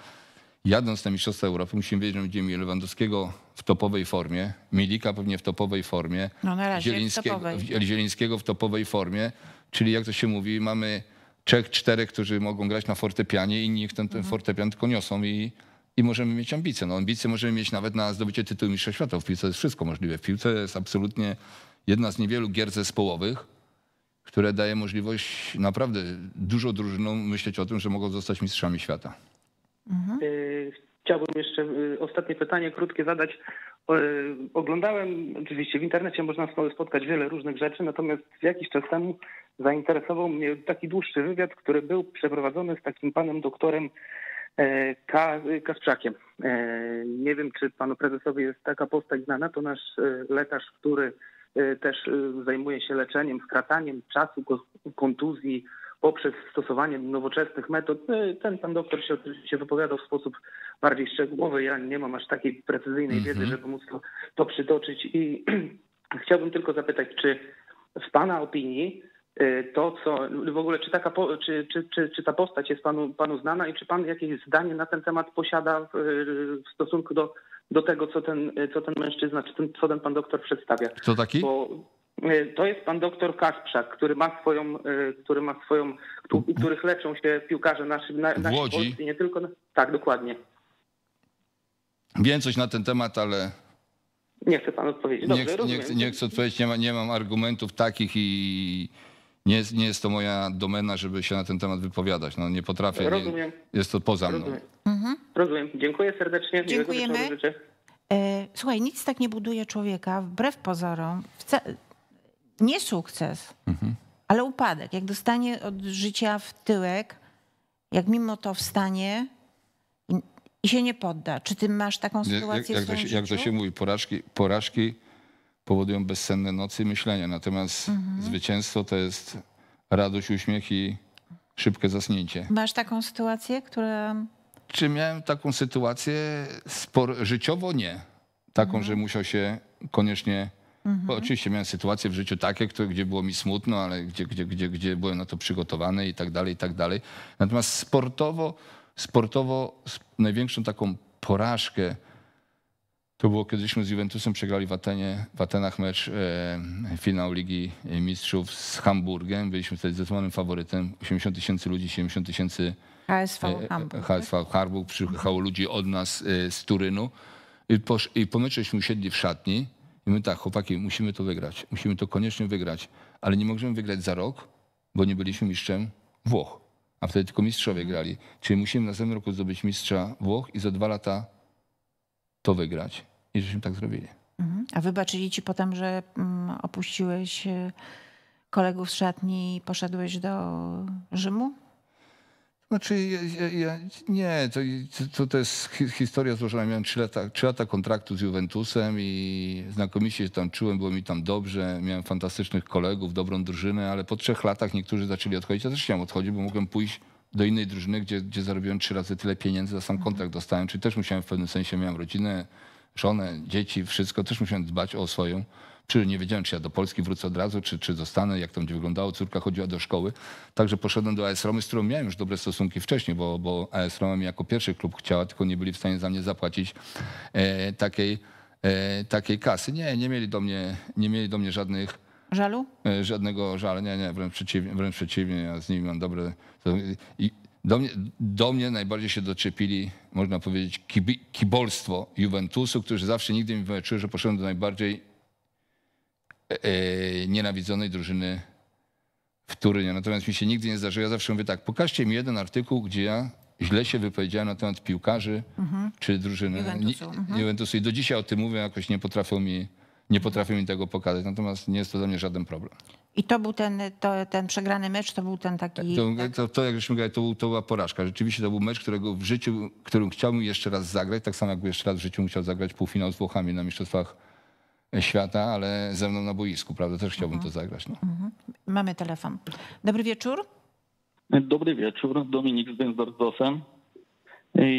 jadąc na Mistrzostwa Europy musimy wiedzieć, że będziemy Lewandowskiego w topowej formie, Milika pewnie w topowej formie, no na razie Zielińskiego, w topowej. Zielińskiego w topowej formie, czyli jak to się mówi, mamy trzech, czterech, którzy mogą grać na fortepianie i niech ten, ten mhm. fortepian tylko niosą i, i możemy mieć ambicje. No, ambicje możemy mieć nawet na zdobycie tytułu Mistrza Świata. W piłce jest wszystko możliwe. W piłce jest absolutnie jedna z niewielu gier zespołowych, które daje możliwość naprawdę dużo drużynom myśleć o tym, że mogą zostać mistrzami świata. Mhm. E, chciałbym jeszcze e, ostatnie pytanie krótkie zadać. E, oglądałem, oczywiście w internecie można spotkać wiele różnych rzeczy, natomiast jakiś czas temu zainteresował mnie taki dłuższy wywiad, który był przeprowadzony z takim panem doktorem Kasprzakiem. Nie wiem, czy panu prezesowi jest taka postać znana, to nasz lekarz, który Y, też y, zajmuje się leczeniem, skracaniem czasu kontuzji poprzez stosowanie nowoczesnych metod. No ten pan doktor się się wypowiadał w sposób bardziej szczegółowy. Ja nie mam aż takiej precyzyjnej mm -hmm. wiedzy, żeby móc to, to przytoczyć. I chciałbym tylko zapytać, czy w pana opinii y, to, co w ogóle, czy, taka, czy, czy, czy, czy ta postać jest panu, panu znana i czy pan jakieś zdanie na ten temat posiada w, w stosunku do do tego, co ten, e, co ten mężczyzna, czy ten, co ten pan doktor przedstawia. Co taki? Bo e, to jest pan doktor Kasprzak, który ma swoją, e, który ma swoją, których leczą się piłkarze nasi, na, w Łodzi. nie tylko. Na, tak, dokładnie. Wiem coś na ten temat, ale nie chcę pan odpowiedzieć. Dobrze, nie, nie, chcę, nie chcę odpowiedzieć, nie, ma, nie mam argumentów takich i nie jest, nie jest to moja domena, żeby się na ten temat wypowiadać. No, nie potrafię. Rozumiem. Nie, jest to poza mną. Rozumiem. Mhm. Rozumiem. Dziękuję serdecznie. Dziękujemy. E, słuchaj, nic tak nie buduje człowieka, wbrew pozorom, nie sukces, mhm. ale upadek. Jak dostanie od życia w tyłek, jak mimo to wstanie i się nie podda. Czy ty masz taką sytuację jak, jak, to, się, jak to się mówi, porażki, porażki powodują bezsenne nocy myślenia. Natomiast mhm. zwycięstwo to jest radość, uśmiech i szybkie zasnięcie. Masz taką sytuację, która... Czy miałem taką sytuację? Spor... Życiowo nie. Taką, mhm. że musiał się koniecznie... Mhm. Bo oczywiście miałem sytuacje w życiu takie, gdzie było mi smutno, ale gdzie, gdzie, gdzie, gdzie byłem na to przygotowany i tak dalej, i tak dalej. Natomiast sportowo, sportowo największą taką porażkę to było kiedyśmy z Juventusem przegrali w, Atenie, w Atenach mecz e, finał Ligi e, Mistrzów z Hamburgiem. Byliśmy wtedy zdecydowanym faworytem. 80 tysięcy ludzi, 70 tysięcy HSV e, e, Hamburg. HSV Hamburg. Przyjechało ludzi od nas e, z Turynu. I po, i po meczu usiedli w szatni. I my tak, chłopaki, musimy to wygrać. Musimy to koniecznie wygrać. Ale nie możemy wygrać za rok, bo nie byliśmy mistrzem Włoch. A wtedy tylko mistrzowie grali. Czyli musimy na następnym roku zdobyć mistrza Włoch i za dwa lata to wygrać. I żeśmy tak zrobili. Mhm. A wybaczyli ci potem, że mm, opuściłeś e, kolegów z szatni i poszedłeś do Rzymu? Znaczy, ja, ja, ja, nie, to, to, to jest historia złożona. Miałem 3 lata, lata kontraktu z Juventusem i znakomicie się tam czułem, było mi tam dobrze. Miałem fantastycznych kolegów, dobrą drużynę, ale po trzech latach niektórzy zaczęli odchodzić. Ja też chciałem odchodzić, bo mogłem pójść do innej drużyny, gdzie, gdzie zarobiłem trzy razy tyle pieniędzy za sam mhm. kontrakt dostałem. Czyli też musiałem w pewnym sensie, miałem rodzinę, żonę, dzieci, wszystko. Też musiałem dbać o swoją czy nie wiedziałem, czy ja do Polski wrócę od razu, czy, czy zostanę, jak tam gdzie wyglądało, córka chodziła do szkoły. Także poszedłem do AS Romy, z którą miałem już dobre stosunki wcześniej, bo, bo AS Roma mi jako pierwszy klub chciała, tylko nie byli w stanie za mnie zapłacić e, takiej, e, takiej kasy. Nie, nie mieli do mnie, nie mieli do mnie żadnych... Żalu? E, żadnego żalu, nie, nie, wręcz przeciwnie, wręcz przeciwnie, ja z nimi mam dobre... I do mnie, do mnie, najbardziej się doczepili, można powiedzieć, kibi, kibolstwo Juventusu, którzy zawsze nigdy mi wyleczyły, że poszedłem do najbardziej e, e, nienawidzonej drużyny w Turynie. Natomiast mi się nigdy nie zdarzyło. Ja zawsze mówię tak, pokażcie mi jeden artykuł, gdzie ja źle się wypowiedziałem na temat piłkarzy mhm. czy drużyny Juventusu. Mhm. Juventusu. I do dzisiaj o tym mówię, jakoś nie potrafią mi, nie potrafią mi tego pokazać. Natomiast nie jest to dla mnie żaden problem. I to był ten, to, ten przegrany mecz, to był ten taki... To, tak. to, to jak żeśmy grali, to, był, to była porażka. Rzeczywiście to był mecz, którego w życiu, którym chciałbym jeszcze raz zagrać, tak samo jakby jeszcze raz w życiu musiał zagrać półfinał z Włochami na Mistrzostwach Świata, ale ze mną na boisku, prawda? Też chciałbym mhm. to zagrać. No. Mhm. Mamy telefon. Dobry wieczór. Dobry wieczór, Dominik z Benzdorfem.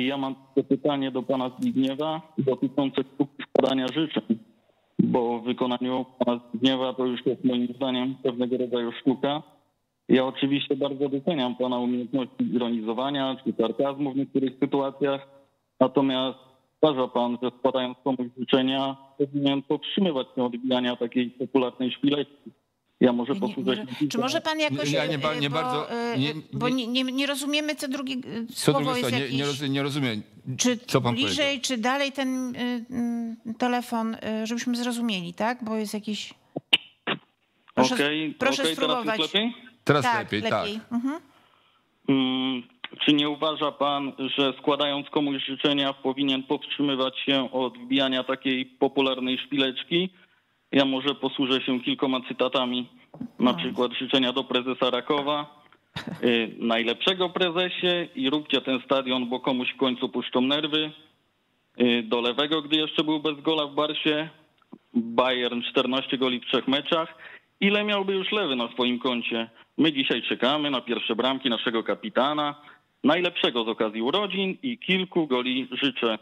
Ja mam pytanie do pana Zbigniewa dotyczące składania życzeń bo w wykonaniu pana Zbigniewa to już jest moim zdaniem pewnego rodzaju sztuka. Ja oczywiście bardzo doceniam pana umiejętności ironizowania czy sarkazmu w niektórych sytuacjach, natomiast uważa pan, że składając komuś życzenia powinien powstrzymywać się od odbijania takiej popularnej szpileczki. Ja może posłuchać. Czy może pan jakoś. Ja nie, e, bo, bardzo. E, nie, bo nie, nie, nie rozumiemy, co drugie e, co słowo drugie jest. Jakieś, nie, rozumiem, nie rozumiem. Czy bliżej, powiedział? czy dalej ten telefon, żebyśmy zrozumieli, tak? Bo jest jakiś. Proszę, okay, proszę okay, spróbować. Teraz, lepiej? teraz tak, lepiej, lepiej, tak. Mhm. Hmm, czy nie uważa pan, że składając komuś życzenia powinien powstrzymywać się od wbijania takiej popularnej szpileczki? Ja może posłużę się kilkoma cytatami, na no. przykład życzenia do prezesa Rakowa. Y, najlepszego prezesie i róbcie ten stadion, bo komuś w końcu puszczą nerwy. Y, do lewego, gdy jeszcze był bez gola w Barsie, Bayern 14 goli w trzech meczach. Ile miałby już lewy na swoim koncie? My dzisiaj czekamy na pierwsze bramki naszego kapitana. Najlepszego z okazji urodzin i kilku goli życzę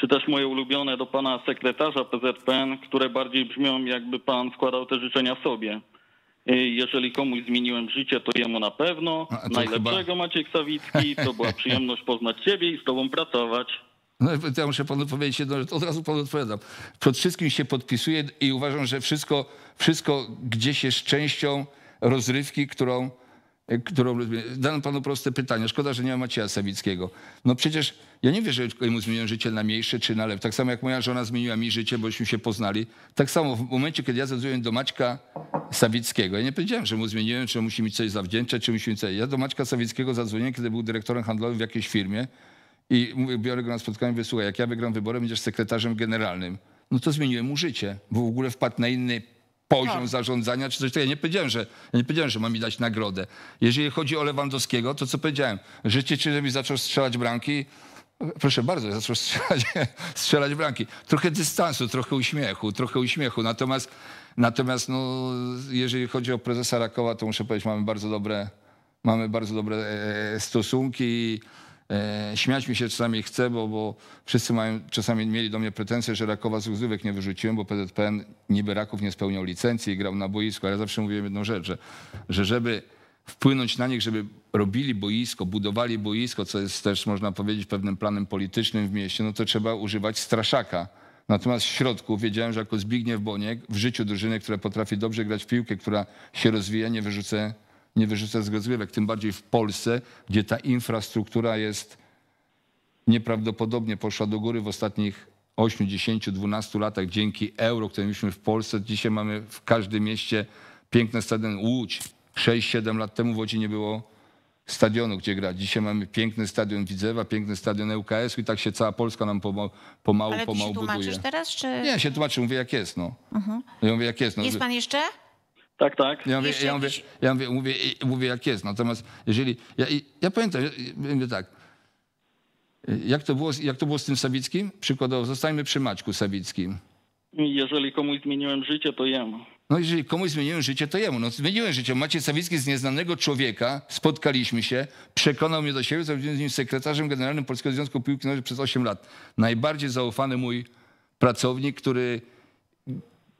czy też moje ulubione do pana sekretarza PZPN, które bardziej brzmią, jakby pan składał te życzenia sobie. Jeżeli komuś zmieniłem życie, to jemu na pewno. Najlepszego chyba... Maciek Sawicki, to była przyjemność poznać ciebie i z tobą pracować. No, ja muszę panu powiedzieć jedno, od razu panu odpowiadam. Przed wszystkim się podpisuję i uważam, że wszystko, wszystko gdzieś jest częścią rozrywki, którą E, którą Dam panu proste pytanie. Szkoda, że nie ma Macieja Sawickiego. No przecież ja nie wierzę, że mu zmieniłem życie na mniejsze czy na lepsze. Tak samo jak moja żona zmieniła mi życie, bośmy się poznali. Tak samo w momencie, kiedy ja zadzwoniłem do Maćka Sawickiego. Ja nie powiedziałem, że mu zmieniłem, czy musi mi coś zawdzięczać, czy musi mi coś... Ja do Maćka Sawickiego zadzwoniłem, kiedy był dyrektorem handlowym w jakiejś firmie i mówię, biorę go na spotkanie i mówię, jak ja wygram wybory, będziesz sekretarzem generalnym. No to zmieniłem mu życie, bo w ogóle wpadł na inny poziom tak. zarządzania czy coś takiego. Ja nie powiedziałem, że, ja nie powiedziałem, że mam mi dać nagrodę. Jeżeli chodzi o Lewandowskiego, to co powiedziałem? Życie że mi zaczął strzelać bramki, Proszę bardzo, zaczął strzelać, strzelać bramki. Trochę dystansu, trochę uśmiechu, trochę uśmiechu. Natomiast, natomiast no, jeżeli chodzi o prezesa Rakowa, to muszę powiedzieć, mamy bardzo dobre, mamy bardzo dobre e, e, e, stosunki. E, śmiać mi się czasami chce, bo, bo wszyscy mają, czasami mieli do mnie pretensje, że Rakowa z łzówek nie wyrzuciłem, bo PZPN niby Raków nie spełniał licencji i grał na boisku, ale ja zawsze mówiłem jedną rzecz, że, że żeby wpłynąć na nich, żeby robili boisko, budowali boisko, co jest też można powiedzieć pewnym planem politycznym w mieście, no to trzeba używać straszaka. Natomiast w środku wiedziałem, że jako Zbigniew Boniek w życiu drużyny, która potrafi dobrze grać w piłkę, która się rozwija, nie wyrzucę nie wyrzuca z rozgrywek, tym bardziej w Polsce, gdzie ta infrastruktura jest nieprawdopodobnie poszła do góry w ostatnich 8, 10, 12 latach dzięki euro, które mieliśmy w Polsce. Dzisiaj mamy w każdym mieście piękne stadion Łódź. 6-7 lat temu w Łodzi nie było stadionu, gdzie grać. Dzisiaj mamy piękny stadion Widzewa, piękny stadion łks i tak się cała Polska nam pomału, pomału, Ale pomału buduje. Ale się tłumaczysz teraz? Czy... Nie, się tłumaczę, mówię jak jest. No. Uh mhm. -huh. Ja mówię jak jest. No. Jest pan jeszcze? Tak, tak. Ja mówię, ja mówię, ja mówię, mówię, mówię, jak jest. Natomiast jeżeli. Ja, ja pamiętam, mówię tak. Jak to, było, jak to było z tym Sawickim? Przykładowo, zostańmy przy Maćku Sawickim. Jeżeli komuś zmieniłem życie, to jemu. No jeżeli komuś zmieniłem życie, to jemu. No zmieniłem życie. Maciej Sawicki z nieznanego człowieka, spotkaliśmy się, przekonał mnie do siebie, zrobiłem z nim sekretarzem generalnym Polskiego Związku Piłki Nożnej przez 8 lat. Najbardziej zaufany mój pracownik, który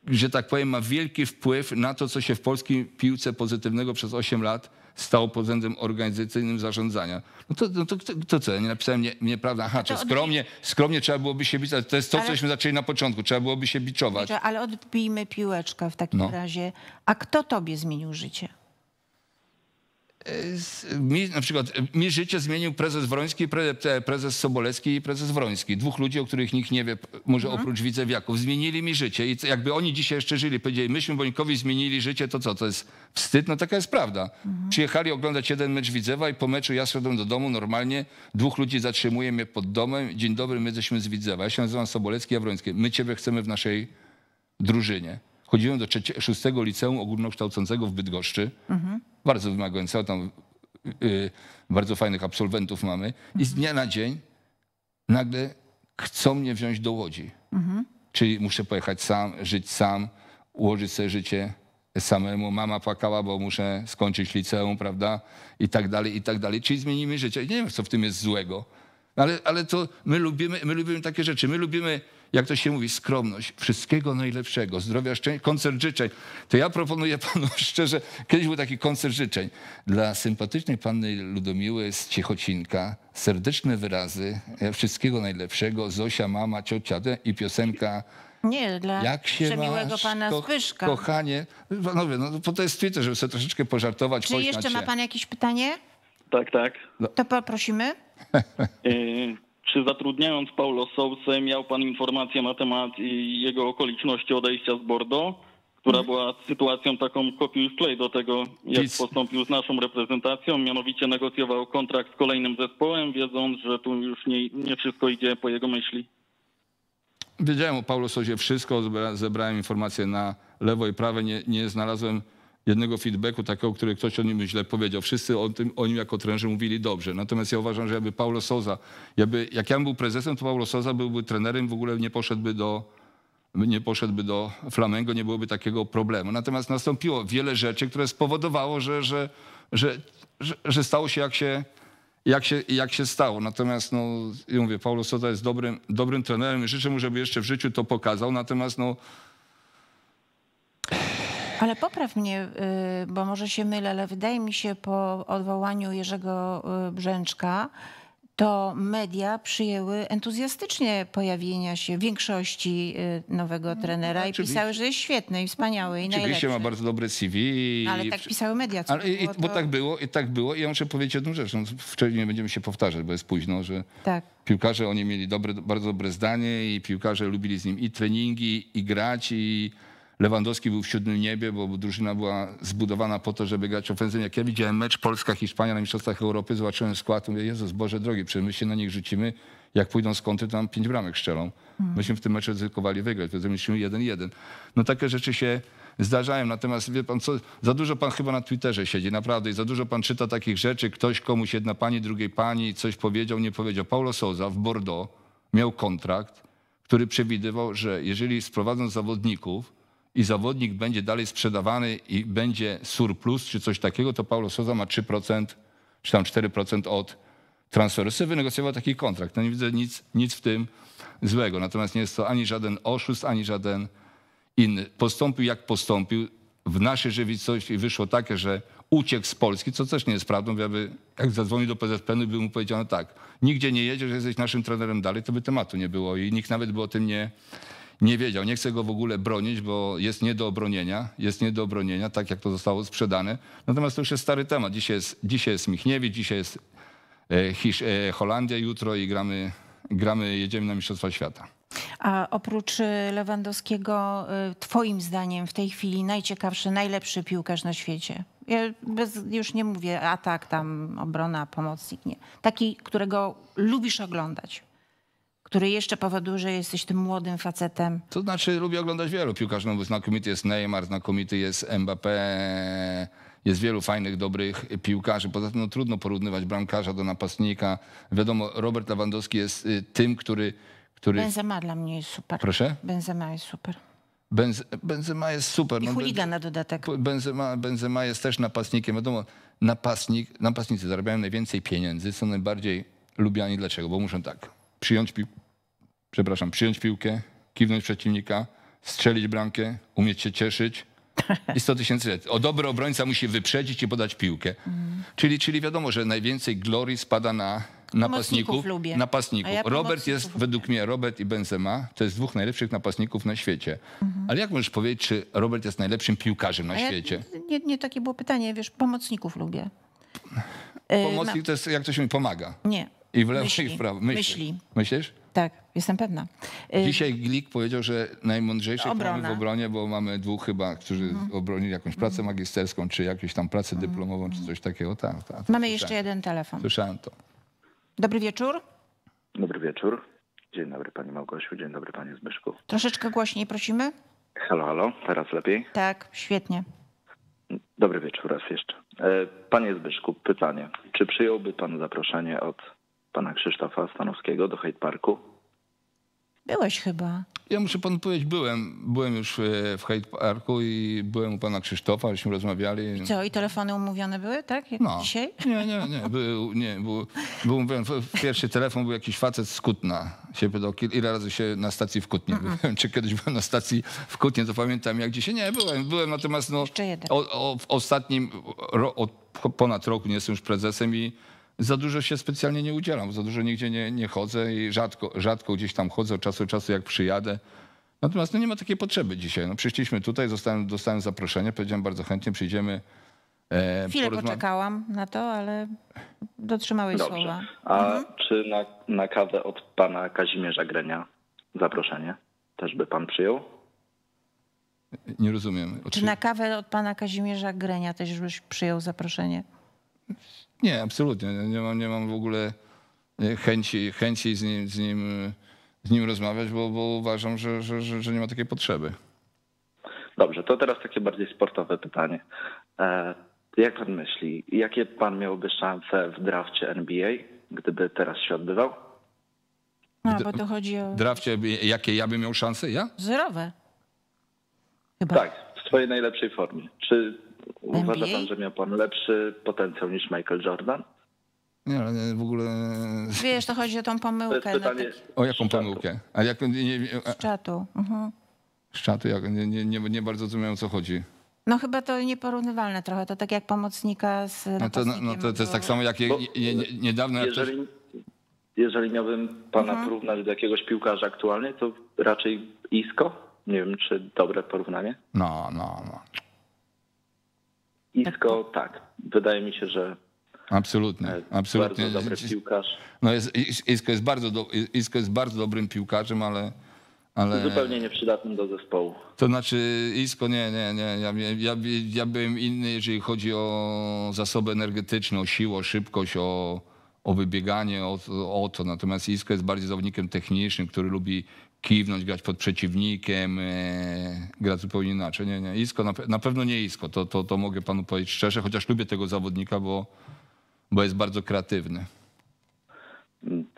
że tak powiem, ma wielki wpływ na to, co się w polskiej piłce pozytywnego przez 8 lat stało pod względem organizacyjnym zarządzania. No to, no to, to, to co, ja nie napisałem nie, nieprawda. Aha, no to skromnie, skromnie trzeba byłoby się bić, to jest to, ale... cośmy zaczęli na początku, trzeba byłoby się biczować. Ale odbijmy piłeczkę w takim no. razie. A kto tobie zmienił życie? Mi, na przykład mi życie zmienił prezes Wroński, prezes Sobolewski i prezes Wroński. Dwóch ludzi, o których nikt nie wie, może mhm. oprócz widzewiaków. Zmienili mi życie i jakby oni dzisiaj jeszcze żyli, powiedzieli, myśmy Bońkowi zmienili życie, to co, to jest wstyd? No taka jest prawda. Mhm. Przyjechali oglądać jeden mecz Widzewa i po meczu ja szedłem do domu normalnie, dwóch ludzi zatrzymuje mnie pod domem, dzień dobry, my jesteśmy z Widzewa. Ja się nazywam Sobolewski, ja Wroński. My ciebie chcemy w naszej drużynie. Chodziłem do szóstego liceum ogólnokształcącego w Bydgoszczy. Mhm. Bardzo wymagające, tam yy, bardzo fajnych absolwentów mamy. I z dnia na dzień nagle chcą mnie wziąć do Łodzi. Mhm. Czyli muszę pojechać sam, żyć sam, ułożyć sobie życie samemu. Mama płakała, bo muszę skończyć liceum, prawda? I tak dalej, i tak dalej. Czyli zmienimy życie. Nie wiem, co w tym jest złego. Ale, ale to my lubimy, my lubimy takie rzeczy. My lubimy jak to się mówi, skromność, wszystkiego najlepszego, zdrowia, szczęścia, koncert życzeń. To ja proponuję panu szczerze, kiedyś był taki koncert życzeń dla sympatycznej panny Ludomiły z Ciechocinka, serdeczne wyrazy, e, wszystkiego najlepszego, Zosia, mama, ciocia i piosenka nie, dla Jak się przemiłego pana ko Zbyszka. Kochanie, panowie, no to jest Twitter, żeby sobie troszeczkę pożartować. Czy jeszcze ma pan jakieś pytanie? Tak, tak. To poprosimy. Y, czy zatrudniając Paulo Sousę miał pan informacje na temat jego okoliczności odejścia z Bordeaux? która była sytuacją taką kopiuj wklej do tego, jak postąpił z naszą reprezentacją. Mianowicie negocjował kontrakt z kolejnym zespołem, wiedząc, że tu już nie, nie wszystko idzie po jego myśli. Wiedziałem o Paulo Sousie wszystko, zebrałem informacje na lewo i prawe, nie, nie znalazłem jednego feedbacku takiego, który ktoś o nim źle powiedział. Wszyscy o, tym, o nim jako trenerze mówili dobrze. Natomiast ja uważam, że jakby Paulo Soza, jakby, jak ja bym był prezesem, to Paulo Sosa byłby trenerem, w ogóle nie poszedłby do, nie poszedłby do Flamengo, nie byłoby takiego problemu. Natomiast nastąpiło wiele rzeczy, które spowodowało, że, że, że, że, stało się jak się, jak się jak się stało. Natomiast no, ja mówię, Paulo Sosa jest dobrym, dobrym trenerem i życzę mu, żeby jeszcze w życiu to pokazał. Natomiast no, ale popraw mnie, y, bo może się mylę, ale wydaje mi się po odwołaniu Jerzego y, Brzęczka, to media przyjęły entuzjastycznie pojawienia się większości y, nowego no, trenera no, i pisały, że jest świetny i wspaniały i najlepszy. Oczywiście ma bardzo dobre CV. I... Ale tak pisały media. Co Ale i, to... Bo tak było i tak było i ja muszę powiedzieć jedną rzecz. No, wczoraj nie będziemy się powtarzać, bo jest późno, że tak. piłkarze oni mieli dobre, bardzo dobre zdanie i piłkarze lubili z nim i treningi i grać i Lewandowski był w siódmym niebie, bo drużyna była zbudowana po to, żeby grać ofensywnie. Jak ja widziałem mecz Polska-Hiszpania na Mistrzostwach Europy, zobaczyłem skład, mówię, Jezus Boże drogi, przecież my się na nich rzucimy, jak pójdą z kąty, tam pięć bramek szczelą. Myśmy w tym meczu ryzykowali wygrać, to zrobiliśmy 1-1. No takie rzeczy się zdarzają, natomiast wie pan co, za dużo pan chyba na Twitterze siedzi, naprawdę, i za dużo pan czyta takich rzeczy, ktoś komuś, jedna pani, drugiej pani, coś powiedział, nie powiedział. Paulo Souza w Bordeaux miał kontrakt, który przewidywał, że jeżeli sprowadzą zawodników, i zawodnik będzie dalej sprzedawany i będzie surplus czy coś takiego, to Paulo Sosa ma 3% czy tam 4% od transferu. Sobie wynegocjował taki kontrakt. No nie widzę nic, nic w tym złego. Natomiast nie jest to ani żaden oszust, ani żaden inny. Postąpił jak postąpił. W naszej rzeczywistości wyszło takie, że uciekł z Polski, co też nie jest prawdą, jakby jak zadzwonił do PZPN-u, by mu powiedziano tak, nigdzie nie jedziesz, jesteś naszym trenerem dalej, to by tematu nie było i nikt nawet by o tym nie, nie wiedział. Nie chcę go w ogóle bronić, bo jest nie do obronienia, jest nie do obronienia, tak jak to zostało sprzedane. Natomiast to już jest stary temat. Dzisiaj jest, dzisiaj jest Michniewicz, dzisiaj jest e, e, Holandia, jutro i gramy, gramy, jedziemy na Mistrzostwa Świata. A oprócz e, Lewandowskiego, twoim zdaniem w tej chwili najciekawszy, najlepszy piłkarz na świecie? Ja bez, już nie mówię atak, tam obrona, pomocnik, nie. Taki, którego lubisz oglądać który jeszcze powoduje, że jesteś tym młodym facetem? To znaczy, lubię oglądać wielu piłkarzy, no bo znakomity jest Neymar, znakomity jest Mbappé, jest wielu fajnych, dobrych piłkarzy. Poza tym no, trudno porównywać bramkarza do napastnika. Wiadomo, Robert Lewandowski jest y, tym, który... który... Benzema dla mnie jest super. Proszę? Benzema jest super. Benz, Benzema jest super. No, I chuliga no, na dodatek. Benzema, Benzema jest też napastnikiem. Wiadomo, napastnik, napastnicy zarabiają najwięcej pieniędzy, są najbardziej lubiani. Dlaczego? Bo muszą tak przyjąć, przepraszam, przyjąć piłkę, kiwnąć przeciwnika, strzelić bramkę, umieć się cieszyć, i 100 tysięcy lat. O dobry obrońca musi wyprzedzić i podać piłkę. Mm. Czyli, czyli wiadomo, że najwięcej glorii spada na napastników. Lubię. Napastników. Ja Robert jest, lubię. według mnie, Robert i Benzema to jest dwóch najlepszych napastników na świecie. Mm. Ale jak możesz powiedzieć, czy Robert jest najlepszym piłkarzem na świecie? Nie, nie takie było pytanie, wiesz, pomocników lubię. Pomocnik to jest, jak ktoś mi pomaga. Nie, i w lewo, myśli. i w prawo. Myśli. myśli. Myślisz? Tak, jestem pewna. Y, Dzisiaj Glik powiedział, że najmądrzejszy mamy w obronie, bo mamy dwóch chyba, którzy mhm. obronili jakąś pracę mhm. magisterską, czy jakąś tam pracę mhm. dyplomową, czy coś takiego. mamy słyszałem. jeszcze jeden telefon. Słyszałem to. Dobry wieczór. Dobry wieczór. Dzień dobry Pani Małgosiu, dzień dobry Panie Zbyszku. Troszeczkę głośniej prosimy. Halo, halo, teraz lepiej? Tak, świetnie. Dobry wieczór raz jeszcze. E, panie Zbyszku, pytanie. Czy przyjąłby Pan zaproszenie od pana Krzysztofa Stanowskiego do Hyde Parku. Byłeś chyba. Ja muszę panu powiedzieć, byłem. Byłem już e, w Hyde Parku i byłem u pana Krzysztofa, żeśmy rozmawiali. co, i telefony umówione były, tak? Jak no. dzisiaj? Nie, nie, nie. Był, nie był, był, mówiłem, pierwszy telefon był jakiś facet z Kutna. Się pytał, ile razy się na stacji w Kutnie mm -mm. byłem. Czy kiedyś byłem na stacji w Kutnie, to pamiętam jak dzisiaj. Nie, byłem. Byłem natomiast no, o, o, w ostatnim, ro, od ponad roku nie jestem już prezesem i za dużo się specjalnie nie udzielam, za dużo nigdzie nie, nie chodzę i rzadko, rzadko gdzieś tam chodzę od czasu do czasu, jak przyjadę. Natomiast no nie ma takiej potrzeby dzisiaj. No, przyszliśmy tutaj, dostałem, dostałem zaproszenie, powiedziałem bardzo chętnie, przyjdziemy. E, Chwilę poczekałam na to, ale dotrzymałeś Dobrze. słowa. A mhm. czy na, na kawę od pana Kazimierza Grenia zaproszenie też by pan przyjął? Nie rozumiem. Czy na kawę od pana Kazimierza Grenia też byś przyjął zaproszenie? Nie, absolutnie. Nie mam, nie mam w ogóle e, chęci, chęci z, nim, z, nim, e, z nim rozmawiać, bo, bo uważam, że, że, że, że nie ma takiej potrzeby. Dobrze, to teraz takie bardziej sportowe pytanie. E, jak pan myśli, jakie pan miałby szanse w drafcie NBA, gdyby teraz się odbywał? No, bo to chodzi o... W drafcie jakie ja bym miał szanse? Ja? Zerowe. Chyba. Tak, w swojej najlepszej formie. Czy Uważa pan, że miał pan lepszy potencjał niż Michael Jordan? Nie, ale w ogóle. Wiesz, to chodzi o tą pomyłkę. No pytanie... O jaką pomyłkę? A jak nie, nie, a... Z czatu. Mhm. Z czatu, jak nie, nie, nie, nie bardzo rozumiem o co chodzi. No chyba to nieporównywalne trochę. To tak jak pomocnika z. No to, no, no to, to jest tak samo jak je, je, je, niedawno. Jeżeli, jak też... jeżeli miałbym pana mhm. porównać do jakiegoś piłkarza aktualnie, to raczej Isko. Nie wiem, czy dobre porównanie. No, no, no. Isko, tak. tak. Wydaje mi się, że Absolutnie, absolutnie. Bardzo dobry piłkarz. No jest, Isko, jest bardzo do, Isko jest bardzo dobrym piłkarzem, ale, ale... Zupełnie nieprzydatnym do zespołu. To znaczy Isko, nie, nie, nie. Ja, ja, ja byłem inny, jeżeli chodzi o zasoby energetyczne, o siłę, o szybkość, o, o wybieganie, o, o to. Natomiast Isko jest bardziej zawodnikiem technicznym, który lubi kiwnąć, grać pod przeciwnikiem, e, grać zupełnie inaczej. Nie, nie, Isko, na, na, pewno nie Isko, to, to, to mogę panu powiedzieć szczerze, chociaż lubię tego zawodnika, bo, bo jest bardzo kreatywny.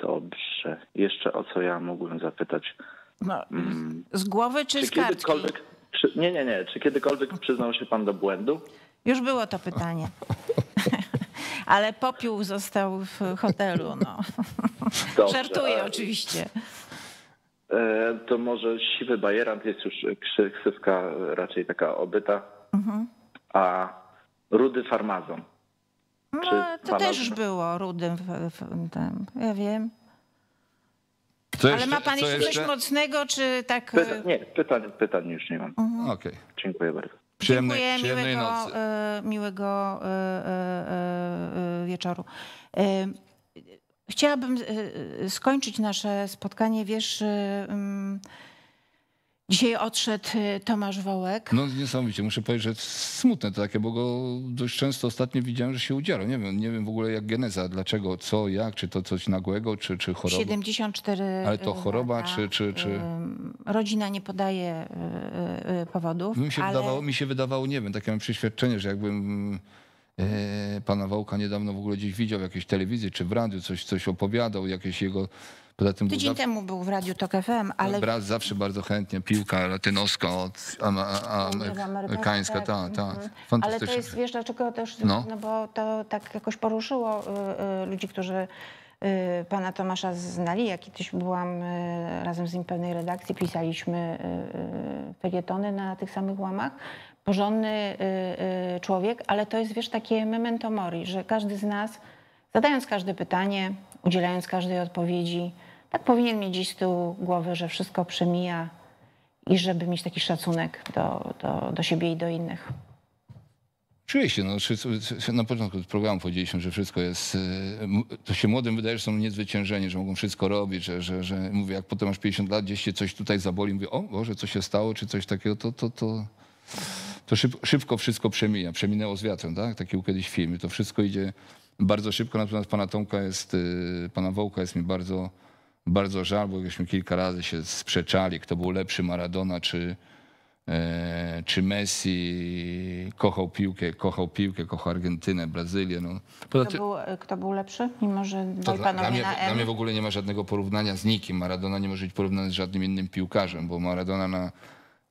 Dobrze. Jeszcze o co ja mógłbym zapytać? No, mm. z głowy czy, czy z kartki? Kiedykolwiek, czy, nie, nie, nie. Czy kiedykolwiek przyznał się pan do błędu? Już było to pytanie. Ale popiół został w hotelu. No. Dobrze, Żartuję ale... oczywiście. E, to może siwy bajerant jest już ksywka raczej taka obyta, mhm. a rudy farmazon. No, to panazon. też było rudym, tam, ja wiem. Co Ale ma pan co jeszcze coś mocnego, czy tak... E, Pyta, nie, pytań, pytań już nie mam. Mhm. Okay. Dziękuję bardzo. Przyjemnej, Dziękuję, przyjemnej e, miłego, nocy. miłego wieczoru. Chciałabym e, e, skończyć nasze spotkanie. Wiesz, e, mm, dzisiaj odszedł Tomasz Wołek. No niesamowicie, muszę powiedzieć, że smutne to takie, bo go dość często ostatnio widziałem, że się udziela. Nie wiem, nie wiem w ogóle jak geneza, dlaczego, co, jak, czy to coś nagłego, czy, czy choroba. 74 Ale to choroba, lata. czy, czy, czy... Rodzina nie podaje powodów, mi się, ale... wydawało, mi się wydawało, nie wiem, takie mam przeświadczenie, że jakbym E, pana Wałka niedawno w ogóle gdzieś widział w jakiejś telewizji czy w radiu, coś, coś opowiadał, jakieś jego... Poza tym Tydzień był temu był w Radiu Tok FM, ale... Braz zawsze bardzo chętnie, piłka latynoska, od, amerykańska, tak, tak. Ta, mhm. ta. Ale to jest, wiesz dlaczego też, no. no bo to tak jakoś poruszyło y, y, ludzi, którzy y, pana Tomasza znali, ja kiedyś byłam razem z nim pewnej redakcji, pisaliśmy felietony na tych samych łamach porządny y, y, człowiek, ale to jest, wiesz, takie memento mori, że każdy z nas, zadając każde pytanie, udzielając każdej odpowiedzi, tak powinien mieć z tyłu głowy, że wszystko przemija i żeby mieć taki szacunek do, do, do siebie i do innych. Oczywiście, no, na początku programu powiedzieliśmy, że wszystko jest, y, to się młodym wydaje, że są niezwyciężeni, że mogą wszystko robić, że, że, że mówię, jak potem masz 50 lat, gdzieś się coś tutaj zaboli, mówię, o Boże, co się stało, czy coś takiego, to, to, to to szybko wszystko przemija. Przeminęło z wiatrem, tak? Taki był kiedyś film. To wszystko idzie bardzo szybko. Na przykład pana Tomka jest, y, pana Wołka jest mi bardzo, bardzo żal, bo żeśmy kilka razy się sprzeczali, kto był lepszy, Maradona czy, e, czy Messi kochał piłkę, kochał piłkę, kochał Argentynę, Brazylię. No. Poza kto, ty... był, e, kto był lepszy, mimo że dla mnie, na M? Dla mnie w ogóle nie ma żadnego porównania z nikim. Maradona nie może być porównany z żadnym innym piłkarzem, bo Maradona na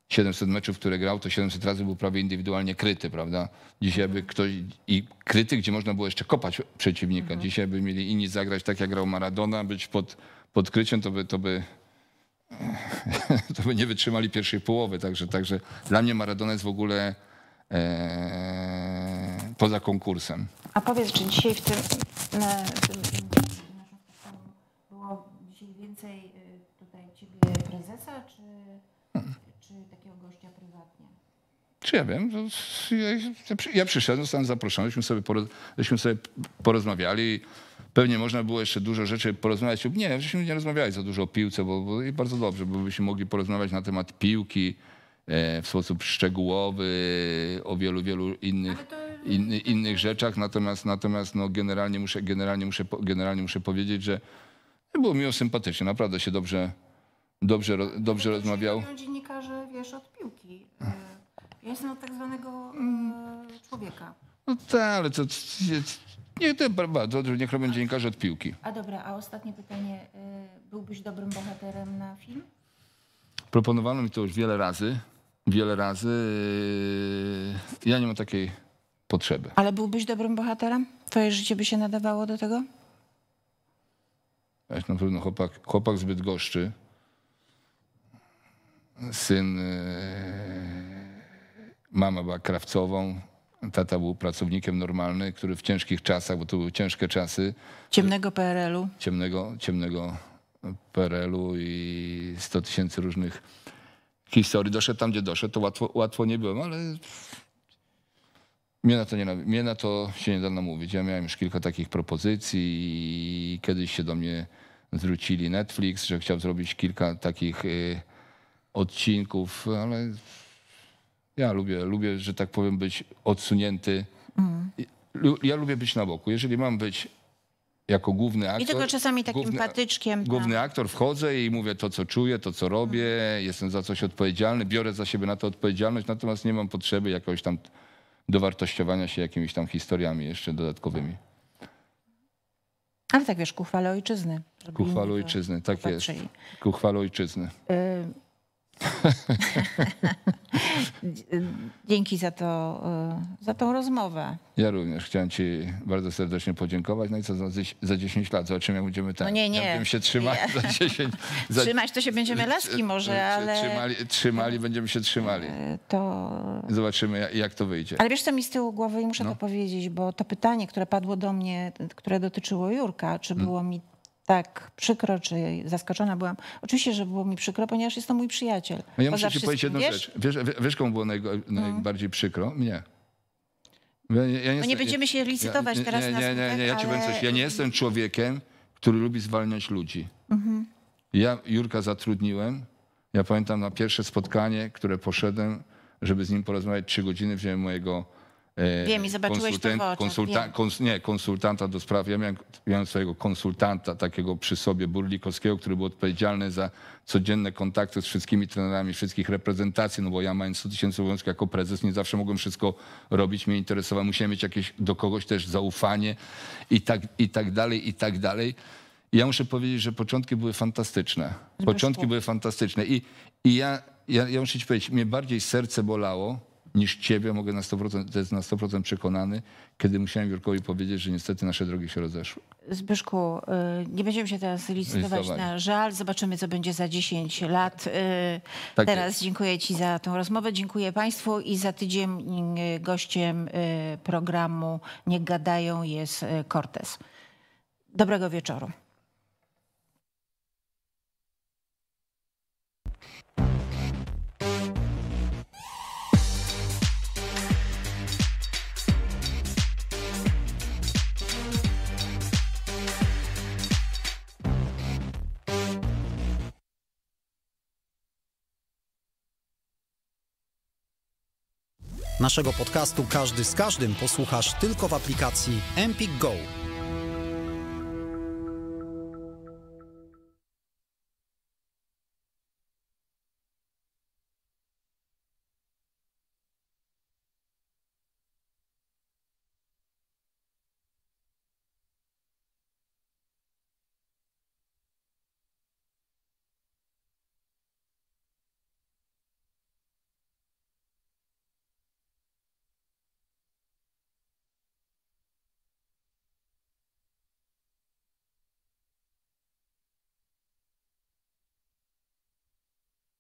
700 meczów, które grał, to 700 razy był prawie indywidualnie kryty, prawda? Dzisiaj by ktoś... I kryty, gdzie można było jeszcze kopać przeciwnika. Dzisiaj by mieli inni zagrać tak, jak grał Maradona, być pod, pod kryciem, to by, to by to by nie wytrzymali pierwszej połowy. Także, także dla mnie Maradona jest w ogóle e, poza konkursem. A powiedz, czy dzisiaj w tym, na, tym było dzisiaj więcej tutaj ciebie prezesa, czy czy takiego gościa prywatnie? Czy ja wiem? Ja, ja przyszedłem, zostałem zaproszony, żeśmy sobie, poroz, żeśmy sobie porozmawiali. Pewnie można było jeszcze dużo rzeczy porozmawiać. Nie, żeśmy nie rozmawiali za dużo o piłce, bo, bo i bardzo dobrze, bo byśmy mogli porozmawiać na temat piłki e, w sposób szczegółowy, o wielu, wielu innych, in, innych rzeczach. Natomiast, natomiast no, generalnie, muszę, generalnie, muszę, generalnie muszę powiedzieć, że było miło sympatycznie. Naprawdę się dobrze dobrze, dobrze rozmawiał. dziennikarze, wiesz, od piłki. Ja e, jestem od tak zwanego e, człowieka. No tak, ale to Nie, to bardzo, niech robią dziennikarze od piłki. A dobra, a ostatnie pytanie. E, byłbyś dobrym bohaterem na film? Proponowano mi to już wiele razy. Wiele razy. Ja nie mam takiej potrzeby. Ale byłbyś dobrym bohaterem? Twoje życie by się nadawało do tego? Weź na pewno chłopak, chłopak zbyt goszczy. Syn, e, mama była krawcową, Tata był pracownikiem normalny, który w ciężkich czasach, bo to były ciężkie czasy. Ciemnego PRL-u. Ciemnego, ciemnego PRL-u i 100 tysięcy różnych historii. Doszedł tam, gdzie doszedł, to łatwo, łatwo nie byłem, ale mnie na, to nie, mnie na to się nie da namówić. Ja miałem już kilka takich propozycji i kiedyś się do mnie zwrócili Netflix, że chciał zrobić kilka takich... Yy, odcinków, ale ja lubię, lubię że tak powiem, być odsunięty. Mm. Ja lubię być na boku. Jeżeli mam być jako główny aktor. I tylko czasami takim główny, patyczkiem. Główny tak. aktor wchodzę i mówię to, co czuję, to, co robię, mm. jestem za coś odpowiedzialny, biorę za siebie na to odpowiedzialność, natomiast nie mam potrzeby jakoś tam dowartościowania się jakimiś tam historiami jeszcze dodatkowymi. Ale tak wiesz, ku chwale ojczyzny. Ku chwale ojczyzny, tak jest. Ku chwale ojczyzny. Y Dzięki za, to, e, za tą rozmowę. Ja również chciałem ci bardzo serdecznie podziękować. No i co za, za 10 lat zobaczymy, jak będziemy tam. No nie, nie. Będziemy się trzymać nie. za 10. Za... Trzymać to się będziemy laski może, ale... Trzymali, trzymali będziemy się trzymali. E, to... Zobaczymy, jak to wyjdzie. Ale wiesz co mi z tyłu głowy i muszę no. to powiedzieć, bo to pytanie, które padło do mnie, które dotyczyło Jurka, czy mm. było hmm. mi tak przykro, czy zaskoczona byłam. Oczywiście, że było mi przykro, ponieważ jest to mój przyjaciel. No ja muszę ci powiedzieć jedną wiesz? rzecz. Wiesz, wiesz komu było najbardziej przykro? Mnie. Ja nie, no nie będziemy się licytować ja, teraz nie, nie, na skutek, nie, nie, ja ci ale... powiem coś. Ja nie jestem człowiekiem, który lubi zwalniać ludzi. Mhm. Ja Jurka zatrudniłem. Ja pamiętam na pierwsze spotkanie, które poszedłem, żeby z nim porozmawiać trzy godziny, wziąłem mojego E, wiem i zobaczyłeś to w oczach, konsulta, kons, Nie, konsultanta do spraw, ja miałem, miałem, swojego konsultanta takiego przy sobie, Burlikowskiego, który był odpowiedzialny za codzienne kontakty z wszystkimi trenerami, wszystkich reprezentacji, no bo ja mając 100 tysięcy obowiązków jako prezes, nie zawsze mogłem wszystko robić, mnie interesowało, musiałem mieć jakieś do kogoś też zaufanie i tak, i tak dalej, i tak dalej. I ja muszę powiedzieć, że początki były fantastyczne. Początki były fantastyczne i, i ja, ja, ja muszę ci powiedzieć, mnie bardziej serce bolało, niż ciebie, mogę na 100%, to jest na 100% przekonany, kiedy musiałem Jurkowi powiedzieć, że niestety nasze drogi się rozeszły. Zbyszku, y, nie będziemy się teraz licytować na żal. Zobaczymy, co będzie za 10 lat. Y, tak teraz jest. dziękuję Ci za tą rozmowę. Dziękuję Państwu i za tydzień y, gościem programu Niech Gadają jest Cortez. Dobrego wieczoru. Naszego podcastu Każdy z Każdym posłuchasz tylko w aplikacji Empik Go.